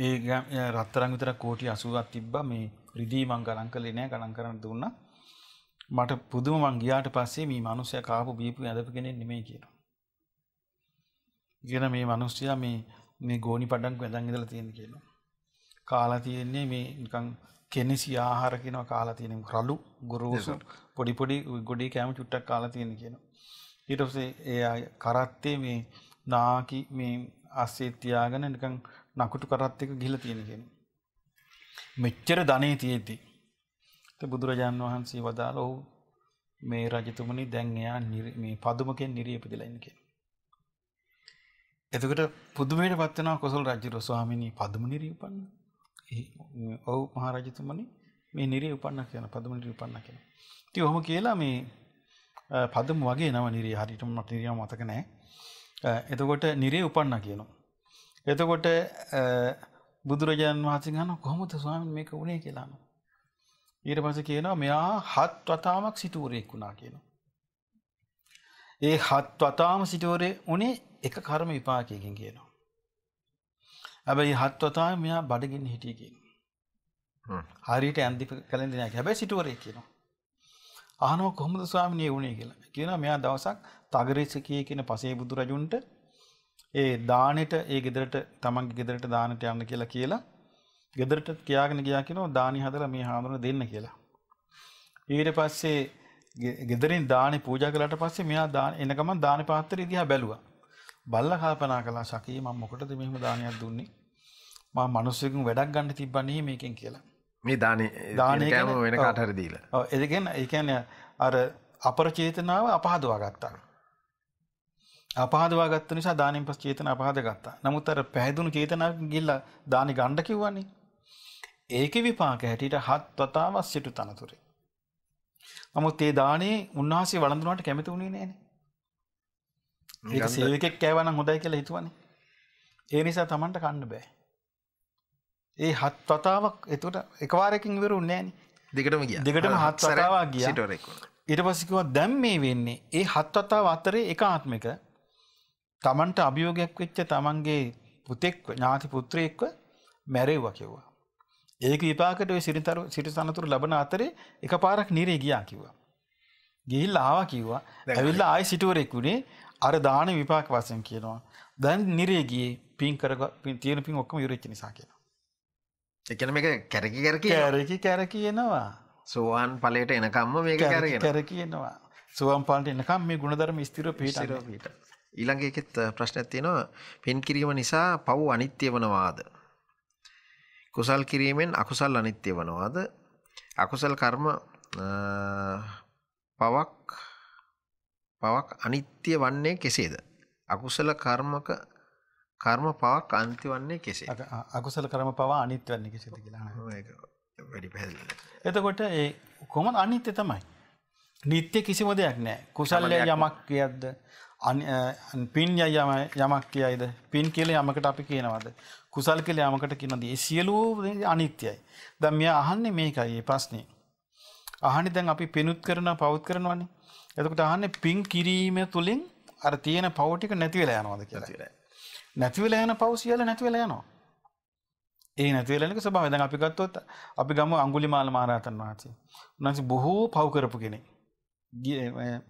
ඒ රත්තරන් විතර කෝටි 80ක් තිබ්බා මේ රිදී මං ගණන් කළේ නෑ ගණන් කරන්න දුන්නා. මට පුදුම මං ගියාට පස්සේ මේ මිනිස්සයා කාපු බීපු ඇදපු කෙනෙක් නෙමෙයි කියනවා. ඉගෙන මේ මිනිස්සයා මේ මේ ගෝණි පඩම් වැඳන් ඉඳලා තියෙන කියනවා. කාලා තියෙන්නේ මේ නිකන් කෙනෙසි ආහාර කියනවා කාලා තියෙන රළු ගොරෝසු පොඩි පොඩි ගොඩේ කෑම චුට්ටක් කාලා තියෙන කියනවා. ඊට පස්සේ ඒ අය කරත්තේ මේ නාකි මේ අස්සේ තියාගෙන නිකන් නකුටු කරත් එක ගිහිලා තියෙන කෙනෙක්. මෙච්චර ධනෙ තියෙද්දි බුදුරජාන් වහන්සේ වදාළ ඔහු මේ රජතුමනි දැන් එයා මේ පදුමකෙන් නිරියපදිලා ඉන්න කියන. එතකොට පුදුමයට පත් වෙනවා කොසල් රජු ස්වාමීනි පදුම නිරිය උපන්න. ඔව් මහරජතුමනි මේ නිරිය උපන්න කියන පදුම නිරිය උපන්න කියන. ඉතින් ඔහොම කියලා මේ පදම වගේ නව නිරේ හරිටම මට නිරිය මතක නෑ එතකොට නිරේ උපන්න කියනවා. එතකොට බුදුරජාණන් වහසිගන්න කොහොමත ස්වාමන් මේක උනේ කියලාන. ඊට පස කියනවා මෙයා හත් වතාමක් සිතුවරයෙක් වුණා කියනවා. ඒ හත් වතාම සිටුවරේ උනේ එක කර්ම විපාකයකින් කියනවා. ඇබැයි හත් වතාම මෙයා බඩගින් හිටියකින්. හරිට ඇන්දි කලින්දිනයක් හැබැයි සිටුවරේ කියනවා. අහනවා කොහොමද ස්වාමීන් වහන්සේ වුණේ කියලා. කියනවා මෙයා දවසක් තගරිසකී කියන පසේ බුදු රජුන්ට ඒ දානෙට ඒ ගෙදරට තමන්ගේ ගෙදරට දානෙට යන්න කියලා කියලා ගෙදරට කියාගෙන ගියා කියනවා දානි හදලා මේ හාමුදුරන දෙන්න කියලා. ඊට පස්සේ ගෙදරින් දානි පූජා කළාට පස්සේ මෙයා දාන එන ගමන් දානි පාත්‍රය දිහා බැලුවා. බල්ලා කල්පනා කළා සකී මම මොකටද මෙහෙම දානයක් දුන්නේ? මම මිනිස්සුකින් වැඩක් ගන්න තිබ්බා නේ මේකෙන් කියලා. මේ දාන දාන කෑම වෙන කාටහර දීලා එදගෙන එකන අර අපර චේතනාව අපහදවා ගත්තා අපහදවා ගත්ත නිසා දානින් පස් චේතන අපහද ගත්තා නමුත් අර පැහැදුණු චේතනාව ගිල්ලා දානි ගණ්ඩ කිව්වන්නේ ඒක විපාක හැටියට හත් වතාවක් සිටු තනතුරේ නමුත් ඒ දානේ උන්වහන්සේ වළඳුනාට කැමති වුණේ නෑනේ ඒක සේවකෙක් කෑවනම් හොඳයි කියලා හිතුවනේ ඒ නිසා Tamanට කන්න බෑ ඒ හත් වතාවක් එතුට එකවාරකින් වරු නෑන දෙකටම ගිය දෙකටම හත් සරවා ගිය ඉට පසිකව දැම් මේ වෙන්නේ ඒ හත් වතා අතරේ එක ආත්මික තමන්ට අභියෝගයක් වෙච්ච තමන්ගේ පුතෙක් ඥාති පුත්‍රයෙක්ව මැරෙව්වා කිව්වා ඒක විපාකට සිරිතර සිටි සනතුරු ලබන අතරේ එක පාරක් නිරේ ගියා කිව්වා. ගිහිල් ආවා කිව්වා ඇවිල්ල ආය සිටුවරෙක් වුණේ අර දාන විපාක වසයෙන් කියනවා. දැන් නිරේගිය පින් කර පින් තියෙන පින් ඔක්කම යුරච්ච නිසා කියලා. එකන මේ කැරකි කැරකි කැරකි කැර කියනවා සුවන් පලට එනකම්ම මේ කැර කැර කියනවා සුවන් පලට එනකම් මේ ගුණධර්ම ස්තිර පිට ඊළඟෙත් ප්‍රශ්න ඇතිනවා පෙන් කිරීම නිසා පව් අනිත්‍ය වනවාද කුසල් කිරීමෙන් අකුසල් අනිත්‍ය වනවාද අකුසල් කර්ම පවක් පවක් අනිත්‍ය වන්නේ කෙසේද අකුසල කර්මක කර්ම පවක් අන්තිවන්නේ කෙසේ අකුසල කරම පවා අනිත්වන්නේ කෙසිද කියලා වැඩි පැ එතකොට ඒ කොමත් අනිත්‍ය තමයි නිත්‍ය කිසිම දෙයක් නෑ කුසල්ලය යමක් කියද්ද පින් යයි යම යමක් කියයිද පින් කියල යමකට අපි කියනවද කුසල් කියල යමකට කියනදී සියලූ අනිත්‍යයි ද මෙය අහන්නේ මේකයි ඒ ප්‍රශ්නය අහනි දැන් අපි පිනුත් කරන පෞද් කරනවන්නේ එතකට අහන්නේ පින් කිරීම තුළින් අර තියෙන පෞටික නැතිවෙලා යනවාද කියලා නැතිවෙලා යන පව් සියල්ල නැතිවෙලා යනවා. ඒ නැතිවෙලනක ස්වභාවය දැන් අපි ගත්තොත් අපි ගම අඟුලිමාල මහරහතන් වහන්සේ. උන්වහන්සේ බොහෝ පව් කරපු කෙනෙක්.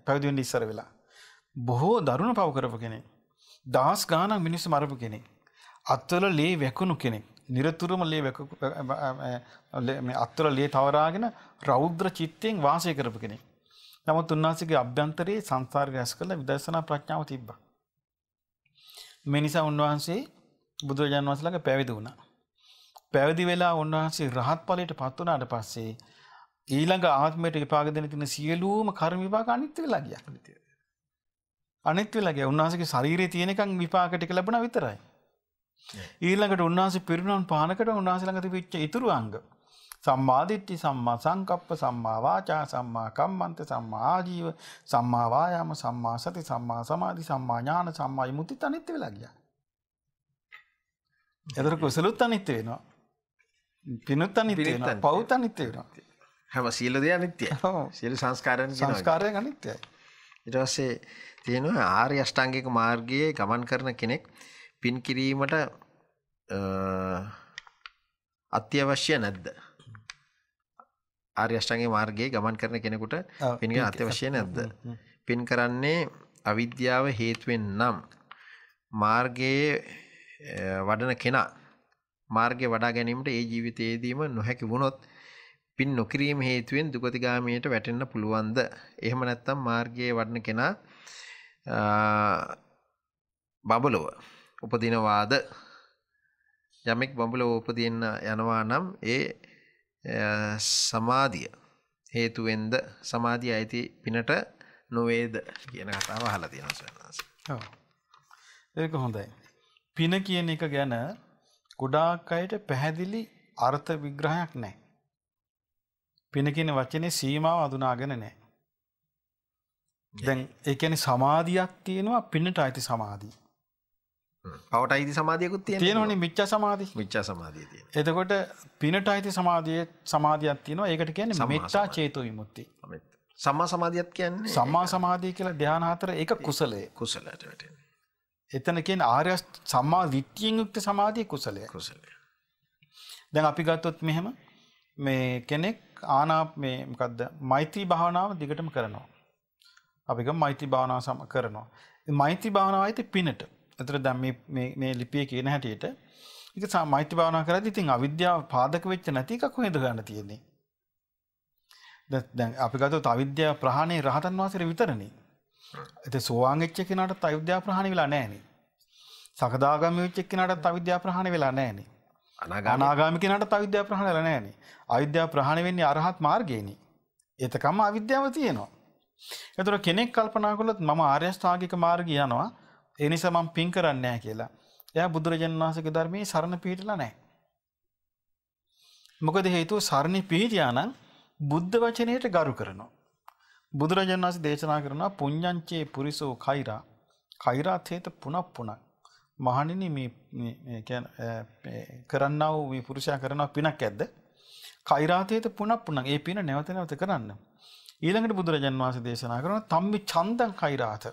පැවිදි වෙන්න ඉස්සර වෙලා. බොහෝ දරුණ පව් කරපු කෙනෙක්. දහස් ගාණක් මිනිස්සු මරපු කෙනෙක්. අත්වල ලේ වැකුණු කෙනෙක්. නිරතුරුම ලේ අත්වල ලේ තවරාගෙන රෞද්‍ර චිත්තයෙන් වාසය කරපු කෙනෙක්. නමුත් උන්වහන්සේගේ අභ්‍යන්තරයේ සංසාරය රැස් කරලා විදර්ශනා ප්‍රඥාව තිබ්බා. මෙනිසා උන්වහන්සේ බුදුරජාන් වහන්සේලාගේ පැවිදි වුණා. පැවිදි වෙලා උන්වහන්සේ රහත් ඵලයට පත් වුණාට පස්සේ ඊළඟ ආත්මයට විපාක දෙන තියෙන සියලුම කර්ම විපාක අනිත් වෙලා ගියා. අනිත් වෙලා ගියා. උන්වහන්සේගේ ශරීරයේ තියෙනකන් විපාක ටික ලැබුණා විතරයි. ඊළඟට උන්වහන්සේ පිරිනම් පානකට උන්වහන්සේ ළඟ තිබිච්ච ඉතුරු අංග සම්මාදිට්ඨි සම්මා සංකප්ප සම්මා වාචා සම්මා කම්මන්ත සම්මා ආජීව සම්මා වායාම සම්මා සති සම්මා සමාධි සම්මා ඥාන සම්මා විමුක්ති තනිත් වෙලා ගියා. එතකොට කුසලුත් අනිත් වෙනවා. පිනුත් අනිත් වෙනවා. පවුත් අනිත් වෙනවා. හැම සියලු දේ අනිත්‍යයි. සියලු සංස්කාරයන් සංස්කාරයන් අනිත්‍යයි. ඊට පස්සේ තියෙනවා ආර්ය අෂ්ටාංගික මාර්ගයේ ගමන් කරන කෙනෙක් පින් කිරීමට අත්‍යවශ්‍ය නැද්ද? ආර්ය අෂ්ටාංගික මාර්ගයේ ගමන් කරන කෙනෙකුට පින්ක අත්‍යවශ්‍ය නැද්ද? පින් කරන්නේ අවිද්‍යාව හේතුවෙන් නම් මාර්ගයේ වඩන කෙනා මාර්ගය වඩා ගැනීමට ඒ ජීවිතයේදීම නොහැකි වුණොත් පින් නොකිරීම හේතුවෙන් දුගතිගාමීට වැටෙන්න පුළුවන්ද? එහෙම නැත්නම් මාර්ගයේ වඩන කෙනා බබලව උපදිනවාද යමෙක් බඹලව උපදින්න යනවා නම් ඒ සමාධිය හේතුවෙන්ද සමාධිය ඇති පිනට නොවේද කියන කතාව අහලා තියෙනවා සවනස. ඔව්. ඒක හොඳයි. පින කියන එක ගැන ගොඩාක් අයට පැහැදිලි අර්ථ විග්‍රහයක් නැහැ. පින කියන වචනේ සීමාව අඳුනාගෙන නැහැ. දැන් ඒ කියන්නේ සමාධියක් තියෙනවා පිනට අයිති සමාධිය. පවට අයිති සමාධයකුත් තිය තියෙනනි මිච්ච සමාධ මිච්චා සමාධය තිය එතකොට පිනට අයිති සමාධය සමාධයක් තියන ඒකට කියන මිච්චා චේතු විමුත්ති සම්මා සමාධියත් කියන්නේ සම්මා සමාධය කියලා ධ්‍යානාතර එක කුසලය කුසලට වැට එතන කියෙන් ආර්ය සම්මා විට්ටියෙන් යුක්ත සමාධය කුසලය කුසලය දැන් අපි ගත්තොත් මෙහෙම මේ කෙනෙක් ආනාප මේ මකක්ද මෛත්‍රී භාවනාව දිගටම කරනවා අපික මෛත්‍රී භාවනාව සම කරනවා මෛත්‍රී භාවනාව අයිති පිනට ඇතර දැම් මේ ලිපිය කියන හැටියට එක සා මෛත්‍ය භාවනා කරද ඉතින් අවිද්‍යාව පාදක වෙච්ච නැතිකක් හොඳ ගන්න තියෙන්නේ. දැන් අපි ගතොත් අවිද්‍යා ප්‍රහණය රහතන් වහන්සේ විතරනේ. ඇති සෝවාන් වෙච්ච කෙනාට අවිද්‍යා ප්‍රහාණය වෙලා නැහැනේ. සකදාගාමී වෙච්ච කෙනාට අවිද්‍යා ප්‍රහාණය වෙලා නැහැනේ. අනාගාමී කෙනාට අවිද්‍යා ප්‍රහාණය වෙලා නැහැනේ. අවිද්‍යා ප්‍රහාණය වෙන්නේ අරහත් මාර්ගයේනේ. එතකම අවිද්‍යාව තියෙනවා. එතකොට කෙනෙක් කල්පනා කළොත් මම ආර්ය ශ්‍රාගික මාර්ගය යනවා. ඒ නිසා මම පින් කරන්නේ නැහැ කියලා. එයා බුදුරජාණන් වහන්සේගේ ධර්මයේ සරණ පිහිටලා නැහැ. මොකද හේතුව සරණ පිහිටියා නම් බුද්ධ වචනයට ගරු කරනවා. බුදුරජාණන් වහන්සේ දේශනා කරනවා පුඤ්ඤංචේ පුරිසෝ කෛරා කෛරා තේත පුනක් පුනක් මහණෙනි මේ මේ කියන්නේ කරන්නා වූ මේ පුරුෂයා කරනවා පිනක් ඇද්ද? කෛරාතේත පුනක් පුනක් ඒ පින නැවත නැවත කරන්න. ඊළඟට බුදුරජාන් වහන්සේ දේශනා කරන තම්මි චන්දං කෛරාත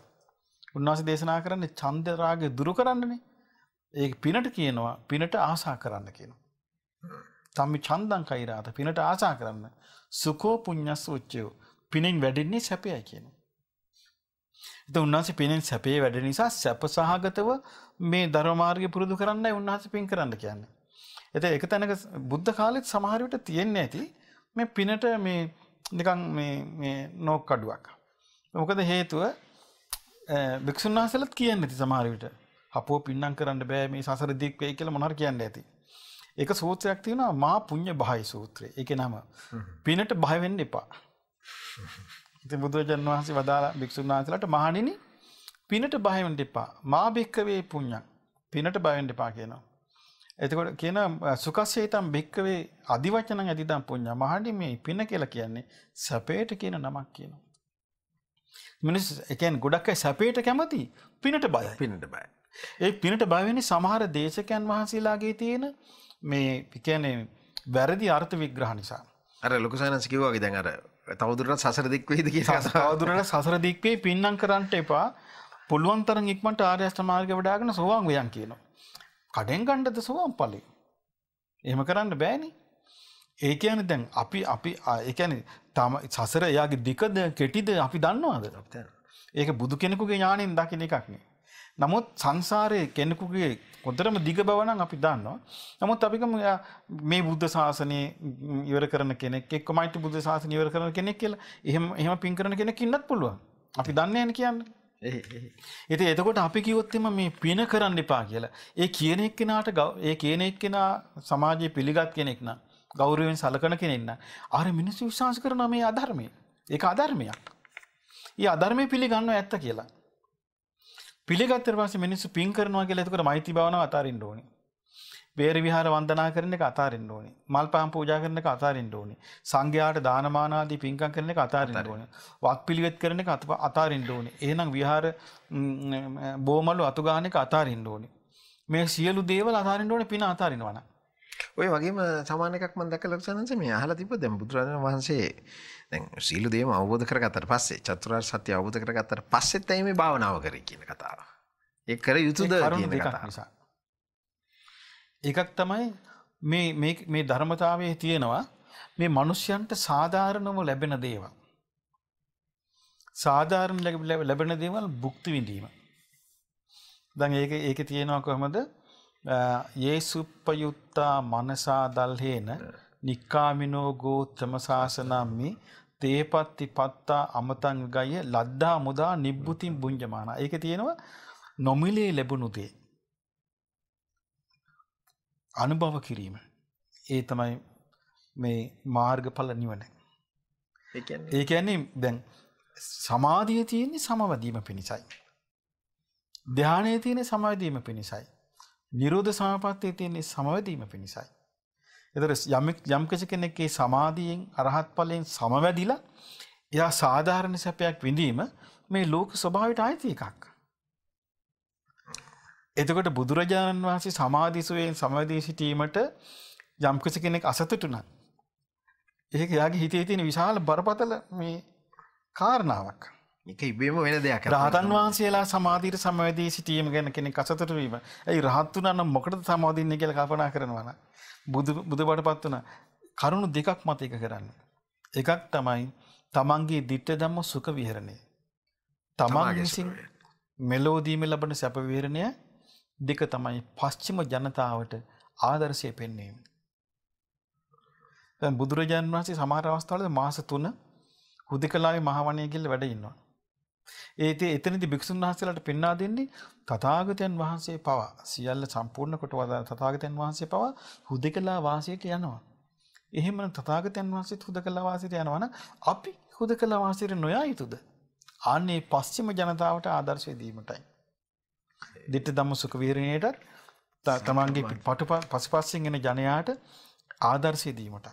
උන්වහන්සේ දේශනා කරන්නේ ඡන්ද රාගය දුරු කරන්නනේ. ඒක පිනට කියනවා පිනට ආසා කරන්න කියනවා. සම්මි ඡන්දං කෛරාත පිනට ආසා කරන්න. සුඛෝ පුඤ්ඤස් උච්චයෝ. පිනෙන් වැඩෙන්නේ සැපයයි කියනවා. ඒත උන්වහන්සේ පිනෙන් සැපේ වැඩ නිසා සැපසහගතව මේ ධර්ම මාර්ගය පුරුදු කරන්නයි උන්වහන්සේ පින් කරන්න කියන්නේ. එත ඒක තැනක බුද්ධ කාලෙත් සමහර විට තියෙන්නේ ඇති මේ පිනට මේ නිකන් මේ මේ නෝක් අඩුවක්. මොකද හේතුව භික්ෂුන් වහන්සේලත් කියන්නේ ඇති සමහර විට. අපෝ පින්නම් කරන්න බෑ මේ සසර දික් වෙයි කියලා මොනාර කියන්නේ ඇති. ඒක සූත්‍රයක් තියෙනවා මා පුඤ්ඤ බහයි සූත්‍රය. ඒකේ නම පිනට බය වෙන්න එපා. ඉතින් බුදුරජාණන් වහන්සේ වදාලා භික්ෂුන් වහන්සේලාට මහණෙනි පිනට බය වෙන්න එපා. මා භික්කවේ පුඤ්ඤං. පිනට බය වෙන්න එපා කියනවා. එතකොට කියන සුඛසේතම් භික්කවේ අදිවචනං අදිදම් පුඤ්ඤා මහණි මේ පින කියලා කියන්නේ සැපේට කියන නමක් කියනවා. මිනිස් එකන් ගොඩක් සැපේට කැමති පිනට බය පිනට බයි. ඒ පිනට බයවෙනි සමහර දේශකයන් වහන්සේලාගේ තියෙන මේ පිකැනේ වැරදි අර්ථ විග්‍රහ නිසා. අර ලොකසානස් කිව්වාගේ දැන් අර තවදුරට සසර දික්වේද කියලා තවදුරට සසර දික්වේ පින්නම් කරන්නට එපා පුළුවන් තරම් ඉක්මනට ආර්ය අෂ්ටමාර්ගය වඩාගෙන සෝවාන් වෙයන් කියනවා. කඩෙන් ගන්නද සෝවාන් ඵලෙ. එහෙම කරන්න බෑනේ. ඒ කියන්නේ දැන් අපි අපි ඒ කියන්නේ තම සසර එයාගේ දිකද කෙටිද අපි දන්නවාද ඒක බුදු කෙනෙකුගේ ඥානයෙන් දකින එකක්නේ. නමුත් සංසාරයේ කෙනෙකුගේ කොතරම දිග බවනම් අපි දන්නවා. නමුත් අපිකම මේ බුද්ධ ශාසනය ඉවර කරන කෙනෙක් එක්ක මෛත්‍රී බුද්ධ ශාසනය ඉවර කරන කෙනෙක් කියලා එහෙම එහෙම පින් කරන කෙනෙක් ඉන්නත් පුළුවන්. අපි දන්නේ නැහැ කියන්නේ. ඉතින් එතකොට අපි කිව්වොත් මේ පින කරන්න එපා කියලා. ඒ කියන එක්කෙනාට ඒ කියන එක්කෙනා සමාජයේ පිළිගත් කෙනෙක් නම් ගෞරවෙන් සලකන කෙනෙන්න අර මිනිස් විශවාස කරන මේ අධර්මය ඒ අධර්මයක් ඒ අධර්මය පිළිගන්න ඇත්ත කියලා පිළිගත්තර පස මිනිස්සු පින් කරනවා කියලා එතකට මයිති භාවන අතාරින් ඕනි බේර විහාර වන්දනා කරන එක අතාරින් ඕනි මල් පහම් පූජා කරන එක අතාරින් ඕනි සංඝයාට දානමානාදී පින්කම් කරන එක අතාරින්න ඕනි වක් පිළිවෙත් කරන එක අතාරින්න ඕනි එහෙනම් විහාර බෝමලු අතුගාන එක අතාරින්න ඕනි මේ සියලු දේවල් අතාරින්න ඕනේ පින අතාරිනවා නම් ඔය වගේම සමාන එකක් මම දැකලා සනන්ස මේ අහලා තිබ්බ දැන් බුදුරජාණන් වහන්සේ දැන් සීල දේම අවබෝධ කරගත්තට පස්සේ චතුරාර්ය සත්‍ය අවබෝධ කරගත්තට පස්සෙත් ඇයි මේ භාවනාව කරේ කියන කතාව. ඒ කර යුතුද කියන කතාව. එකක් තමයි මේ මේ ධර්මතාවයේ තියෙනවා මේ මිනිස්යන්ට සාධාරණව ලැබෙන දේවල්. සාධාරණ ලැබෙන දේවල් භුක්ති විඳීම. දැන් ඒක ඒක තියෙනවා කොහමද? යේසුප්පයුත්තා මනසා දල්හේන නික්කාමිනෝ ගෝත්තම ශාසනම්මි තේපත්ති පත්තා අමතන් ගය ලද්දා මුදා නිබ්බුතින් බුංජමාන. ඒක තියෙනවා නොමිලේ ලැබුණු දේ. අනුභව කිරීම. ඒ තමයි මේ මාර්ගඵල නිවන. ඒ කියන්නේ දැන් සමාධිය තියෙන්නේ සමවදීම පිණිසයි. ධානයේ තියෙන සමවදීම පිණිසයි. නිරෝධ සමාපත්තියේ තියෙන සමවැදීම පිණිසයි. එතකොට යම් යම් කෙනෙක්ගේ සමාධියෙන් අරහත් ඵලයෙන් සමවැදිලා එයා සාධාරණ සැපයක් විඳීම මේ ලෝක ස්වභාවයට ආйти එකක්. එතකොට බුදුරජාණන් වහන්සේ සමාධිසුවෙන් සමවැදී සිටීමට යම් කෙනෙක් අසතුටු නම් ඒක එයාගේ හිතේ තියෙන විශාල බරපතල මේ කාරණාවක්. එක ඉබේම වෙන දෙයක් රහතන් වහන්සේලා සමාධීර සමවැදී සිටීම ගැන කෙනෙක් අසතුටුවීම ඇයි රහත්තුනන්න මොකට සමාධීන්නේ කියල කපනා කරනවන බුදු බටපත් වන කරුණු දෙකක් මත එක කරන්න. එකක් තමයි තමන්ගේ දිට්ට දම්ම සුක විහරණය. තමන් විසින් මෙලෝදීම ලබන සැපවිහරණය දෙක තමයි පශ්චිම ජනතාවට ආදර්ශය පෙන්නේම. බුදුරජාන් වහන්සේ සමාර අවස්ථාවලද මාස තුන හුදකලාවේ මහවණය කියලා වැඩ ඉන්නවා. ඒතේ එතනදී භික්ෂුන් වහන්සේලාට පෙන්වා දෙන්නේ තථාගතයන් වහන්සේ පවා සියල්ල සම්පූර්ණ කොට වදාළ තථාගතයන් වහන්සේ පවා හුදකලා වාසයට යනවා. එහෙමනම් තථාගතයන් වහන්සේත් හුදකලා වාසයට යනවනම් අපි හුදකලා වාසයට නොයා යුතුද? ආන්නේ පස්චිම ජනතාවට ආදර්ශය දීමටයි. දිට්ඨ ධම්ම සුඛ විහරණයට තමන්ගේ පටු පසුපසින් එන ජනයාට ආදර්ශය දීමටත්.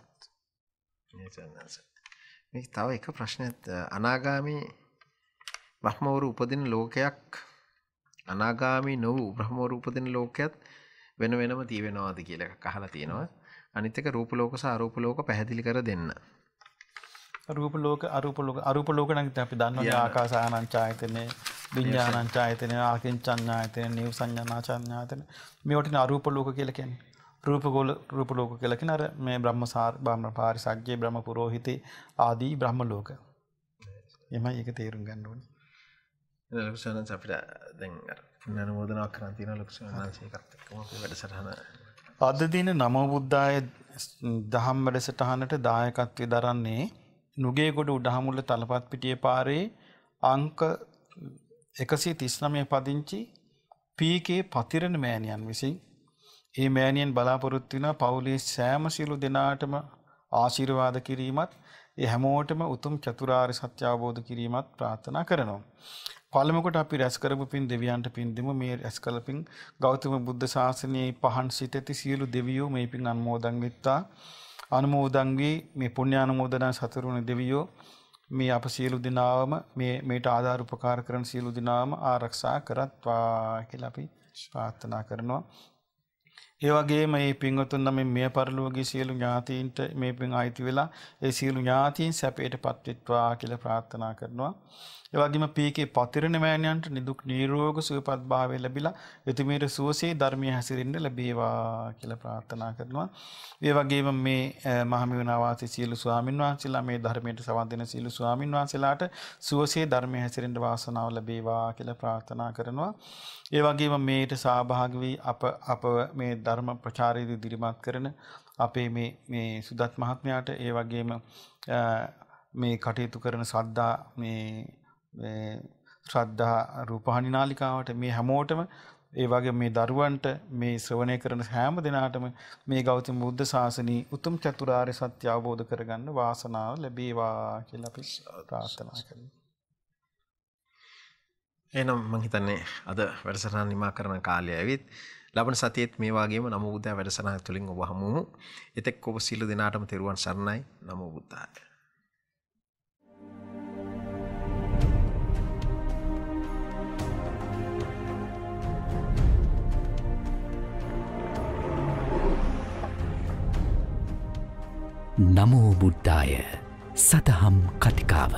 මේ තව එක ප්‍රශ්නයක් අනාගාමී බ්‍රහ්මවරු උපදින ලෝකයක් අනාගාමී නො වූ බ්‍රහ්මවරු උපදින ලෝකයක් වෙන වෙනම තියෙනවාද කියලා එකක් අහලා තියෙනවා. අනිත් එක රූප ලෝක සහ අරූප ලෝක පැහැදිලි කර දෙන්න. රූප ලෝක අරූප ලෝක අරූප ලෝක නම් අපි දන්නවා ආකාස ආනංචායතනේ විඤ්ඤාණංචායතනේ ආකින්චඤ්ඤායතනේ නිවසඤ්ඤානාචඤ්ඤායතනේ මේවට අරූප ලෝක කියලා කියන්නේ. රූපගෝල රූපලෝක කියලා කියන අර මේ බ්‍රහ්මසාර බ්‍රහ්ම පාරිසග්ගේ බ්‍රහ්ම පුරෝහිතේ ආදී බ්‍රහ්ම ලෝක. එමය එක තේරුම් ගන්න ඕනේ. ලක්ෂණන් අපිට දැන් පුන්න මෝදනක් කරන්තින ලක්ෂණන්සේකත්ම වැඩසටහන පදදින නමබුද්ධාය දහම් වැඩසටහනට දායකත්වය දරන්නේ නුගේගොඩ උඩහමුල්ල තලපත් පිටිය පාරේ අංක එකසේ තිස්නමය පදිංචි පීකේ පතිරණ මෑණියන් විසින් ඒ මෑණියන් බලාපොරොත්තු වෙන පවුලේ සෑම සියලු දෙනාටම ආශිර්වාද කිරීමත් ඒ හැමෝටම උතුම් චතුරාර්ය සත්‍ය අවබෝධ කිරීමත් ප්‍රාර්ථනා කරනවා. පළමුකොට අපි රැස්කරපු පින් දෙවියන්ට පින් දෙමු මේ රැස්කල පින් ගෞතම බුද්ධ ශාසනයේ පහන් සිට ඇති සියලු දෙවියෝ මේ පින් අනුමෝදන් වෙත්තා අනුමෝදන් වී මේ පුණ්‍ය අනුමෝදනා සතරුණ දෙවියෝ මේ අප සියලු දිනාවම මේ මේට ආධාර උපකාර කරන සියලු දිනාම ආරක්ෂා කරත්වා කියලා අපි ප්‍රාර්ථනා කරනවා ඒ වගේම මේ පින්වතුන් නම් මේ පරිලෝකයේ සියලු ඥාතීන්ට මේ පින් ආйти වෙලා ඒ සියලු ඥාතීන් සැපයට පත්වෙත්වා කියලා ප්‍රාර්ථනා කරනවා එවගේම පීකේ පතිරණමෑණයන්ට නිදුක් නිරෝග සුවපත් භාවය ලැබිලා යුතුමීර සුවසේ ධර්මය හැසිරෙන්න ලැබේවා කියලා ප්‍රාර්ථනා කරනවා. ඒ වගේම මේ මහමිවන වාසී සියලු ස්වාමින් වහන්සේලා මේ ධර්මයට සවන් දෙන සියලු ස්වාමින් වහන්සේලාට සුවසේ ධර්මය හැසිරෙන්න වාසනාව ලැබේවා කියලා ප්‍රාර්ථනා කරනවා. ඒ වගේම මේට සහභාගී වී අප අපව මේ ධර්ම ප්‍රචාරයේදී දිරිමත් කරන අපේ මේ මේ සුදත් මහත්මයාට ඒ වගේම මේ කටයුතු කරන සද්දා මේ ශ්‍රද්ධා රූපහානි නාලිකාවට මේ හැමෝටම ඒ වගේ මේ දරුවන්ට මේ ශ්‍රවණය කරන හැම දිනාටම මේ ගෞතම බුද්ධ ශාසනී උතුම් චතුරාර්ය සත්‍ය අවබෝධ කරගන්න වාසනාව ලැබේවා කියලා අපි ප්‍රාර්ථනා කරමු. එහෙනම් මම හිතන්නේ අද වැඩසටහන නිමා කරන කාලය ඇවිත් ලබන සතියේත් මේ වගේම නමෝ බුද්ධ වැඩසටහන තුලින් ඔබ හමු. එතෙක් ඔබ සීල දිනාටම තෙරුවන් සරණයි. නමෝ බුද්ධාය. නමෝබුද්ධාය සතහම් කතිකාව